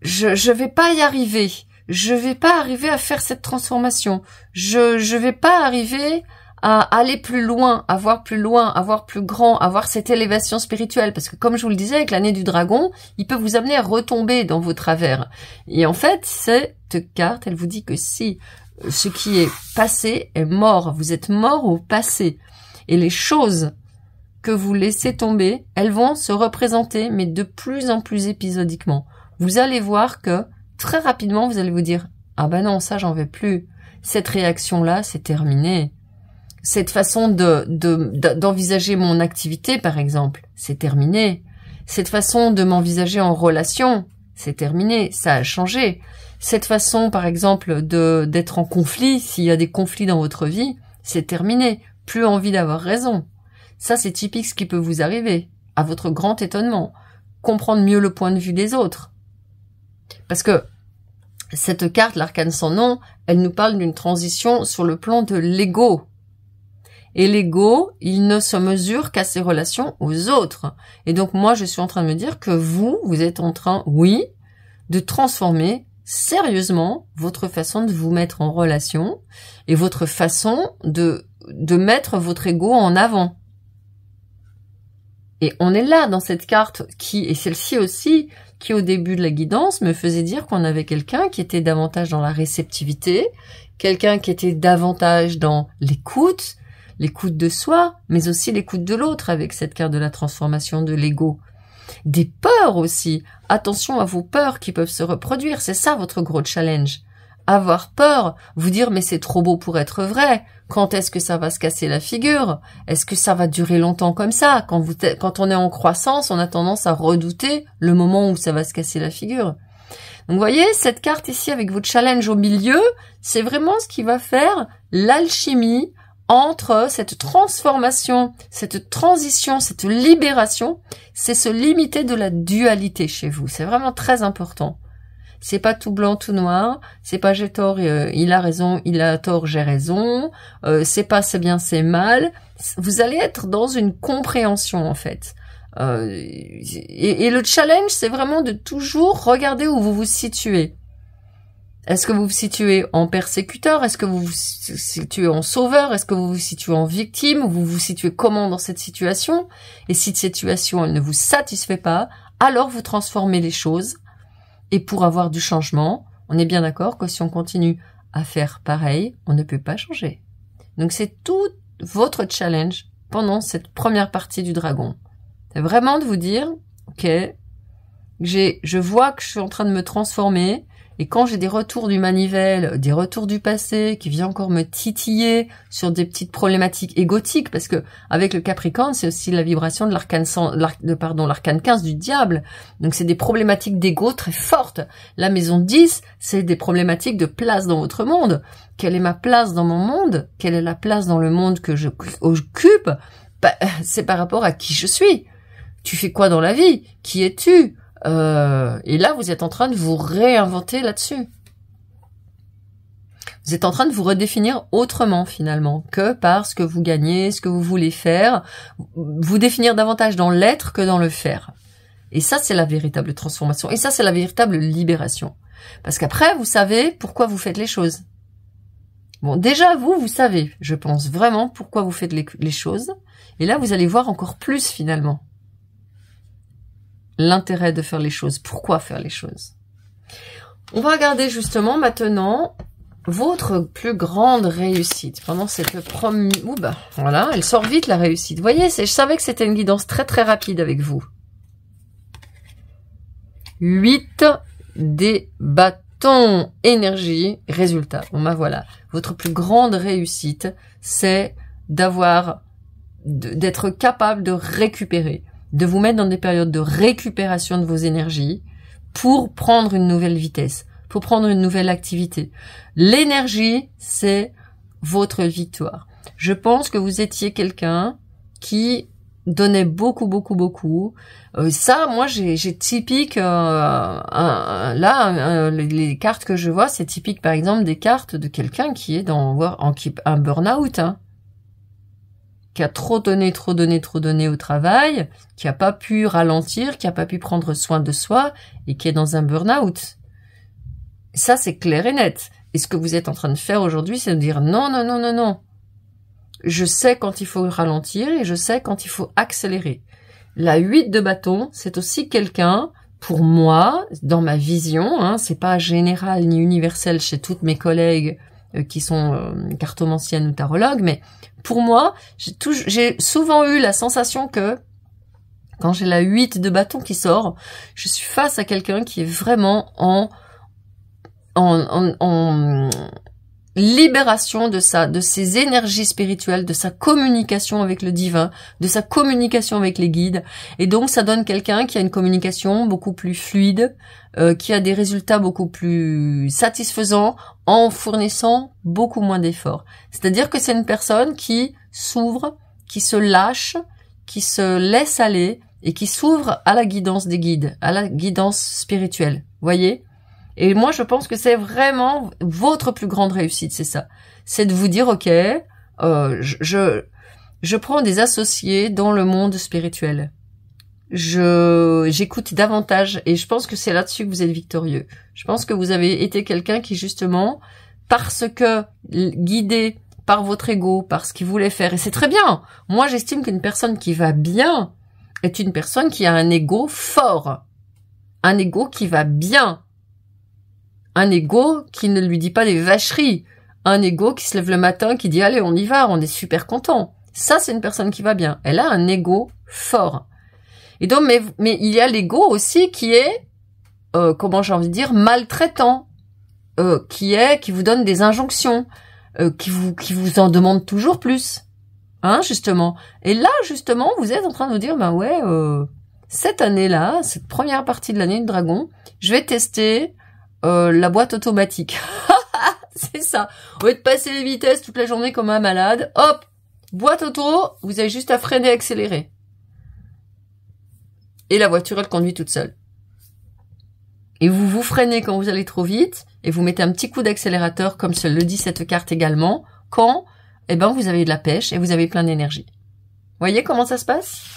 je je vais pas y arriver. Je vais pas arriver à faire cette transformation. Je je vais pas arriver à aller plus loin, à voir plus loin, à voir plus grand, à voir cette élévation spirituelle. Parce que comme je vous le disais, avec l'année du dragon, il peut vous amener à retomber dans vos travers. Et en fait, cette carte, elle vous dit que si euh, ce qui est passé est mort, vous êtes mort au passé. Et les choses que vous laissez tomber, elles vont se représenter, mais de plus en plus épisodiquement vous allez voir que très rapidement, vous allez vous dire Ah ben non, ça, j'en vais plus. Cette réaction-là, c'est terminé. Cette façon de, d'envisager mon activité, par exemple, c'est terminé. Cette façon de m'envisager en relation, c'est terminé. Ça a changé. Cette façon, par exemple, de d'être en conflit, s'il y a des conflits dans votre vie, c'est terminé. Plus envie d'avoir raison. Ça, c'est typique ce qui peut vous arriver, à votre grand étonnement. Comprendre mieux le point de vue des autres, parce que cette carte, l'arcane sans nom, elle nous parle d'une transition sur le plan de l'ego. Et l'ego, il ne se mesure qu'à ses relations aux autres. Et donc moi, je suis en train de me dire que vous, vous êtes en train, oui, de transformer sérieusement votre façon de vous mettre en relation et votre façon de, de mettre votre ego en avant. Et on est là dans cette carte qui, et celle-ci aussi, qui au début de la guidance me faisait dire qu'on avait quelqu'un qui était davantage dans la réceptivité, quelqu'un qui était davantage dans l'écoute, l'écoute de soi, mais aussi l'écoute de l'autre avec cette carte de la transformation de l'ego. Des peurs aussi. Attention à vos peurs qui peuvent se reproduire. C'est ça votre gros challenge avoir peur, vous dire mais c'est trop beau pour être vrai, quand est-ce que ça va se casser la figure Est-ce que ça va durer longtemps comme ça quand, on est en croissance, on a tendance à redouter le moment où ça va se casser la figure. Donc vous voyez, cette carte ici avec votre challenge au milieu, c'est vraiment ce qui va faire l'alchimie entre cette transformation, cette transition, cette libération, c'est se limiter de la dualité chez vous. C'est vraiment très important. C'est pas tout blanc, tout noir. C'est pas j'ai tort, euh, il a raison, il a tort, j'ai raison. Euh, c'est pas c'est bien, c'est mal. Vous allez être dans une compréhension en fait. Euh, et, le challenge, c'est vraiment de toujours regarder où vous vous situez. Est-ce que vous vous situez en persécuteur Est-ce que vous vous situez en sauveur Est-ce que vous vous situez en victime Vous vous situez comment dans cette situation Et si cette situation, elle ne vous satisfait pas, alors vous transformez les choses et pour avoir du changement, on est bien d'accord que si on continue à faire pareil, on ne peut pas changer. Donc c'est tout votre challenge pendant cette première partie du dragon. C'est vraiment de vous dire, ok, j'ai, je vois que je suis en train de me transformer, et quand j'ai des retours du manivelle, des retours du passé, qui vient encore me titiller sur des petites problématiques égotiques, parce que avec le Capricorne, c'est aussi la vibration de l'arcane pardon, l'arcane 15 du diable. Donc c'est des problématiques d'ego très fortes. La maison 10, c'est des problématiques de place dans votre monde. Quelle est ma place dans mon monde? Quelle est la place dans le monde que je occupe? Bah, euh, c'est par rapport à qui je suis. Tu fais quoi dans la vie? Qui es-tu? Euh, et là, vous êtes en train de vous réinventer là-dessus. Vous êtes en train de vous redéfinir autrement finalement que par ce que vous gagnez, ce que vous voulez faire, vous définir davantage dans l'être que dans le faire. Et ça, c'est la véritable transformation. Et ça, c'est la véritable libération. Parce qu'après, vous savez pourquoi vous faites les choses. Bon, déjà, vous, vous savez, je pense vraiment pourquoi vous faites les choses. Et là, vous allez voir encore plus finalement l'intérêt de faire les choses, pourquoi faire les choses. On va regarder justement maintenant votre plus grande réussite pendant cette première... Ouh bah, voilà, elle sort vite la réussite. Vous voyez, je savais que c'était une guidance très très rapide avec vous. 8 des bâtons énergie résultat. Bon bah voilà, votre plus grande réussite, c'est d'avoir d'être capable de récupérer de vous mettre dans des périodes de récupération de vos énergies pour prendre une nouvelle vitesse, pour prendre une nouvelle activité. L'énergie, c'est votre victoire. Je pense que vous étiez quelqu'un qui donnait beaucoup, beaucoup, beaucoup. Euh, ça, moi, j'ai typique, euh, là, les, cartes que je vois, c'est typique, par exemple, des cartes de quelqu'un qui est dans en, en, burn-out. Hein qui a trop donné, trop donné, trop donné au travail, qui n'a pas pu ralentir, qui n'a pas pu prendre soin de soi et qui est dans un burn-out. Ça, c'est clair et net. Et ce que vous êtes en train de faire aujourd'hui, c'est de dire non, non, non, non, non. Je sais quand il faut ralentir et je sais quand il faut accélérer. La huit de bâton, c'est aussi quelqu'un, pour moi, dans ma vision, hein, c'est pas général ni universel chez toutes mes collègues euh, qui sont euh, cartomanciennes ou tarologues, mais pour moi, j'ai souvent eu la sensation que quand j'ai la 8 de bâton qui sort, je suis face à quelqu'un qui est vraiment en, en, en, en libération de sa, de ses énergies spirituelles, de sa communication avec le divin, de sa communication avec les guides. Et donc, ça donne quelqu'un qui a une communication beaucoup plus fluide, euh, qui a des résultats beaucoup plus satisfaisants en fournissant beaucoup moins d'efforts. C'est-à-dire que c'est une personne qui s'ouvre, qui se lâche, qui se laisse aller et qui s'ouvre à la guidance des guides, à la guidance spirituelle. Voyez? Et moi, je pense que c'est vraiment votre plus grande réussite, c'est ça. C'est de vous dire, ok, euh, je, je prends des associés dans le monde spirituel. Je j'écoute davantage et je pense que c'est là-dessus que vous êtes victorieux. Je pense que vous avez été quelqu'un qui justement parce que guidé par votre ego, par ce qu'il voulait faire et c'est très bien. Moi, j'estime qu'une personne qui va bien est une personne qui a un ego fort, un ego qui va bien, un ego qui ne lui dit pas des vacheries. Un ego qui se lève le matin, qui dit allez, on y va, on est super content. Ça, c'est une personne qui va bien. Elle a un ego fort. Et donc, mais, il y a l'ego aussi qui est, euh, comment j'ai envie de dire, maltraitant, euh, qui est, qui vous donne des injonctions, euh, qui vous, qui vous en demande toujours plus, hein, justement. Et là, justement, vous êtes en train de vous dire, bah ouais, euh, cette année-là, cette première partie de l'année du dragon, je vais tester euh, la boîte automatique. [LAUGHS] c'est ça. Au lieu de passer les vitesses toute la journée comme un malade, hop, boîte auto, vous avez juste à freiner, et accélérer. Et la voiture, elle conduit toute seule. Et vous vous freinez quand vous allez trop vite, et vous mettez un petit coup d'accélérateur, comme le dit cette carte également, quand, eh ben, vous avez de la pêche et vous avez plein d'énergie. Voyez comment ça se passe?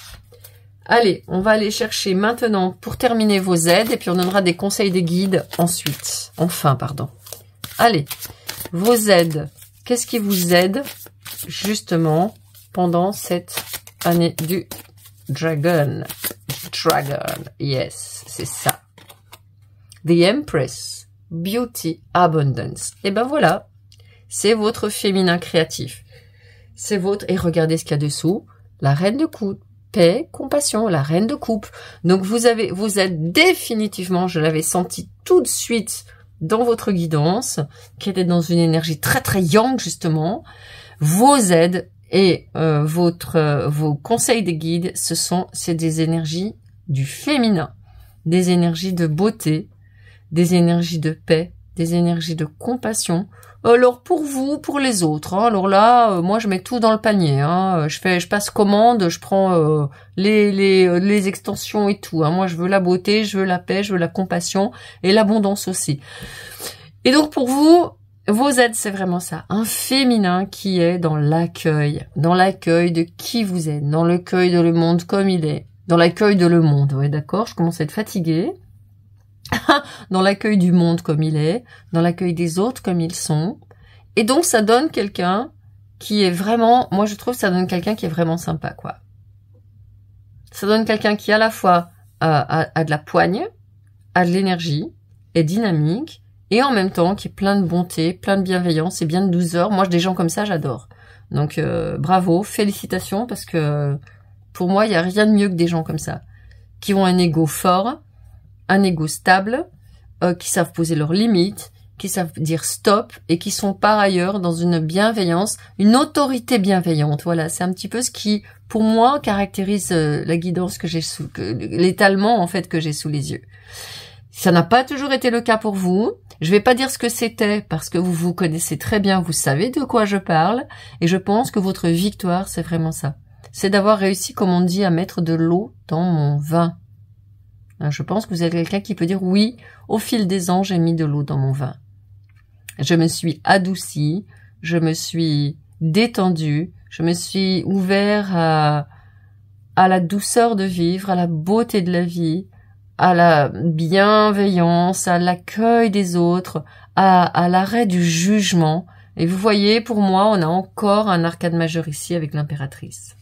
Allez, on va aller chercher maintenant pour terminer vos aides et puis on donnera des conseils des guides ensuite. Enfin, pardon. Allez, vos aides. Qu'est-ce qui vous aide justement pendant cette année du dragon Dragon, yes, c'est ça. The Empress, Beauty, Abundance. Et eh ben voilà, c'est votre féminin créatif. C'est votre, et regardez ce qu'il y a dessous, la reine de coupe paix, compassion, la reine de coupe. Donc vous avez, vous êtes définitivement, je l'avais senti tout de suite dans votre guidance, qui était dans une énergie très très yang justement. Vos aides et euh, votre, euh, vos conseils de guides, ce sont, c'est des énergies du féminin, des énergies de beauté, des énergies de paix, des énergies de compassion alors pour vous, pour les autres. Hein. alors là, euh, moi je mets tout dans le panier. Hein. Euh, je fais, je passe commande, je prends euh, les, les, les, extensions et tout. Hein, moi je veux la beauté, je veux la paix, je veux la compassion et l'abondance aussi. Et donc pour vous, vos aides, c'est vraiment ça. Un féminin qui est dans l'accueil, dans l'accueil de qui vous êtes, dans l'accueil de le monde comme il est, dans l'accueil de le monde. d'accord. Je commence à être fatiguée. [LAUGHS] dans l'accueil du monde comme il est, dans l'accueil des autres comme ils sont. Et donc ça donne quelqu'un qui est vraiment, moi je trouve ça donne quelqu'un qui est vraiment sympa quoi. Ça donne quelqu'un qui à la fois a, de la poigne, a de l'énergie, est dynamique et en même temps qui est plein de bonté, plein de bienveillance et bien de douceur. Moi des gens comme ça j'adore. Donc euh, bravo, félicitations parce que pour moi il n'y a rien de mieux que des gens comme ça qui ont un ego fort, un ego stable, euh, qui savent poser leurs limites, qui savent dire stop et qui sont par ailleurs dans une bienveillance, une autorité bienveillante. Voilà, c'est un petit peu ce qui, pour moi, caractérise euh, la guidance que j'ai sous, l'étalement en fait que j'ai sous les yeux. Ça n'a pas toujours été le cas pour vous. Je vais pas dire ce que c'était parce que vous vous connaissez très bien, vous savez de quoi je parle et je pense que votre victoire, c'est vraiment ça. C'est d'avoir réussi, comme on dit, à mettre de l'eau dans mon vin. Euh, je pense que vous êtes quelqu'un qui peut dire oui, au fil des ans, j'ai mis de l'eau dans mon vin. Je me suis adoucie, je me suis détendue, je me suis ouvert à, la douceur de vivre, à la beauté de la vie, à la bienveillance, à l'accueil des autres, à, à l'arrêt du jugement. Et vous voyez, pour moi, on a encore un arcade majeur ici avec l'impératrice.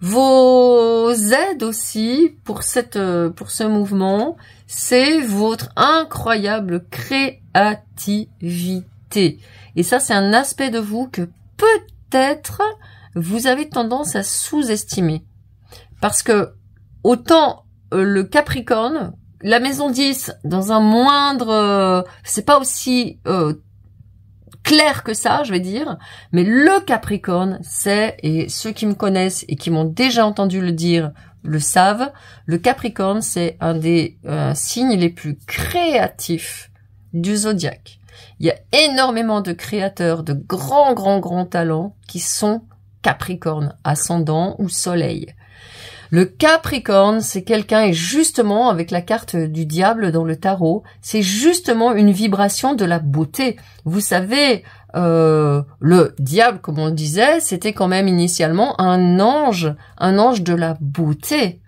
Vos aides aussi pour, cette, euh, pour ce mouvement, c'est votre incroyable créativité. Et ça, c'est un aspect de vous que peut-être vous avez tendance à sous-estimer. Parce que autant euh, le Capricorne, la maison 10 dans un moindre euh, c'est pas aussi clair que ça, je vais dire. Mais le Capricorne, c'est, et ceux qui me connaissent et qui m'ont déjà entendu le dire le savent, le Capricorne, c'est un des euh, signes les plus créatifs du zodiaque. Il y a énormément de créateurs, de grands, grands, grands talents qui sont Capricorne, ascendant ou soleil. Le Capricorne, c'est quelqu'un, et justement avec la carte du diable dans le tarot, c'est justement une vibration de la beauté. Vous savez, euh, le diable, comme on le disait, c'était quand même initialement un ange, un ange de la beauté.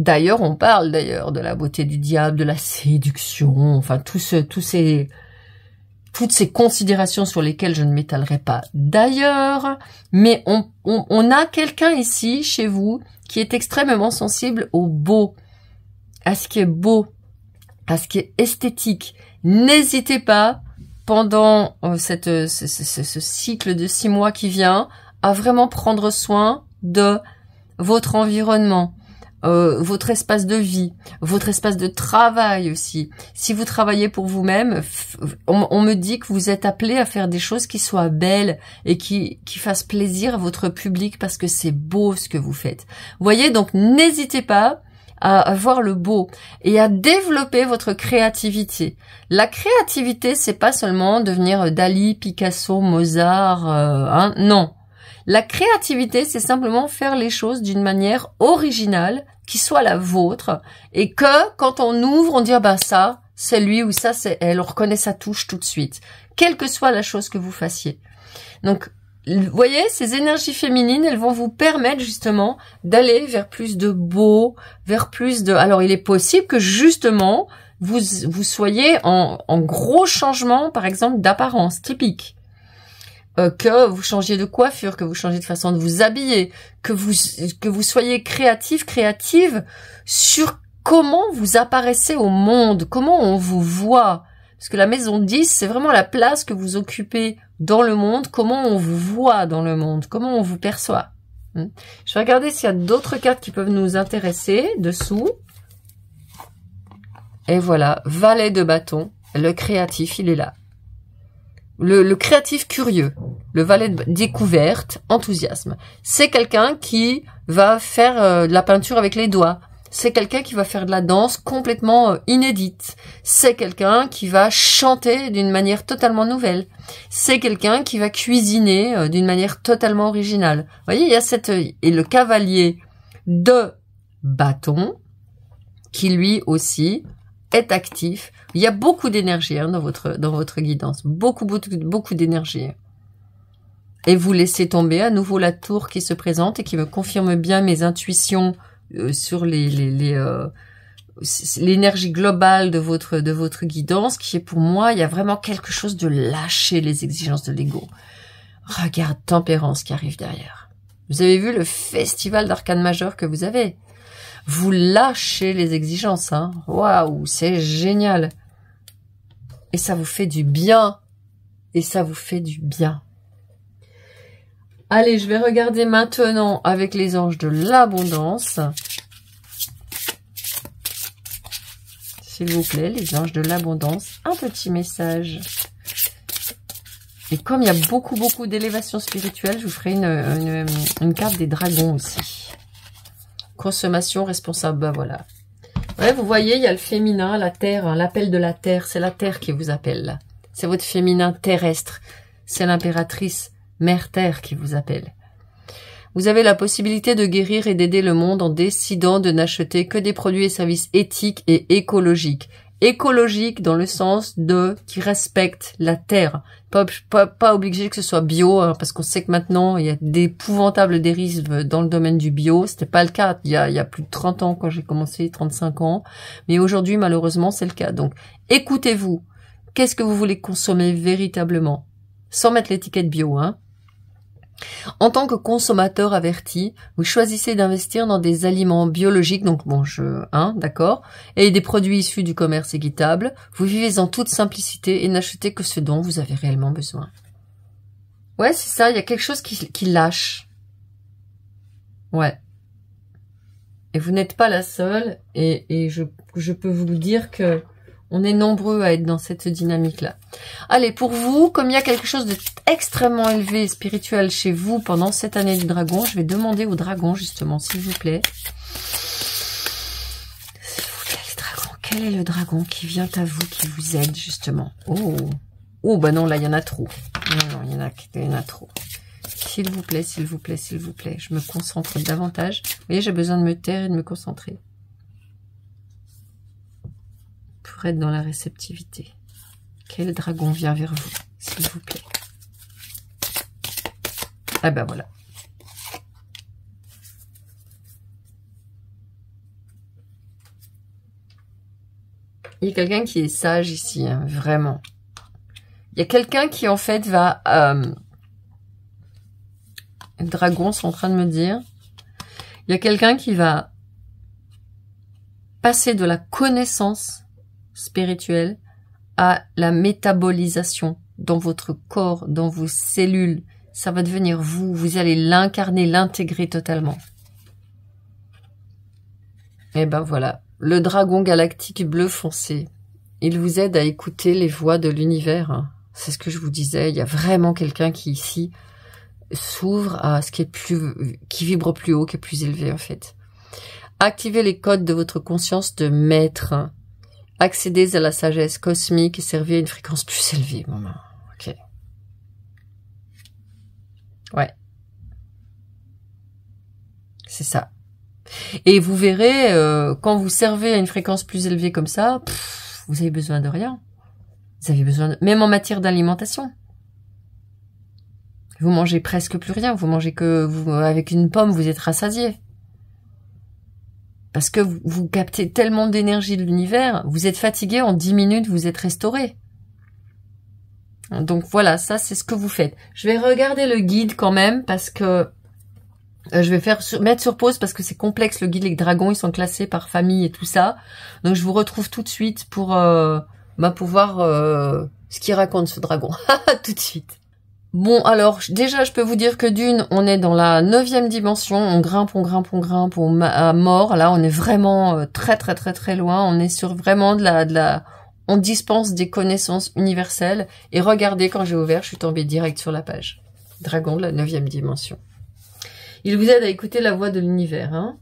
D'ailleurs, on parle d'ailleurs de la beauté du diable, de la séduction, enfin tous ces toutes ces considérations sur lesquelles je ne m'étalerai pas d'ailleurs, mais on, a quelqu'un ici, chez vous, qui est extrêmement sensible au beau, à ce qui est beau, à ce qui est esthétique. N'hésitez pas, pendant euh, cette, euh, ce, cycle de six mois qui vient, à vraiment prendre soin de votre environnement, euh, votre espace de vie, votre espace de travail aussi. Si vous travaillez pour vous-même, on, me dit que vous êtes appelé à faire des choses qui soient belles et qui, qui fassent plaisir à votre public parce que c'est beau ce que vous faites. voyez, donc n'hésitez pas à, avoir voir le beau et à développer votre créativité. La créativité, c'est pas seulement devenir Dali, Picasso, Mozart, euh, hein, non. La créativité, c'est simplement faire les choses d'une manière originale, qui soit la vôtre, et que quand on ouvre, on dit bah ça, c'est lui ou ça, c'est elle, on reconnaît sa touche tout de suite, quelle que soit la chose que vous fassiez. Donc, vous voyez, ces énergies féminines, elles vont vous permettre justement d'aller vers plus de beau, vers plus de... Alors, il est possible que justement, vous, vous soyez en gros changement, par exemple, d'apparence typique. Euh, que vous changiez de coiffure, que vous changez de façon de vous habiller, que vous, que vous soyez créatif, créative sur comment vous apparaissez au monde, comment on vous voit. Parce que la maison 10, c'est vraiment la place que vous occupez dans le monde, comment on vous voit dans le monde, comment on vous perçoit. Hmm. Je vais regarder s'il y a d'autres cartes qui peuvent nous intéresser dessous. Et voilà, valet de bâton, le créatif, il est là le, créatif curieux, le valet de découverte, enthousiasme. C'est quelqu'un qui va faire euh, de la peinture avec les doigts. C'est quelqu'un qui va faire de la danse complètement euh, inédite. C'est quelqu'un qui va chanter d'une manière totalement nouvelle. C'est quelqu'un qui va cuisiner euh, d'une manière totalement originale. Vous voyez, il y a cette et le cavalier de bâton qui lui aussi est actif il y a beaucoup d'énergie hein, dans, votre, dans votre guidance. Beaucoup, beaucoup, beaucoup d'énergie. Et vous laissez tomber à nouveau la tour qui se présente et qui me confirme bien mes intuitions euh, sur les... les, euh, l'énergie globale de votre de votre guidance qui est pour moi il y a vraiment quelque chose de lâcher les exigences de l'ego regarde tempérance qui arrive derrière vous avez vu le festival d'arcane majeur que vous avez vous lâchez les exigences. Hein. Waouh, c'est génial. Et ça vous fait du bien. Et ça vous fait du bien. Allez, je vais regarder maintenant avec les anges de l'abondance. S'il vous plaît, les anges de l'abondance, un petit message. Et comme il y a beaucoup, beaucoup d'élévation spirituelle, je vous ferai une, une carte des dragons aussi. Consommation responsable, ben voilà. Ouais, vous voyez, il y a le féminin, la terre, hein, l'appel de la terre. C'est la terre qui vous appelle, là. C'est votre féminin terrestre. C'est l'impératrice, mère terre, qui vous appelle. Vous avez la possibilité de guérir et d'aider le monde en décidant de n'acheter que des produits et services éthiques et écologiques écologique dans le sens de qui respecte la terre. Pas, pas, obligé que ce soit bio, hein, parce qu'on sait que maintenant il y a d'épouvantables dérives dans le domaine du bio. C'était pas le cas il y, a, plus de 30 ans quand j'ai commencé, 35 ans. Mais aujourd'hui malheureusement c'est le cas. Donc écoutez-vous, qu'est-ce que vous voulez consommer véritablement Sans mettre l'étiquette bio, hein en tant que consommateur averti, vous choisissez d'investir dans des aliments biologiques, donc bon, je, hein, d'accord, et des produits issus du commerce équitable. Vous vivez en toute simplicité et n'achetez que ce dont vous avez réellement besoin. Ouais, c'est ça, il y a quelque chose qui, lâche. Ouais. Et vous n'êtes pas la seule, et, je peux vous dire que on est nombreux à être dans cette dynamique-là. Allez, pour vous, comme il y a quelque chose d'extrêmement élevé et spirituel chez vous pendant cette année du dragon, je vais demander au dragon, justement, s'il vous plaît. S'il vous plaît, quel est le dragon qui vient à vous, qui vous aide, justement Oh Oh, bah non, là, il y en a trop. Non, non, il y en a, il y en a trop. S'il vous plaît, s'il vous plaît, s'il vous plaît. Je me concentre davantage. Vous voyez, j'ai besoin de me taire et de me concentrer. être dans la réceptivité. Quel dragon vient vers vous, s'il vous plaît Ah ben voilà. Il y a quelqu'un qui est sage ici, hein, vraiment. Il y a quelqu'un qui en fait va... Euh... Dragons sont en train de me dire. Il y a quelqu'un qui va passer de la connaissance spirituel à la métabolisation dans votre corps, dans vos cellules. Ça va devenir vous, vous allez l'incarner, l'intégrer totalement. Et eh ben voilà, le dragon galactique bleu foncé. Il vous aide à écouter les voix de l'univers. Hein. C'est ce que je vous disais, il y a vraiment quelqu'un qui ici s'ouvre à ce qui est plus, qui vibre plus haut, qui est plus élevé en fait. Activez les codes de votre conscience de maître hein. Accédez à la sagesse cosmique et servez à une fréquence plus élevée. Bon, ben, ok. Ouais. C'est ça. Et vous verrez, euh, quand vous servez à une fréquence plus élevée comme ça, vous avez besoin de rien. Vous avez besoin, de... même en matière d'alimentation. Vous mangez presque plus rien. Vous mangez que, vous, avec une pomme, vous êtes rassasié. Parce que vous, captez tellement d'énergie de l'univers, vous êtes fatigué, en 10 minutes, vous êtes restauré. Donc voilà, ça c'est ce que vous faites. Je vais regarder le guide quand même parce que euh, je vais faire mettre sur pause parce que c'est complexe le guide. Les dragons, ils sont classés par famille et tout ça. Donc je vous retrouve tout de suite pour euh, bah, pouvoir euh, ce qu'il raconte ce dragon. [LAUGHS] tout de suite. Bon alors déjà je peux vous dire que d'une on est dans la neuvième dimension, on grimpe, on grimpe, on grimpe, on à mort. Là on est vraiment euh, très très très très loin. On est sur vraiment de la de la on dispense des connaissances universelles. Et regardez quand j'ai ouvert, je suis tombée direct sur la page. Dragon de la neuvième dimension. Il vous aide à écouter la voix de l'univers. Hein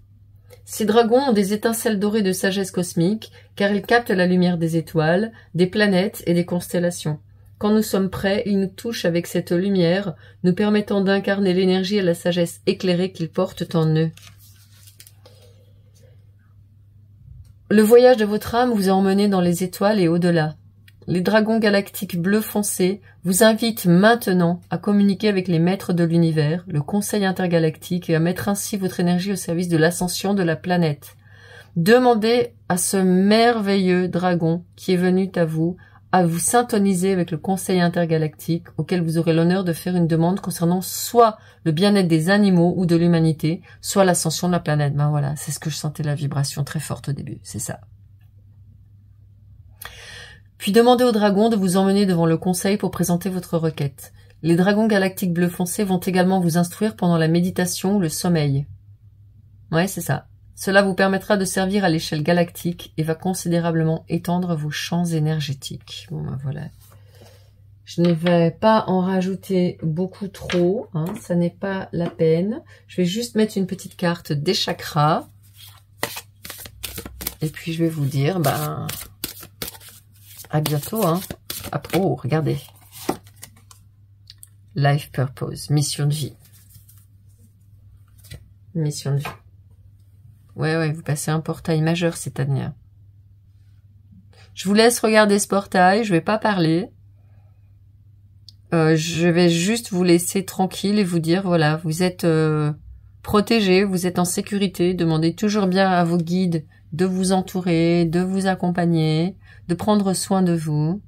Ces dragons ont des étincelles dorées de sagesse cosmique, car ils captent la lumière des étoiles, des planètes et des constellations. Quand nous sommes prêts, ils nous touchent avec cette lumière, nous permettant d'incarner l'énergie et la sagesse éclairée qu'ils portent en eux. Le voyage de votre âme vous a emmené dans les étoiles et au-delà. Les dragons galactiques bleu foncé vous invitent maintenant à communiquer avec les maîtres de l'univers, le conseil intergalactique, et à mettre ainsi votre énergie au service de l'ascension de la planète. Demandez à ce merveilleux dragon qui est venu à vous à vous syntoniser avec le Conseil intergalactique auquel vous aurez l'honneur de faire une demande concernant soit le bien-être des animaux ou de l'humanité, soit l'ascension de la planète. Ben voilà, c'est ce que je sentais la vibration très forte au début, c'est ça. Puis demandez aux dragons de vous emmener devant le Conseil pour présenter votre requête. Les dragons galactiques bleu foncé vont également vous instruire pendant la méditation ou le sommeil. Ouais, c'est ça. Cela vous permettra de servir à l'échelle galactique et va considérablement étendre vos champs énergétiques. Bon ben voilà. Je ne vais pas en rajouter beaucoup trop, hein, ça n'est pas la peine. Je vais juste mettre une petite carte des chakras. Et puis je vais vous dire, ben, à bientôt. Hein. Ah, oh, regardez. Life purpose, mission de vie. Mission de vie. Ouais, ouais, vous passez un portail majeur cette année. Hein. Je vous laisse regarder ce portail, je vais pas parler. Euh, je vais juste vous laisser tranquille et vous dire, voilà, vous êtes euh, protégé, vous êtes en sécurité, demandez toujours bien à vos guides de vous entourer, de vous accompagner, de prendre soin de vous.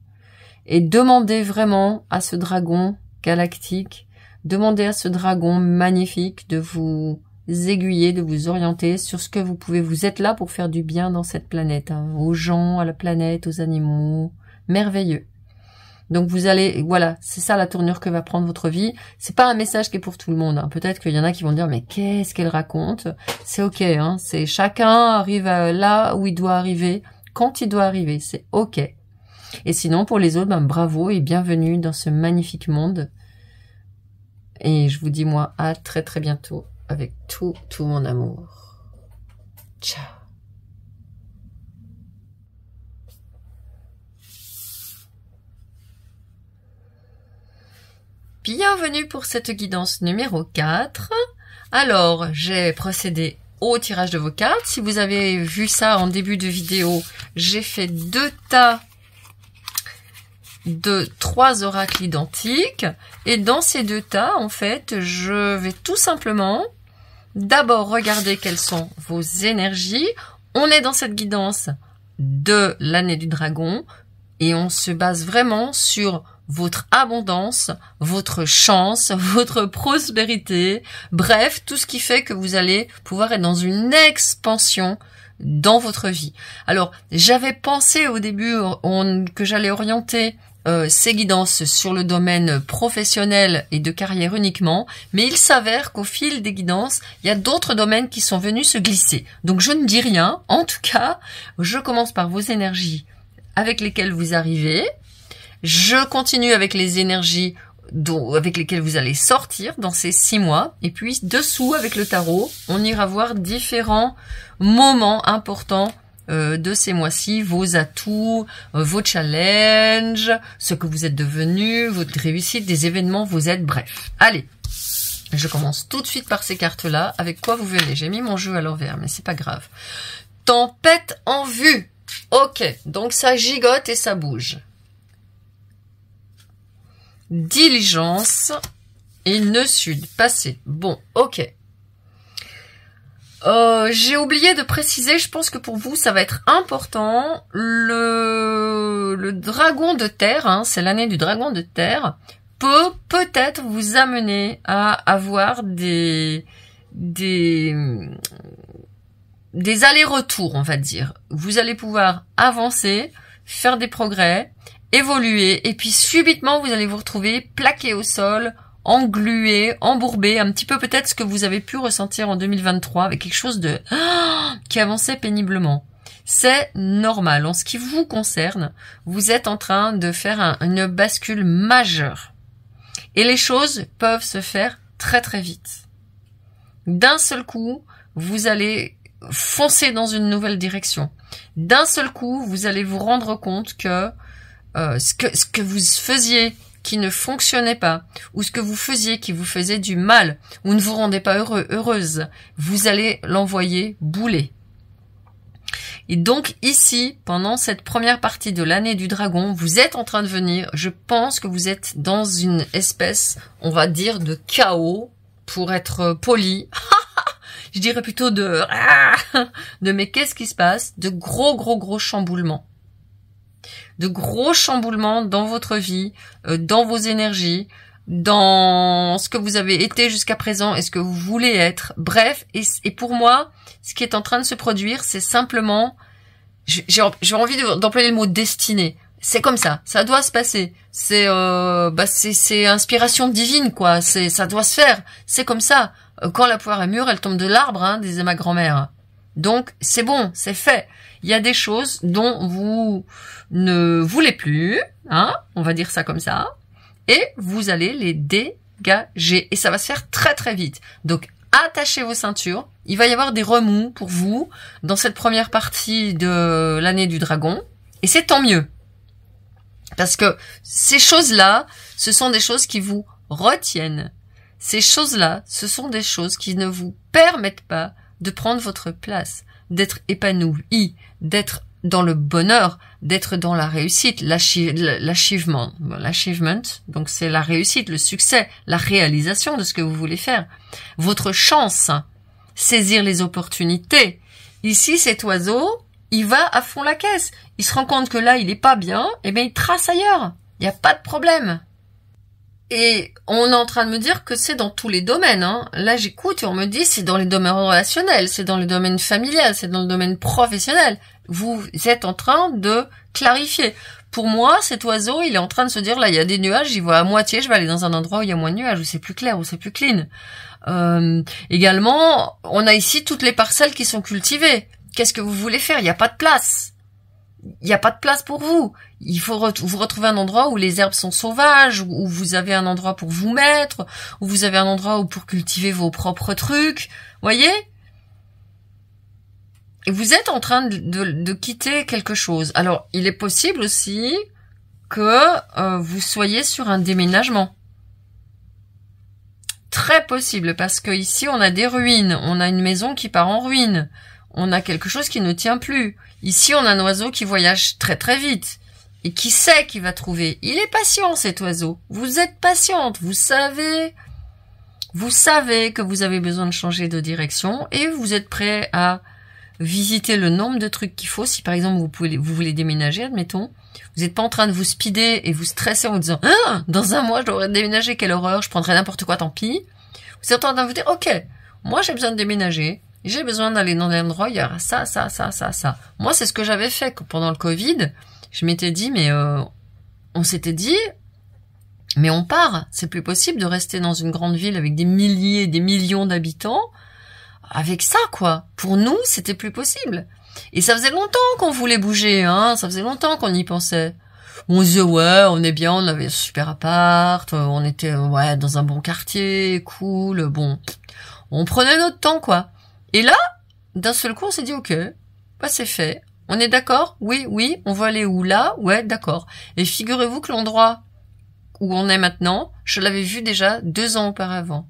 Et demandez vraiment à ce dragon galactique, demandez à ce dragon magnifique de vous aiguiller, de vous orienter sur ce que vous pouvez. Vous êtes là pour faire du bien dans cette planète, hein, aux gens, à la planète, aux animaux. Merveilleux. Donc vous allez, voilà, c'est ça la tournure que va prendre votre vie. C'est pas un message qui est pour tout le monde. Hein. Peut-être qu'il y en a qui vont dire mais qu'est-ce qu'elle raconte C'est ok, hein, c'est chacun arrive là où il doit arriver, quand il doit arriver, c'est ok. Et sinon pour les autres, ben, bravo et bienvenue dans ce magnifique monde. Et je vous dis moi à très très bientôt avec tout, tout mon amour. Ciao. Bienvenue pour cette guidance numéro 4. Alors, j'ai procédé au tirage de vos cartes. Si vous avez vu ça en début de vidéo, j'ai fait deux tas de trois oracles identiques. Et dans ces deux tas, en fait, je vais tout simplement D'abord, regardez quelles sont vos énergies. On est dans cette guidance de l'année du dragon et on se base vraiment sur votre abondance, votre chance, [LAUGHS] votre prospérité, bref, tout ce qui fait que vous allez pouvoir être dans une expansion dans votre vie. Alors, j'avais pensé au début que j'allais orienter ces euh, guidances sur le domaine professionnel et de carrière uniquement, mais il s'avère qu'au fil des guidances, il y a d'autres domaines qui sont venus se glisser. Donc je ne dis rien, en tout cas, je commence par vos énergies avec lesquelles vous arrivez, je continue avec les énergies avec lesquelles vous allez sortir dans ces six mois. Et puis, dessous, avec le tarot, on ira voir différents moments importants euh, de ces mois-ci, vos atouts, euh, vos challenges, ce que vous êtes devenu, votre réussite, des événements, vous êtes bref. Allez, je commence tout de suite par ces cartes-là. Avec quoi vous venez J'ai mis mon jeu à l'envers, mais c'est pas grave. Tempête en vue. Ok, donc ça gigote et ça bouge. Diligence et ne sud, passé. Bon, ok. Euh, j'ai oublié de préciser, je pense que pour vous ça va être important, le, le dragon de terre, hein, c'est l'année du dragon de terre, peut peut-être vous amener à avoir des des des allers-retours, on va dire. Vous allez pouvoir avancer, faire des progrès, évoluer, et puis subitement vous allez vous retrouver plaqué au sol, englué, embourbé, un petit peu peut-être ce que vous avez pu ressentir en 2023 avec quelque chose de [GASPS] qui avançait péniblement. C'est normal. En ce qui vous concerne, vous êtes en train de faire une bascule majeure. Et les choses peuvent se faire très très vite. D'un seul coup, vous allez foncer dans une nouvelle direction. D'un seul coup, vous allez vous rendre compte que, euh, ce que ce que vous faisiez qui ne fonctionnait pas, ou ce que vous faisiez qui vous faisait du mal, ou ne vous rendait pas heureux, heureuse, vous allez l'envoyer bouler. Et donc ici, pendant cette première partie de l'année du dragon, vous êtes en train de venir, je pense que vous êtes dans une espèce, on va dire, de chaos, pour être poli. [LAUGHS] je dirais plutôt de... [LAUGHS] de mais qu'est-ce qui se passe De gros, gros, gros chamboulements de gros chamboulements dans votre vie, euh, dans vos énergies, dans ce que vous avez été jusqu'à présent et ce que vous voulez être. Bref, et, pour moi, ce qui est en train de se produire, c'est simplement, j'ai envie d'employer le mot destiné. C'est comme ça, ça doit se passer. C'est euh, bah c'est inspiration divine quoi. C'est ça doit se faire. C'est comme ça. Euh, quand la poire est mûre, elle tombe de l'arbre, hein, disait ma grand-mère. Donc c'est bon, c'est fait il y a des choses dont vous ne voulez plus, hein, on va dire ça comme ça, et vous allez les dégager. Et ça va se faire très très vite. Donc attachez vos ceintures. Il va y avoir des remous pour vous dans cette première partie de l'année du dragon. Et c'est tant mieux. Parce que ces choses-là, ce sont des choses qui vous retiennent. Ces choses-là, ce sont des choses qui ne vous permettent pas de prendre votre place d'être épanoui, d'être dans le bonheur, d'être dans la réussite, l'achievement, l'achievement, donc c'est la réussite, le succès, la réalisation de ce que vous voulez faire. Votre chance, saisir les opportunités. Ici, cet oiseau, il va à fond la caisse. Il se rend compte que là, il n'est pas bien, et eh bien il trace ailleurs. Il n'y a pas de problème. Et on est en train de me dire que c'est dans tous les domaines. Hein. Là, j'écoute et on me dit c'est dans les domaines relationnels, c'est dans le domaine familial, c'est dans le domaine professionnel. Vous êtes en train de clarifier. Pour moi, cet oiseau, il est en train de se dire là, il y a des nuages, j'y vois à moitié, je vais aller dans un endroit où il y a moins de nuages, où c'est plus clair, où c'est plus clean. Euh, également, on a ici toutes les parcelles qui sont cultivées. Qu'est-ce que vous voulez faire Il n'y a pas de place il n'y a pas de place pour vous. Il faut vous retrouver un endroit où les herbes sont sauvages, où vous avez un endroit pour vous mettre, où vous avez un endroit où pour cultiver vos propres trucs. Voyez Et vous êtes en train de, quitter quelque chose. Alors, il est possible aussi que euh, vous soyez sur un déménagement. Très possible, parce que ici on a des ruines, on a une maison qui part en ruine, on a quelque chose qui ne tient plus. Ici, on a un oiseau qui voyage très très vite et qui sait qu'il va trouver. Il est patient cet oiseau. Vous êtes patiente, vous savez, vous savez que vous avez besoin de changer de direction et vous êtes prêt à visiter le nombre de trucs qu'il faut. Si par exemple vous, pouvez, vous voulez déménager, admettons, vous n'êtes pas en train de vous speeder et vous stresser en vous disant hein, dans un mois je déménagé déménager, quelle horreur, je prendrai n'importe quoi, tant pis. Vous êtes en train de vous dire ok, moi j'ai besoin de déménager, j'ai besoin d'aller dans un endroit, il y aura ça, ça, ça, ça, ça. Moi, c'est ce que j'avais fait pendant le Covid. Je m'étais dit, mais euh, on s'était dit, mais on part. C'est plus possible de rester dans une grande ville avec des milliers, des millions d'habitants. Avec ça, quoi. Pour nous, c'était plus possible. Et ça faisait longtemps qu'on voulait bouger, hein. Ça faisait longtemps qu'on y pensait. On se disait, ouais, on est bien, on avait un super appart, on était, ouais, dans un bon quartier, cool, bon. On prenait notre temps, quoi. Et là, d'un seul coup, on s'est dit, ok, pas bah, c'est fait. On est d'accord Oui, oui, on va aller où Là Ouais, d'accord. Et figurez-vous que l'endroit où on est maintenant, je l'avais vu déjà deux ans auparavant.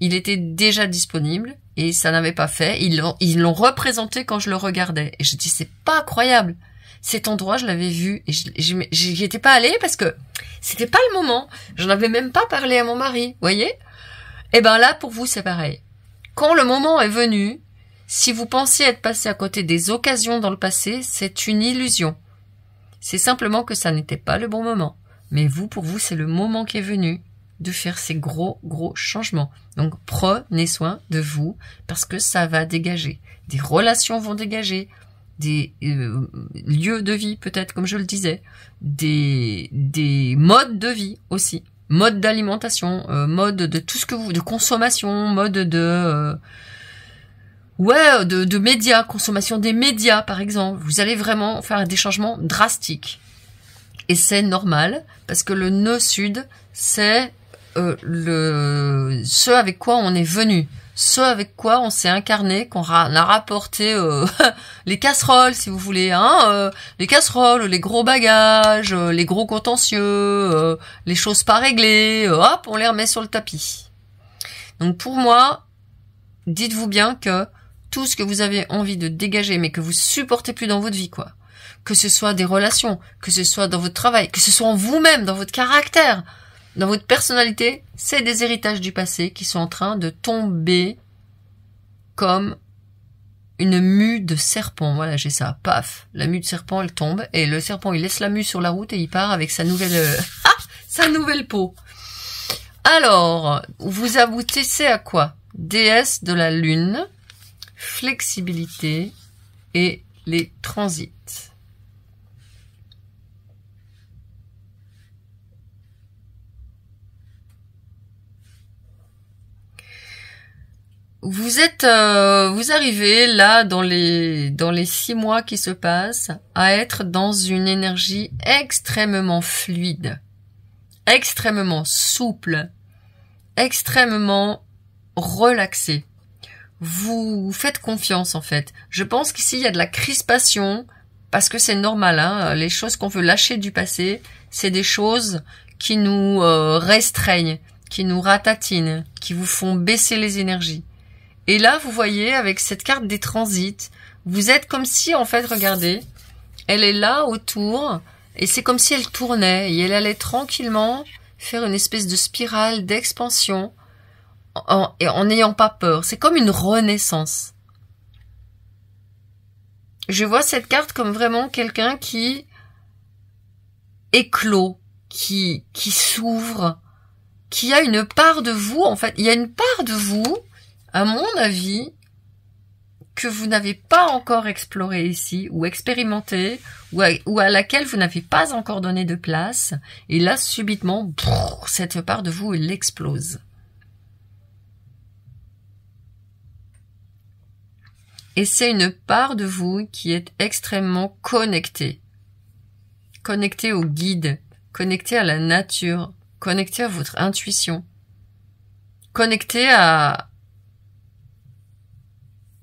Il était déjà disponible et ça n'avait pas fait. Ils l'ont, ils l'ont représenté quand je le regardais. Et je dis, c'est pas incroyable. Cet endroit, je l'avais vu et j'y étais pas allée parce que c'était pas le moment. Je n'avais même pas parlé à mon mari, voyez? Eh ben là, pour vous, c'est pareil. Quand le moment est venu, si vous pensiez être passé à côté des occasions dans le passé, c'est une illusion. C'est simplement que ça n'était pas le bon moment. Mais vous, pour vous, c'est le moment qui est venu de faire ces gros, gros changements. Donc prenez soin de vous parce que ça va dégager. Des relations vont dégager, des euh, lieux de vie peut-être, comme je le disais, des, des modes de vie aussi mode d'alimentation, euh, mode de tout ce que vous, de consommation, mode de euh, ouais, de, de, médias, consommation des médias par exemple. Vous allez vraiment faire des changements drastiques. Et c'est normal parce que le nœud sud, c'est euh, le ce avec quoi on est venu ce avec quoi on s'est incarné, qu'on a rapporté euh, [LAUGHS] les casseroles, si vous voulez, hein, euh, les casseroles, les gros bagages, euh, les gros contentieux, les choses pas réglées, hop, on les remet sur le tapis. Donc pour moi, dites-vous bien que tout ce que vous avez envie de dégager, mais que vous supportez plus dans votre vie, quoi, que ce soit des relations, que ce soit dans votre travail, que ce soit en vous-même, dans votre caractère, dans votre personnalité, c'est des héritages du passé qui sont en train de tomber comme une mue de serpent. Voilà, j'ai ça. Paf, la mue de serpent, elle tombe et le serpent, il laisse la mue sur la route et il part avec sa nouvelle [LAUGHS] ah, sa nouvelle peau. Alors, vous aboutissez à quoi Déesse de la lune, flexibilité et les transits. Vous êtes, euh, vous arrivez là dans les dans les six mois qui se passent à être dans une énergie extrêmement fluide, extrêmement souple, extrêmement relaxée. Vous faites confiance en fait. Je pense qu'ici il y a de la crispation parce que c'est normal. Hein. les choses qu'on veut lâcher du passé, c'est des choses qui nous euh, restreignent, qui nous ratatinent, qui vous font baisser les énergies. Et là, vous voyez, avec cette carte des transits, vous êtes comme si, en fait, regardez, elle est là autour, et c'est comme si elle tournait, et elle allait tranquillement faire une espèce de spirale d'expansion en n'ayant pas peur. C'est comme une renaissance. Je vois cette carte comme vraiment quelqu'un qui éclos, qui, qui s'ouvre, qui a une part de vous, en fait, il y a une part de vous à mon avis, que vous n'avez pas encore exploré ici, ou expérimenté, ou à, laquelle vous n'avez pas encore donné de place, et là, subitement, cette part de vous, elle explose. Et c'est une part de vous qui est extrêmement connectée. Connectée au guide, connectée à la nature, connectée à votre intuition, connectée à,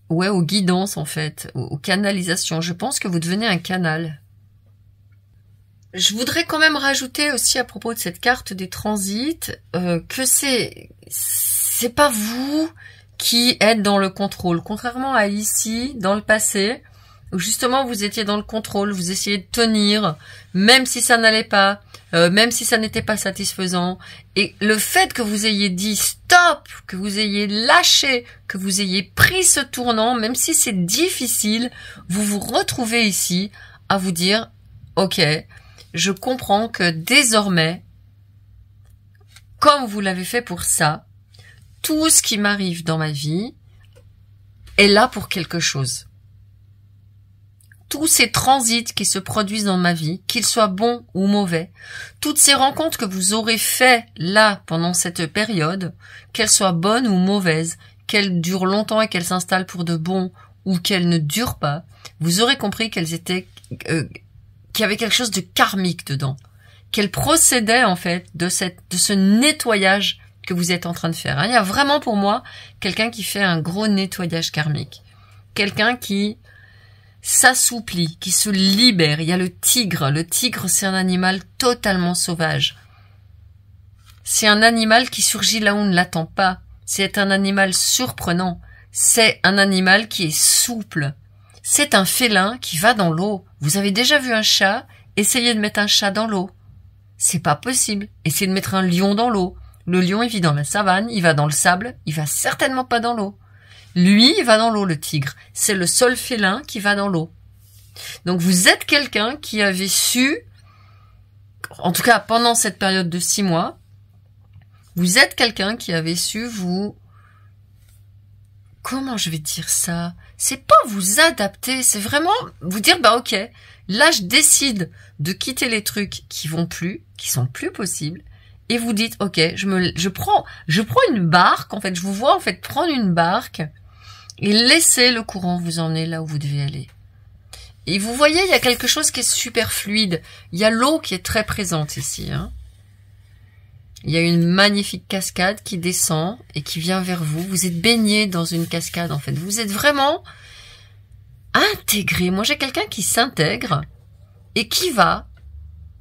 Ouais, aux guidances en fait, aux, canalisations. Je pense que vous devenez un canal. Je voudrais quand même rajouter aussi à propos de cette carte des transits euh, que c'est c'est pas vous qui êtes dans le contrôle, contrairement à ici dans le passé justement vous étiez dans le contrôle, vous essayez de tenir, même si ça n'allait pas, euh, même si ça n'était pas satisfaisant. Et le fait que vous ayez dit stop, que vous ayez lâché, que vous ayez pris ce tournant, même si c'est difficile, vous vous retrouvez ici à vous dire, ok, je comprends que désormais, comme vous l'avez fait pour ça, tout ce qui m'arrive dans ma vie est là pour quelque chose tous ces transits qui se produisent dans ma vie, qu'ils soient bons ou mauvais, toutes ces rencontres que vous aurez faites là pendant cette période, qu'elles soient bonnes ou mauvaises, qu'elles durent longtemps et qu'elles s'installent pour de bon ou qu'elles ne durent pas, vous aurez compris qu'elles étaient euh, qu'il y avait quelque chose de karmique dedans, qu'elles procédaient en fait de cette de ce nettoyage que vous êtes en train de faire. Hein, il y a vraiment pour moi quelqu'un qui fait un gros nettoyage karmique, quelqu'un qui s'assouplit, qui se libère. Il y a le tigre. Le tigre, c'est un animal totalement sauvage. C'est un animal qui surgit là où on ne l'attend pas. C'est un animal surprenant. C'est un animal qui est souple. C'est un félin qui va dans l'eau. Vous avez déjà vu un chat Essayez de mettre un chat dans l'eau. C'est pas possible. Essayez de mettre un lion dans l'eau. Le lion, il vit dans la savane, il va dans le sable, il va certainement pas dans l'eau. Lui, il va dans l'eau, le tigre. C'est le seul félin qui va dans l'eau. Donc vous êtes quelqu'un qui avait su, en tout cas pendant cette période de six mois, vous êtes quelqu'un qui avait su vous... Comment je vais dire ça C'est pas vous adapter, c'est vraiment vous dire, bah ok, là je décide de quitter les trucs qui vont plus, qui sont plus possibles, et vous dites ok je me je prends je prends une barque en fait je vous vois en fait prendre une barque et laissez le courant vous emmener là où vous devez aller. Et vous voyez, il y a quelque chose qui est super fluide. Il y a l'eau qui est très présente ici. Hein. Il y a une magnifique cascade qui descend et qui vient vers vous. Vous êtes baigné dans une cascade en fait. Vous êtes vraiment intégré. Moi j'ai quelqu'un qui s'intègre et qui va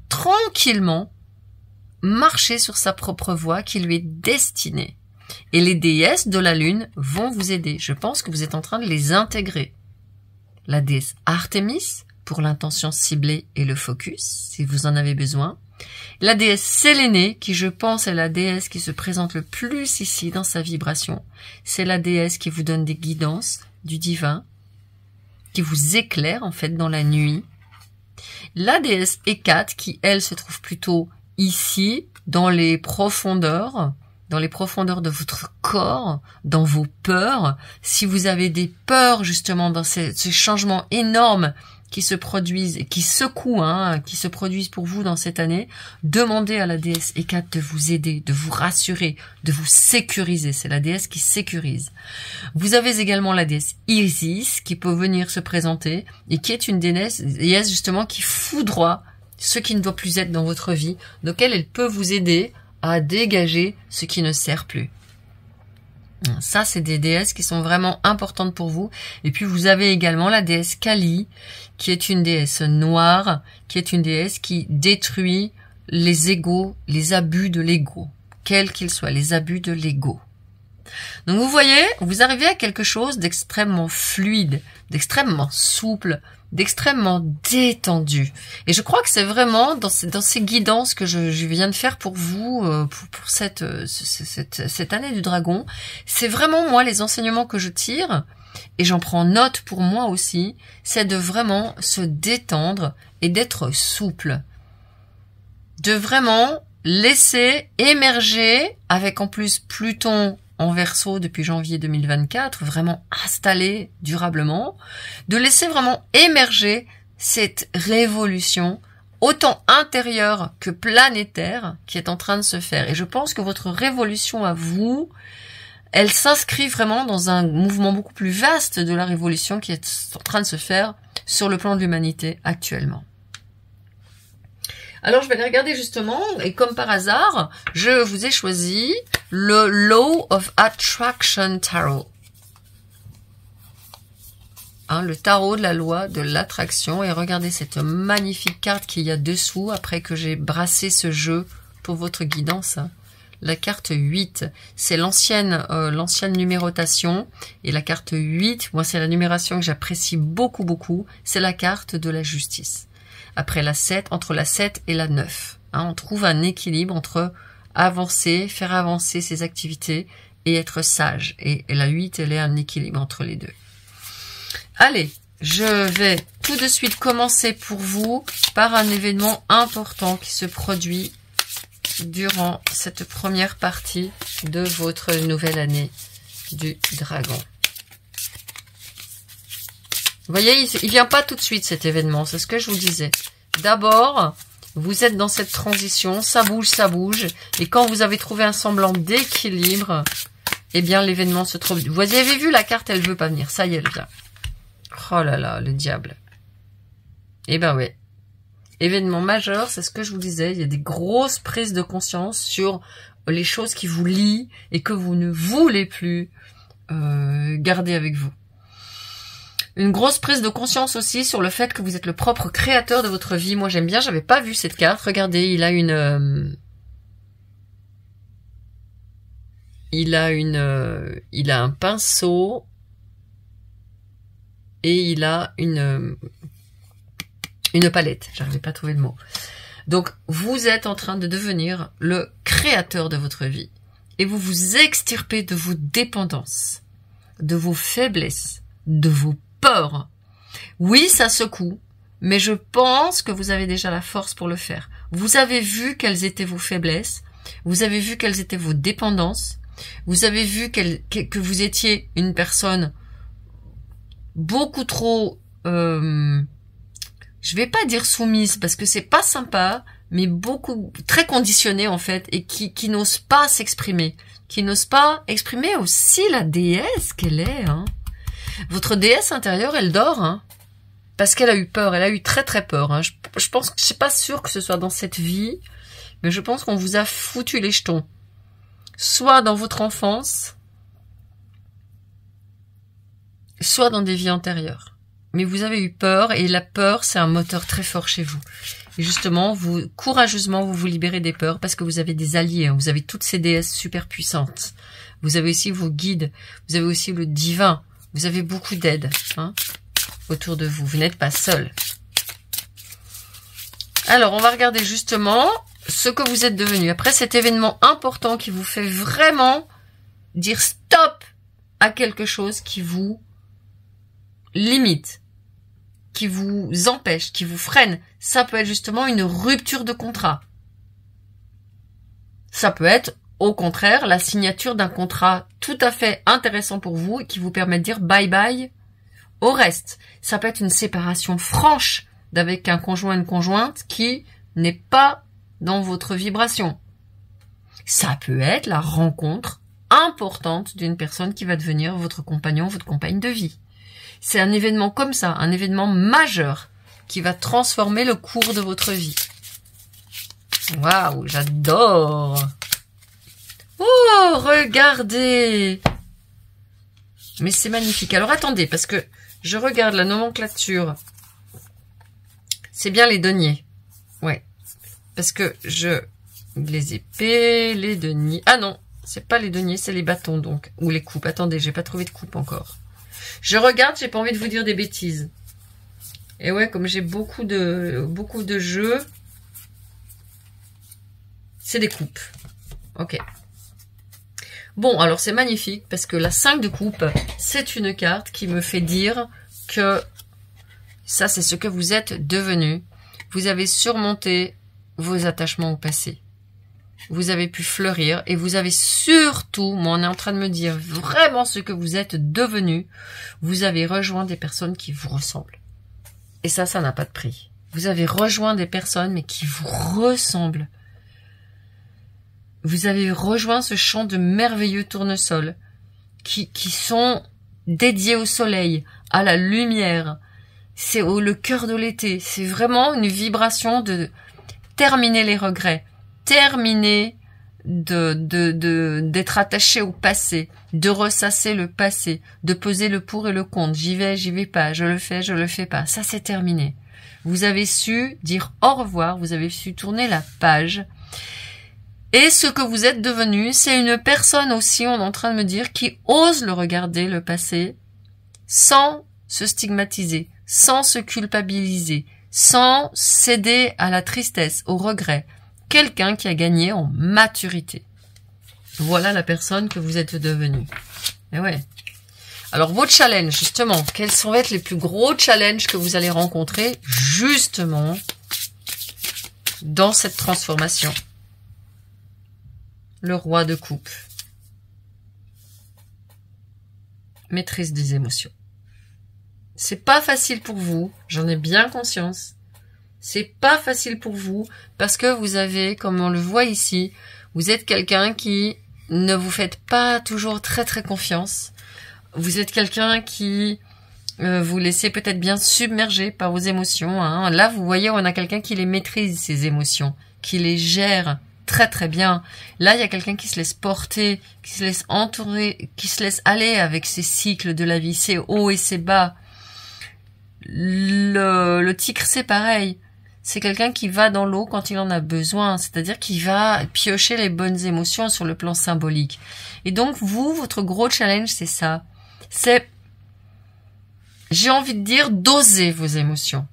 tranquillement marcher sur sa propre voie qui lui est destinée. Et les déesses de la lune vont vous aider. Je pense que vous êtes en train de les intégrer. La déesse Artemis pour l'intention ciblée et le focus, si vous en avez besoin. La déesse Sélénée, qui je pense est la déesse qui se présente le plus ici dans sa vibration. C'est la déesse qui vous donne des guidances du divin, qui vous éclaire en fait dans la nuit. La déesse Hécate, qui elle se trouve plutôt ici, dans les profondeurs, dans les profondeurs de votre corps, dans vos peurs, si vous avez des peurs justement dans ces, changements énormes qui se produisent, qui secouent, hein, qui se produisent pour vous dans cette année, demandez à la déesse Ekat de vous aider, de vous rassurer, de vous sécuriser. C'est la déesse qui sécurise. Vous avez également la déesse Isis qui peut venir se présenter et qui est une déesse, justement qui foudroie ce qui ne doit plus être dans votre vie. dans lequel elle peut vous aider à dégager ce qui ne sert plus. Hum, ça, c'est des déesses qui sont vraiment importantes pour vous. Et puis, vous avez également la déesse Kali, qui est une déesse noire, qui est une déesse qui détruit les égaux, les abus de l'ego, quels qu'ils soient, les abus de l'ego. Donc vous voyez, vous arrivez à quelque chose d'extrêmement fluide, d'extrêmement souple, d'extrêmement détendu. Et je crois que c'est vraiment dans ces, dans ces guidances que je, viens de faire pour vous, euh, pour, cette, euh, cette, cette année du dragon, c'est vraiment moi les enseignements que je tire, et j'en prends note pour moi aussi, c'est de vraiment se détendre et d'être souple. De vraiment laisser émerger, avec en plus Pluton en verso depuis janvier 2024, vraiment installé durablement, de laisser vraiment émerger cette révolution autant intérieure que planétaire qui est en train de se faire. Et je pense que votre révolution à vous, elle s'inscrit vraiment dans un mouvement beaucoup plus vaste de la révolution qui est en train de se faire sur le plan de l'humanité actuellement. Alors je vais regarder justement, et comme par hasard, je vous ai choisi le Law of Attraction Tarot. Hein, le tarot de la loi de l'attraction. Et regardez cette magnifique carte qu'il y a dessous après que j'ai brassé ce jeu pour votre guidance. Hein. La carte 8, c'est l'ancienne euh, l'ancienne numérotation. Et la carte 8, moi c'est la numération que j'apprécie beaucoup beaucoup, c'est la carte de la justice après la 7, entre la 7 et la 9. Hein, on trouve un équilibre entre avancer, faire avancer ses activités et être sage. Et, et la 8, elle est un équilibre entre les deux. Allez, je vais tout de suite commencer pour vous par un événement important qui se produit durant cette première partie de votre nouvelle année du dragon. Vous voyez, il, vient pas tout de suite cet événement, c'est ce que je vous disais. D'abord, vous êtes dans cette transition, ça bouge, ça bouge, et quand vous avez trouvé un semblant d'équilibre, eh bien l'événement se trouve... Vous avez vu la carte, elle veut pas venir, ça y est, elle vient. Oh là là, le diable. Eh ben oui. Événement majeur, c'est ce que je vous disais, il y a des grosses prises de conscience sur les choses qui vous lient et que vous ne voulez plus euh, garder avec vous. Une grosse prise de conscience aussi sur le fait que vous êtes le propre créateur de votre vie. Moi j'aime bien, j'avais pas vu cette carte. Regardez, il a une... Euh, il a une... Euh, il a un pinceau. Et il a une... Euh, une palette. J'arrivais pas à trouver le mot. Donc vous êtes en train de devenir le créateur de votre vie. Et vous vous extirpez de vos dépendances, de vos faiblesses, de vos oui, ça secoue, mais je pense que vous avez déjà la force pour le faire. Vous avez vu quelles étaient vos faiblesses, vous avez vu quelles étaient vos dépendances, vous avez vu que vous étiez une personne beaucoup trop, je euh, je vais pas dire soumise parce que c'est pas sympa, mais beaucoup très conditionnée en fait et qui, qui n'ose pas s'exprimer, qui n'ose pas exprimer aussi la déesse qu'elle est. Hein. Votre déesse intérieure, elle dort, hein. parce qu'elle a eu peur, elle a eu très très peur. Hein. Je, pense que je suis pas sûre que ce soit dans cette vie, mais je pense qu'on vous a foutu les jetons. Soit dans votre enfance, soit dans des vies antérieures. Mais vous avez eu peur et la peur, c'est un moteur très fort chez vous. Et justement, vous courageusement, vous vous libérez des peurs parce que vous avez des alliés, hein. vous avez toutes ces déesses super puissantes. Vous avez aussi vos guides, vous avez aussi le divin. Vous avez beaucoup d'aide hein, autour de vous. Vous n'êtes pas seul. Alors, on va regarder justement ce que vous êtes devenu après cet événement important qui vous fait vraiment dire stop à quelque chose qui vous limite, qui vous empêche, qui vous freine. Ça peut être justement une rupture de contrat. Ça peut être au contraire, la signature d'un contrat tout à fait intéressant pour vous et qui vous permet de dire bye bye au reste. Ça peut être une séparation franche d'avec un conjoint, une conjointe qui n'est pas dans votre vibration. Ça peut être la rencontre importante d'une personne qui va devenir votre compagnon, votre compagne de vie. C'est un événement comme ça, un événement majeur qui va transformer le cours de votre vie. Waouh, j'adore Oh, regardez Mais c'est magnifique. Alors attendez, parce que je regarde la nomenclature. C'est bien les deniers. Ouais. Parce que je... Les épées, les deniers... Ah non, c'est pas les deniers, c'est les bâtons donc. Ou les coupes. Attendez, j'ai pas trouvé de coupe encore. Je regarde, j'ai pas envie de vous dire des bêtises. Et ouais, comme j'ai beaucoup de, beaucoup de jeux, c'est des coupes. Ok. Bon, alors c'est magnifique parce que la 5 de coupe, c'est une carte qui me fait dire que ça, c'est ce que vous êtes devenu. Vous avez surmonté vos attachements au passé. Vous avez pu fleurir et vous avez surtout, moi on est en train de me dire vraiment ce que vous êtes devenu, vous avez rejoint des personnes qui vous ressemblent. Et ça, ça n'a pas de prix. Vous avez rejoint des personnes mais qui vous ressemblent vous avez rejoint ce champ de merveilleux tournesols qui, sont dédiés au soleil, à la lumière. C'est le cœur de l'été. C'est vraiment une vibration de terminer les regrets, terminer de d'être de, d'être attaché au passé, de ressasser le passé, de poser le pour et le contre. J'y vais, j'y vais pas, je le fais, je le fais pas. Ça c'est terminé. Vous avez su dire au revoir, vous avez su tourner la page. Et ce que vous êtes devenu, c'est une personne aussi, on est en train de me dire, qui ose le regarder, le passé, sans se stigmatiser, sans se culpabiliser, sans céder à la tristesse, au regret. Quelqu'un qui a gagné en maturité. Voilà la personne que vous êtes devenu. Et eh ouais. Alors vos challenges, justement, quels sont être les plus gros challenges que vous allez rencontrer, justement, dans cette transformation le roi de coupe. Maîtrise des émotions. C'est pas facile pour vous, j'en ai bien conscience. C'est pas facile pour vous parce que vous avez, comme on le voit ici, vous êtes quelqu'un qui ne vous faites pas toujours très très confiance. Vous êtes quelqu'un qui euh, vous laissez peut-être bien submerger par vos émotions. Hein. Là, vous voyez, on a quelqu'un qui les maîtrise, ces émotions, qui les gère, très très bien. Là, il y a quelqu'un qui se laisse porter, qui se laisse entourer, qui se laisse aller avec ses cycles de la vie, ses hauts et ses bas. Le, le tigre, c'est pareil. C'est quelqu'un qui va dans l'eau quand il en a besoin, c'est-à-dire qui va piocher les bonnes émotions sur le plan symbolique. Et donc, vous, votre gros challenge, c'est ça. C'est, j'ai envie de dire, doser vos émotions.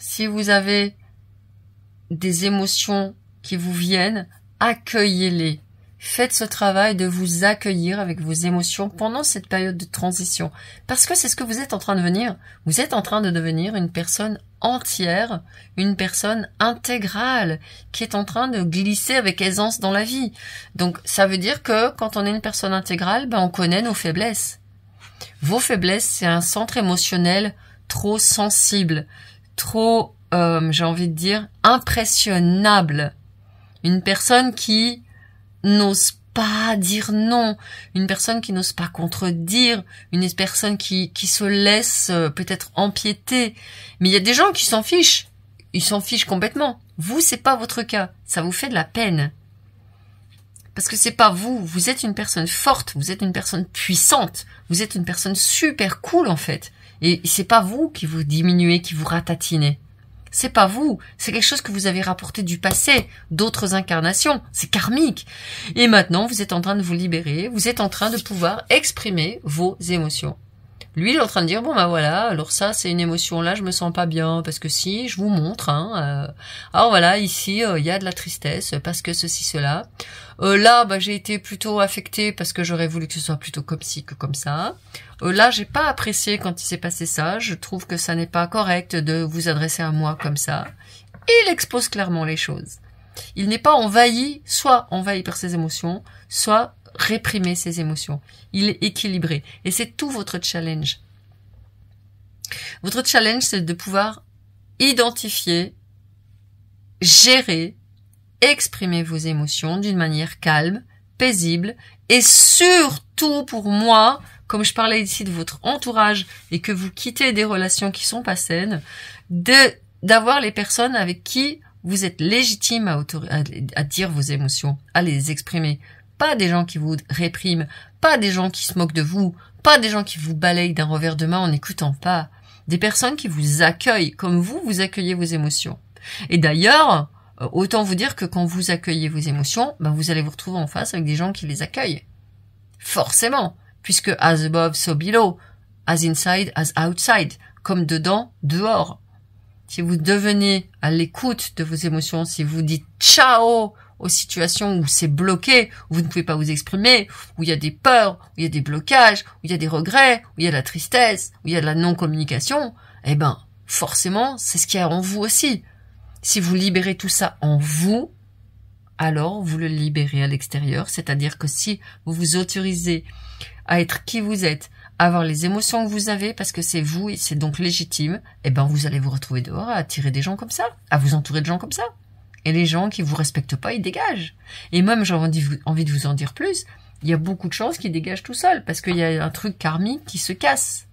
Si vous avez des émotions qui vous viennent, accueillez-les. Faites ce travail de vous accueillir avec vos émotions pendant cette période de transition. Parce que c'est ce que vous êtes en train de devenir. Vous êtes en train de devenir une personne entière, une personne intégrale, qui est en train de glisser avec aisance dans la vie. Donc ça veut dire que quand on est une personne intégrale, ben, on connaît nos faiblesses. Vos faiblesses, c'est un centre émotionnel trop sensible, trop j'ai envie de dire, impressionnable. Une personne qui n'ose pas dire non, une personne qui n'ose pas contredire, une personne qui, qui se laisse euh, peut-être empiéter. Mais il y a des gens qui s'en fichent. Ils s'en fichent complètement. Vous, c'est pas votre cas. Ça vous fait de la peine. Parce que c'est pas vous. Vous êtes une personne forte. Vous êtes une personne puissante. Vous êtes une personne super cool, en fait. Et c'est pas vous qui vous diminuez, qui vous ratatinez. C'est pas vous, c'est quelque chose que vous avez rapporté du passé, d'autres incarnations, c'est karmique. Et maintenant, vous êtes en train de vous libérer, vous êtes en train de pouvoir exprimer vos émotions. Lui, il est en train de dire, bon bah voilà, alors ça c'est une émotion, là je me sens pas bien, parce que si, je vous montre, hein, euh, alors voilà, ici euh, il y a de la tristesse, parce que ceci, cela. Euh, là, bah, j'ai été plutôt affectée parce que j'aurais voulu que ce soit plutôt comme ci que comme ça. Euh, là, j'ai pas apprécié quand il s'est passé ça. Je trouve que ça n'est pas correct de vous adresser à moi comme ça. il expose clairement les choses. Il n'est pas envahi, soit envahi par ses émotions, soit réprimer ses émotions. Il est équilibré. Et c'est tout votre challenge. Votre challenge, c'est de pouvoir identifier, gérer, exprimer vos émotions d'une manière calme, paisible et surtout pour moi, comme je parlais ici de votre entourage et que vous quittez des relations qui sont pas saines, de d'avoir les personnes avec qui vous êtes légitime à, à dire vos émotions, à les exprimer pas des gens qui vous répriment, pas des gens qui se moquent de vous, pas des gens qui vous balayent d'un revers de main en n'écoutant pas, des personnes qui vous accueillent comme vous, vous accueillez vos émotions. Et d'ailleurs, euh, autant vous dire que quand vous accueillez vos émotions, ben, vous allez vous retrouver en face avec des gens qui les accueillent. Forcément, puisque as above, so below, as inside, as outside, comme dedans, dehors. Si vous devenez à l'écoute de vos émotions, si vous dites ciao aux situations où c'est bloqué, où vous ne pouvez pas vous exprimer, où il y a des peurs, où il y a des blocages, où il y a des regrets, où il y a de la tristesse, où il y a de la non-communication, eh ben, forcément, c'est ce qu'il y a en vous aussi. Si vous libérez tout ça en vous, alors vous le libérez à l'extérieur. C'est-à-dire que si vous vous autorisez à être qui vous êtes, à avoir les émotions que vous avez, parce que c'est vous et c'est donc légitime, eh ben vous allez vous retrouver dehors à attirer des gens comme ça, à vous entourer de gens comme ça. Et les gens qui vous respectent pas, ils dégagent. Et même, j'ai envie de vous en dire plus, il y a beaucoup de chances qu'ils dégagent tout seuls parce qu'il y a un truc karmique qui se casse.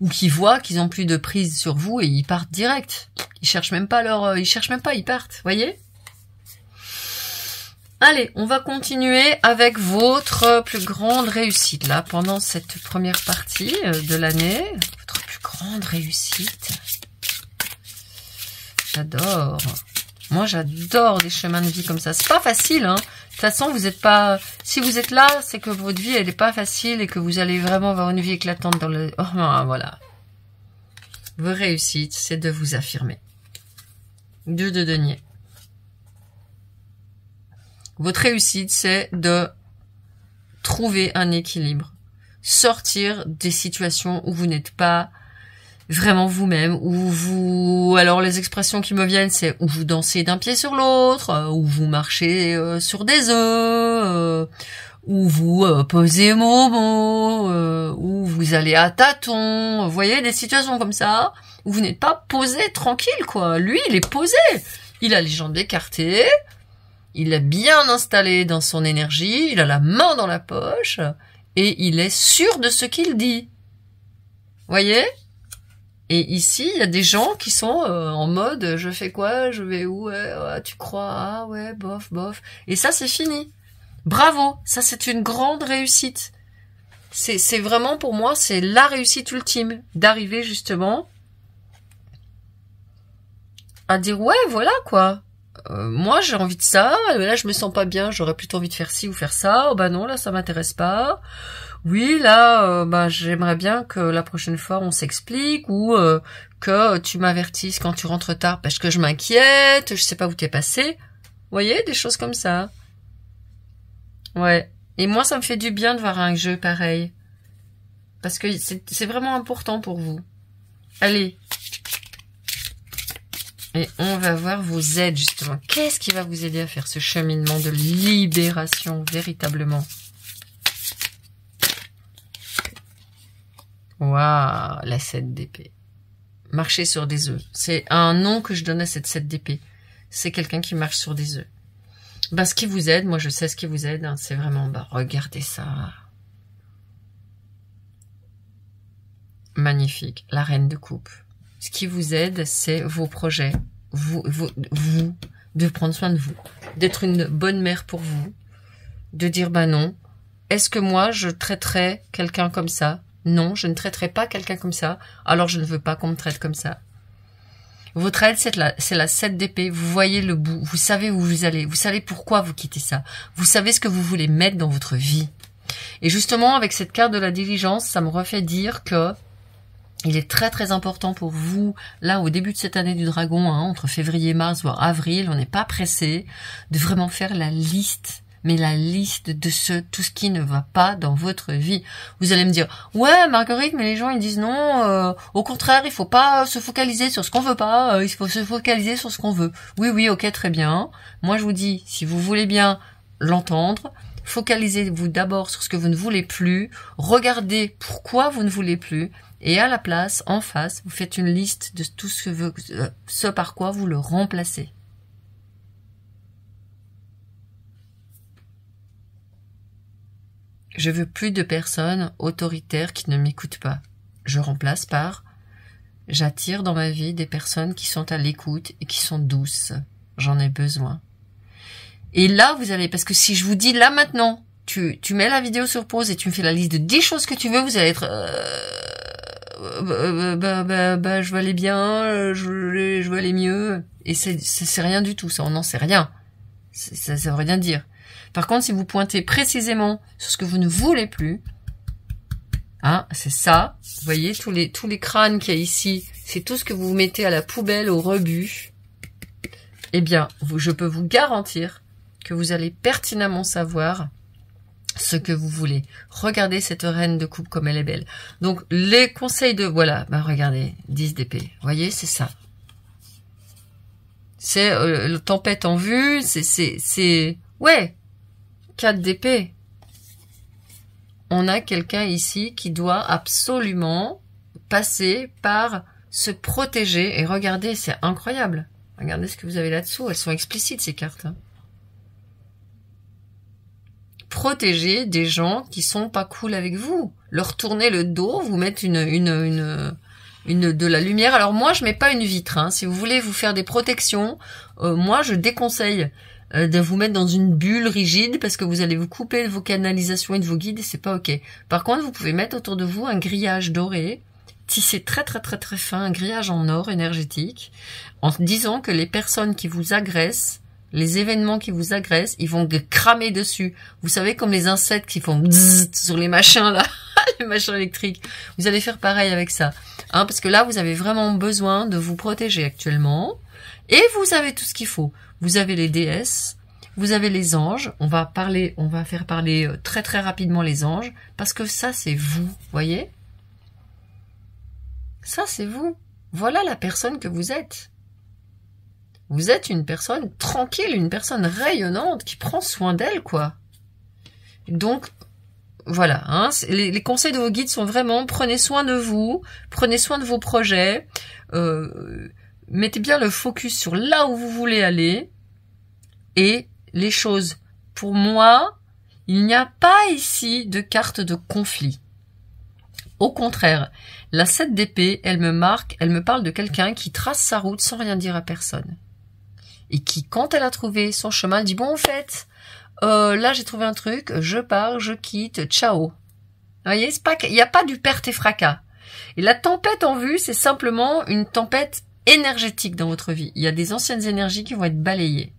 Ou qui voient qu'ils ont plus de prise sur vous et ils partent direct. Ils cherchent même pas leur, euh, ils cherchent même pas, ils partent. Voyez? Allez, on va continuer avec votre plus grande réussite là pendant cette première partie euh, de l'année. Votre plus grande réussite. J'adore. Moi, j'adore des chemins de vie comme ça. C'est pas facile, hein. De toute façon, vous êtes pas. Si vous êtes là, c'est que votre vie, elle n'est pas facile et que vous allez vraiment avoir une vie éclatante dans le. [LAUGHS] Oh, ah, voilà. Vos réussites, c'est de vous affirmer. Deux de denier. Votre réussite, c'est de trouver un équilibre. Sortir des situations où vous n'êtes pas vraiment vous-même, ou vous... Alors les expressions qui me viennent, c'est ou vous dansez d'un pied sur l'autre, euh, ou vous marchez euh, sur des œufs, euh, ou vous posez Momo, euh, ou vous allez à tâtons, vous voyez, des situations comme ça, où vous n'êtes pas posé tranquille, quoi. Lui, il est posé, il a les jambes écartées, il est bien installé dans son énergie, il a la main dans la poche, et il est sûr de ce qu'il dit. Voyez et ici, il y a des gens qui sont euh, en mode je fais quoi, je vais où, tu crois, ah ouais, bof, bof. Et ça, c'est fini. Bravo, ça c'est une grande réussite. C'est vraiment pour moi, c'est la réussite ultime d'arriver justement à dire ouais, voilà quoi. Euh, moi j'ai envie de ça, là je me sens pas bien, j'aurais plutôt envie de faire ci ou faire ça. Oh bah non, là ça m'intéresse pas oui, là, euh, bah, j'aimerais bien que la prochaine fois on s'explique ou euh, que tu m'avertisses quand tu rentres tard parce que je m'inquiète, je sais pas où t'es passé. Vous voyez, des choses comme ça. Ouais. Et moi, ça me fait du bien de voir un jeu pareil. Parce que c'est vraiment important pour vous. Allez. Et on va voir vos aides, justement. Qu'est-ce qui va vous aider à faire ce cheminement de libération, véritablement Waouh, la 7 d'épée. Marcher sur des œufs. C'est un nom que je donne à cette 7 d'épée. C'est quelqu'un qui marche sur des œufs. Bah, ce qui vous aide, moi je sais ce qui vous aide, hein. c'est vraiment, bah, regardez ça. Magnifique, la reine de coupe. Ce qui vous aide, c'est vos projets, vous, vous, vous, de prendre soin de vous, d'être une bonne mère pour vous, de dire, bah ben non, est-ce que moi je traiterais quelqu'un comme ça non, je ne traiterai pas quelqu'un comme ça, alors je ne veux pas qu'on me traite comme ça. Votre aide, c'est la, c'est la 7 d'épée. Vous voyez le bout. Vous savez où vous allez. Vous savez pourquoi vous quittez ça. Vous savez ce que vous voulez mettre dans votre vie. Et justement, avec cette carte de la diligence, ça me refait dire que il est très très important pour vous, là au début de cette année du dragon, hein, entre février, mars, voire avril, on n'est pas pressé, de vraiment faire la liste mais la liste de ce, tout ce qui ne va pas dans votre vie. Vous allez me dire, ouais, Marguerite, mais les gens, ils disent non, euh, au contraire, il faut pas se focaliser sur ce qu'on veut pas, euh, il faut se focaliser sur ce qu'on veut. Oui, oui, ok, très bien. Moi, je vous dis, si vous voulez bien l'entendre, focalisez-vous d'abord sur ce que vous ne voulez plus, regardez pourquoi vous ne voulez plus, et à la place, en face, vous faites une liste de tout ce, que, euh, ce par quoi vous le remplacez. Je veux plus de personnes autoritaires qui ne m'écoutent pas. Je remplace par J'attire dans ma vie des personnes qui sont à l'écoute et qui sont douces. J'en ai besoin. Et là, vous allez, parce que si je vous dis là maintenant, tu, tu mets la vidéo sur pause et tu me fais la liste de 10 choses que tu veux, vous allez être... bah, bah, bah, je vais aller bien, je, vais, je vais aller mieux. Et c'est rien du tout, ça, on n'en sait rien. Ça, ça veut rien dire. Par contre, si vous pointez précisément sur ce que vous ne voulez plus, hein, c'est ça. Vous voyez, tous les, tous les crânes qu'il y a ici, c'est tout ce que vous mettez à la poubelle, au rebut. Eh bien, je peux vous garantir que vous allez pertinemment savoir ce que vous voulez. Regardez cette reine de coupe comme elle est belle. Donc, les conseils de... Voilà, bah regardez, 10 d'épée. Vous voyez, c'est ça. C'est euh, tempête en vue, c'est... Ouais, 4 d'épée. On a quelqu'un ici qui doit absolument passer par se protéger. Et regardez, c'est incroyable. Regardez ce que vous avez là-dessous. Elles sont explicites, ces cartes. Hein. Protéger des gens qui sont pas cool avec vous. Leur tourner le dos, vous mettre une, une, une, de la lumière. Alors moi, je mets pas une vitre. Hein. Si vous voulez vous faire des protections, euh, moi, je déconseille. Euh, de vous mettre dans une bulle rigide parce que vous allez vous couper de vos canalisations et de vos guides c'est pas ok. Par contre, vous pouvez mettre autour de vous un grillage doré, tissé très très très très fin, un grillage en or énergétique, en disant que les personnes qui vous agressent les événements qui vous agressent, ils vont cramer dessus. Vous savez, comme les insectes qui font sur les machins là, [LAUGHS] les machins électriques. Vous allez faire pareil avec ça. Hein, parce que là, vous avez vraiment besoin de vous protéger actuellement. Et vous avez tout ce qu'il faut. Vous avez les déesses, vous avez les anges. On va parler, on va faire parler euh, très très rapidement les anges parce que ça c'est vous, voyez. Ça c'est vous. Voilà la personne que vous êtes. Vous êtes une personne tranquille, une personne rayonnante qui prend soin d'elle, quoi. Donc, voilà, hein, les, conseils de vos guides sont vraiment prenez soin de vous, prenez soin de vos projets, euh, mettez bien le focus sur là où vous voulez aller, et les choses. Pour moi, il n'y a pas ici de carte de conflit. Au contraire, la 7 d'épée, elle me marque, elle me parle de quelqu'un qui trace sa route sans rien dire à personne. Et qui, quand elle a trouvé son chemin, dit bon, en fait, euh, là j'ai trouvé un truc, je pars, je quitte, ciao. Vous voyez, il n'y a pas du perte et fracas. Et la tempête en vue, c'est simplement une tempête énergétique dans votre vie. Il y a des anciennes énergies qui vont être balayées.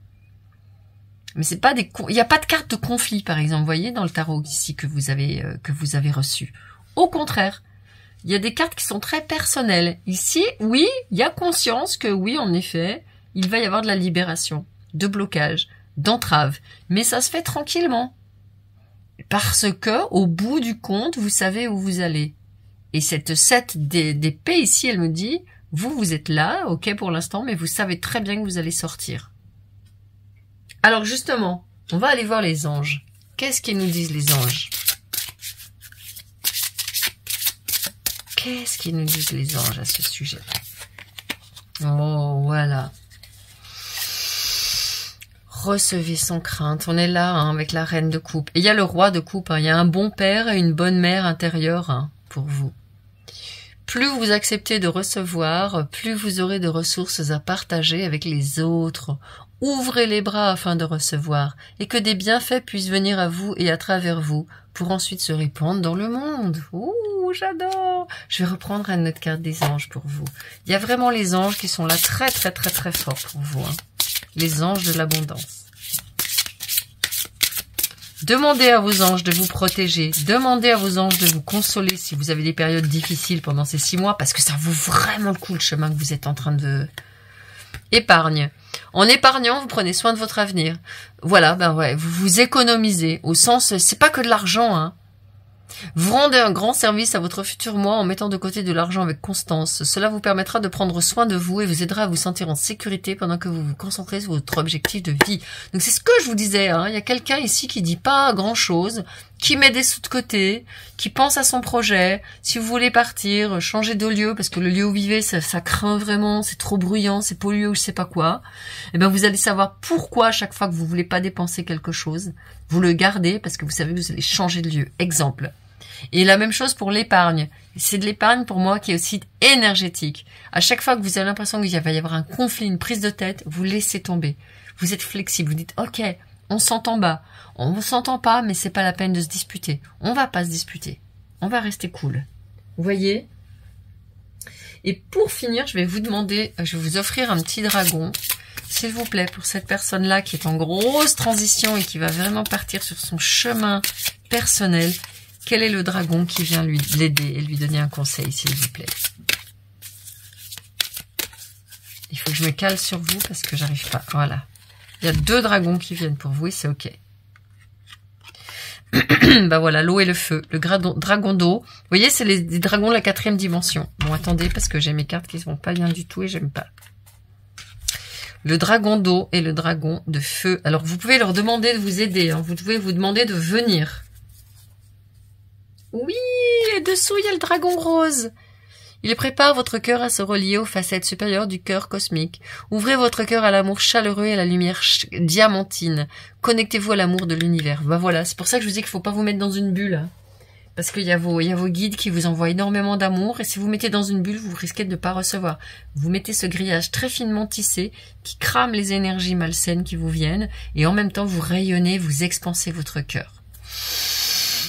Mais c'est pas des, il n'y a pas de carte de conflit, par exemple, voyez, dans le tarot ici que vous avez, euh, que vous avez reçu. Au contraire, il y a des cartes qui sont très personnelles. Ici, oui, il y a conscience que oui, en effet, il va y avoir de la libération, de blocage, d'entrave. Mais ça se fait tranquillement. Parce que, au bout du compte, vous savez où vous allez. Et cette des d'épée ici, elle me dit, vous, vous êtes là, ok pour l'instant, mais vous savez très bien que vous allez sortir. Alors justement, on va aller voir les anges. Qu'est-ce qu'ils nous disent les anges Qu'est-ce qu'ils nous disent les anges à ce sujet Oh, voilà. Recevez sans crainte. On est là hein, avec la reine de coupe. Et il y a le roi de coupe. Hein. Il y a un bon père et une bonne mère intérieure hein, pour vous. Plus vous acceptez de recevoir, plus vous aurez de ressources à partager avec les autres. Ouvrez les bras afin de recevoir, et que des bienfaits puissent venir à vous et à travers vous, pour ensuite se répandre dans le monde. Ouh, j'adore Je vais reprendre un notre carte des anges pour vous. Il y a vraiment les anges qui sont là très très très très forts pour vous. Hein. Les anges de l'abondance. Demandez à vos anges de vous protéger. Demandez à vos anges de vous consoler si vous avez des périodes difficiles pendant ces six mois parce que ça vaut vraiment le coup le chemin que vous êtes en train de... Épargne. En épargnant, vous prenez soin de votre avenir. Voilà, ben ouais, vous vous économisez. Au sens, c'est pas que de l'argent, hein. Vous rendez un grand service à votre futur moi en mettant de côté de l'argent avec constance. Cela vous permettra de prendre soin de vous et vous aidera à vous sentir en sécurité pendant que vous vous concentrez sur votre objectif de vie. Donc c'est ce que je vous disais. Hein. Il y a quelqu'un ici qui dit pas grand chose, qui met des sous de côté, qui pense à son projet. Si vous voulez partir, changer de lieu parce que le lieu où vous vivez ça, craint vraiment, c'est trop bruyant, c'est pollué ou je sais pas quoi. eh ben vous allez savoir pourquoi à chaque fois que vous voulez pas dépenser quelque chose. Vous le gardez parce que vous savez que vous allez changer de lieu. Exemple. Et la même chose pour l'épargne. C'est de l'épargne pour moi qui est aussi énergétique. À chaque fois que vous avez l'impression qu'il va y avoir un conflit, une prise de tête, vous laissez tomber. Vous êtes flexible. Vous dites, OK, on s'entend bas. On ne s'entend pas, mais c'est pas la peine de se disputer. On va pas se disputer. On va rester cool. Vous voyez? Et pour finir, je vais vous demander, euh, je vais vous offrir un petit dragon s'il vous plaît, pour cette personne-là qui est en grosse transition et qui va vraiment partir sur son chemin personnel, quel est le dragon qui vient lui l'aider et lui donner un conseil, s'il vous plaît Il faut que je me cale sur vous parce que j'arrive pas. Voilà. Il y a deux dragons qui viennent pour vous et c'est OK. [CLEARS THROAT] bah voilà, l'eau et le feu. Le dragon d'eau. Vous voyez, c'est les, dragons de la quatrième dimension. Bon, attendez, parce que j'ai mes cartes qui ne vont pas bien du tout et j'aime pas le dragon d'eau et le dragon de feu. Alors vous pouvez leur demander de vous aider, hein. vous pouvez vous demander de venir. Oui, et dessous il y a le dragon rose. Il prépare votre cœur à se relier aux facettes supérieures du cœur cosmique. Ouvrez votre cœur à l'amour chaleureux et à la lumière diamantine. Connectez-vous à l'amour de l'univers. Ben voilà, c'est pour ça que je vous dis qu'il ne faut pas vous mettre dans une bulle. Hein. Parce qu'il y, a vos, guides qui vous envoient énormément d'amour. Et si vous mettez dans une bulle, vous risquez de ne pas recevoir. Vous mettez ce grillage très finement tissé qui crame les énergies malsaines qui vous viennent. Et en même temps, vous rayonnez, vous expansez votre cœur.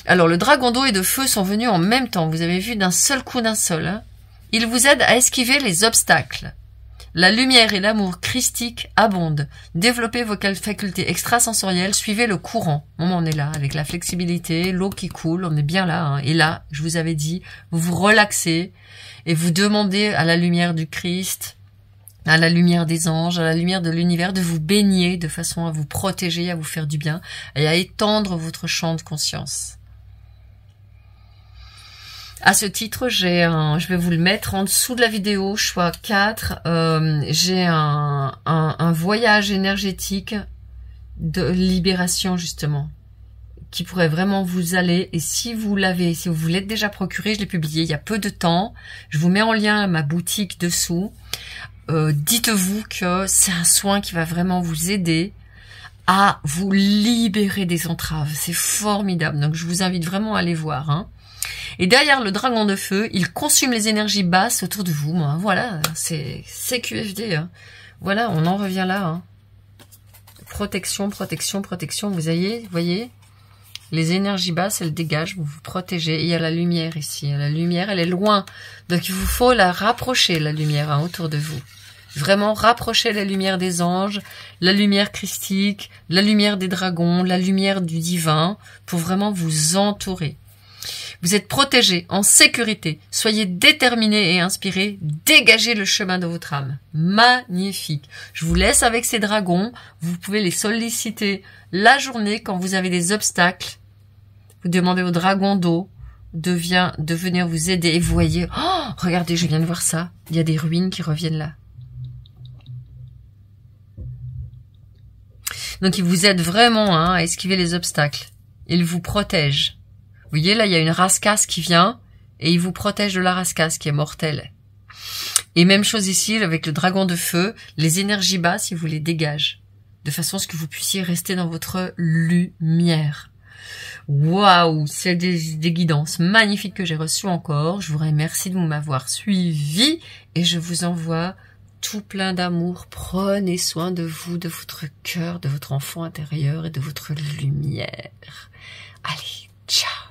Alors, le dragon d'eau et de feu sont venus en même temps. Vous avez vu d'un seul coup d'un seul. Il hein. Ils vous aide à esquiver les obstacles. La lumière et l'amour christique abondent. Développez vos facultés extrasensorielles, suivez le courant. On ben, on est là, avec la flexibilité, l'eau qui coule, on est bien là. Hein. Et là, je vous avais dit, vous vous relaxez et vous demandez à la lumière du Christ, à la lumière des anges, à la lumière de l'univers, de vous baigner de façon à vous protéger, à vous faire du bien et à étendre votre champ de conscience. À ce titre, j'ai un, je vais vous le mettre en dessous de la vidéo, choix 4. Euh, j'ai un, un, voyage énergétique de libération, justement, qui pourrait vraiment vous aller. Et si vous l'avez, si vous voulez déjà procuré, je l'ai publié il y a peu de temps. Je vous mets en lien ma boutique dessous. Euh, dites-vous que c'est un soin qui va vraiment vous aider à vous libérer des entraves. C'est formidable. Donc je vous invite vraiment à aller voir. Hein. Et derrière le dragon de feu, il consomme les énergies basses autour de vous. Hein. Voilà, c'est CQFD. Hein. Voilà, on en revient là. Hein. Protection, protection, protection. Vous voyez, voyez les énergies basses, elles dégagent, vous vous protégez. Et il y a la lumière ici. La lumière, elle est loin. Donc, il vous faut la rapprocher, la lumière, autour de vous. Vraiment rapprocher la lumière des anges, la lumière christique, la lumière des dragons, la lumière du divin, pour vraiment vous entourer. Vous êtes protégé, en sécurité. Soyez déterminé et inspiré. Dégagez le chemin de votre âme. Magnifique. Je vous laisse avec ces dragons. Vous pouvez les solliciter la journée quand vous avez des obstacles. Vous demandez au dragon d'eau de venir vous aider et vous voyez, oh, regardez, je viens de voir ça. Il y a des ruines qui reviennent là. Donc il vous aide vraiment hein, à esquiver les obstacles. Il vous protège. Vous voyez, là, il y a une rascasse qui vient et il vous protège de la rascasse qui est mortelle. Et même chose ici avec le dragon de feu, les énergies basses, il vous les dégage de façon à ce que vous puissiez rester dans votre lumière. Waouh, c'est des, guidances magnifiques que j'ai reçues encore. Je vous remercie de m'avoir suivi et je vous envoie tout plein d'amour. Prenez soin de vous, de votre cœur, de votre enfant intérieur et de votre lumière. Allez, ciao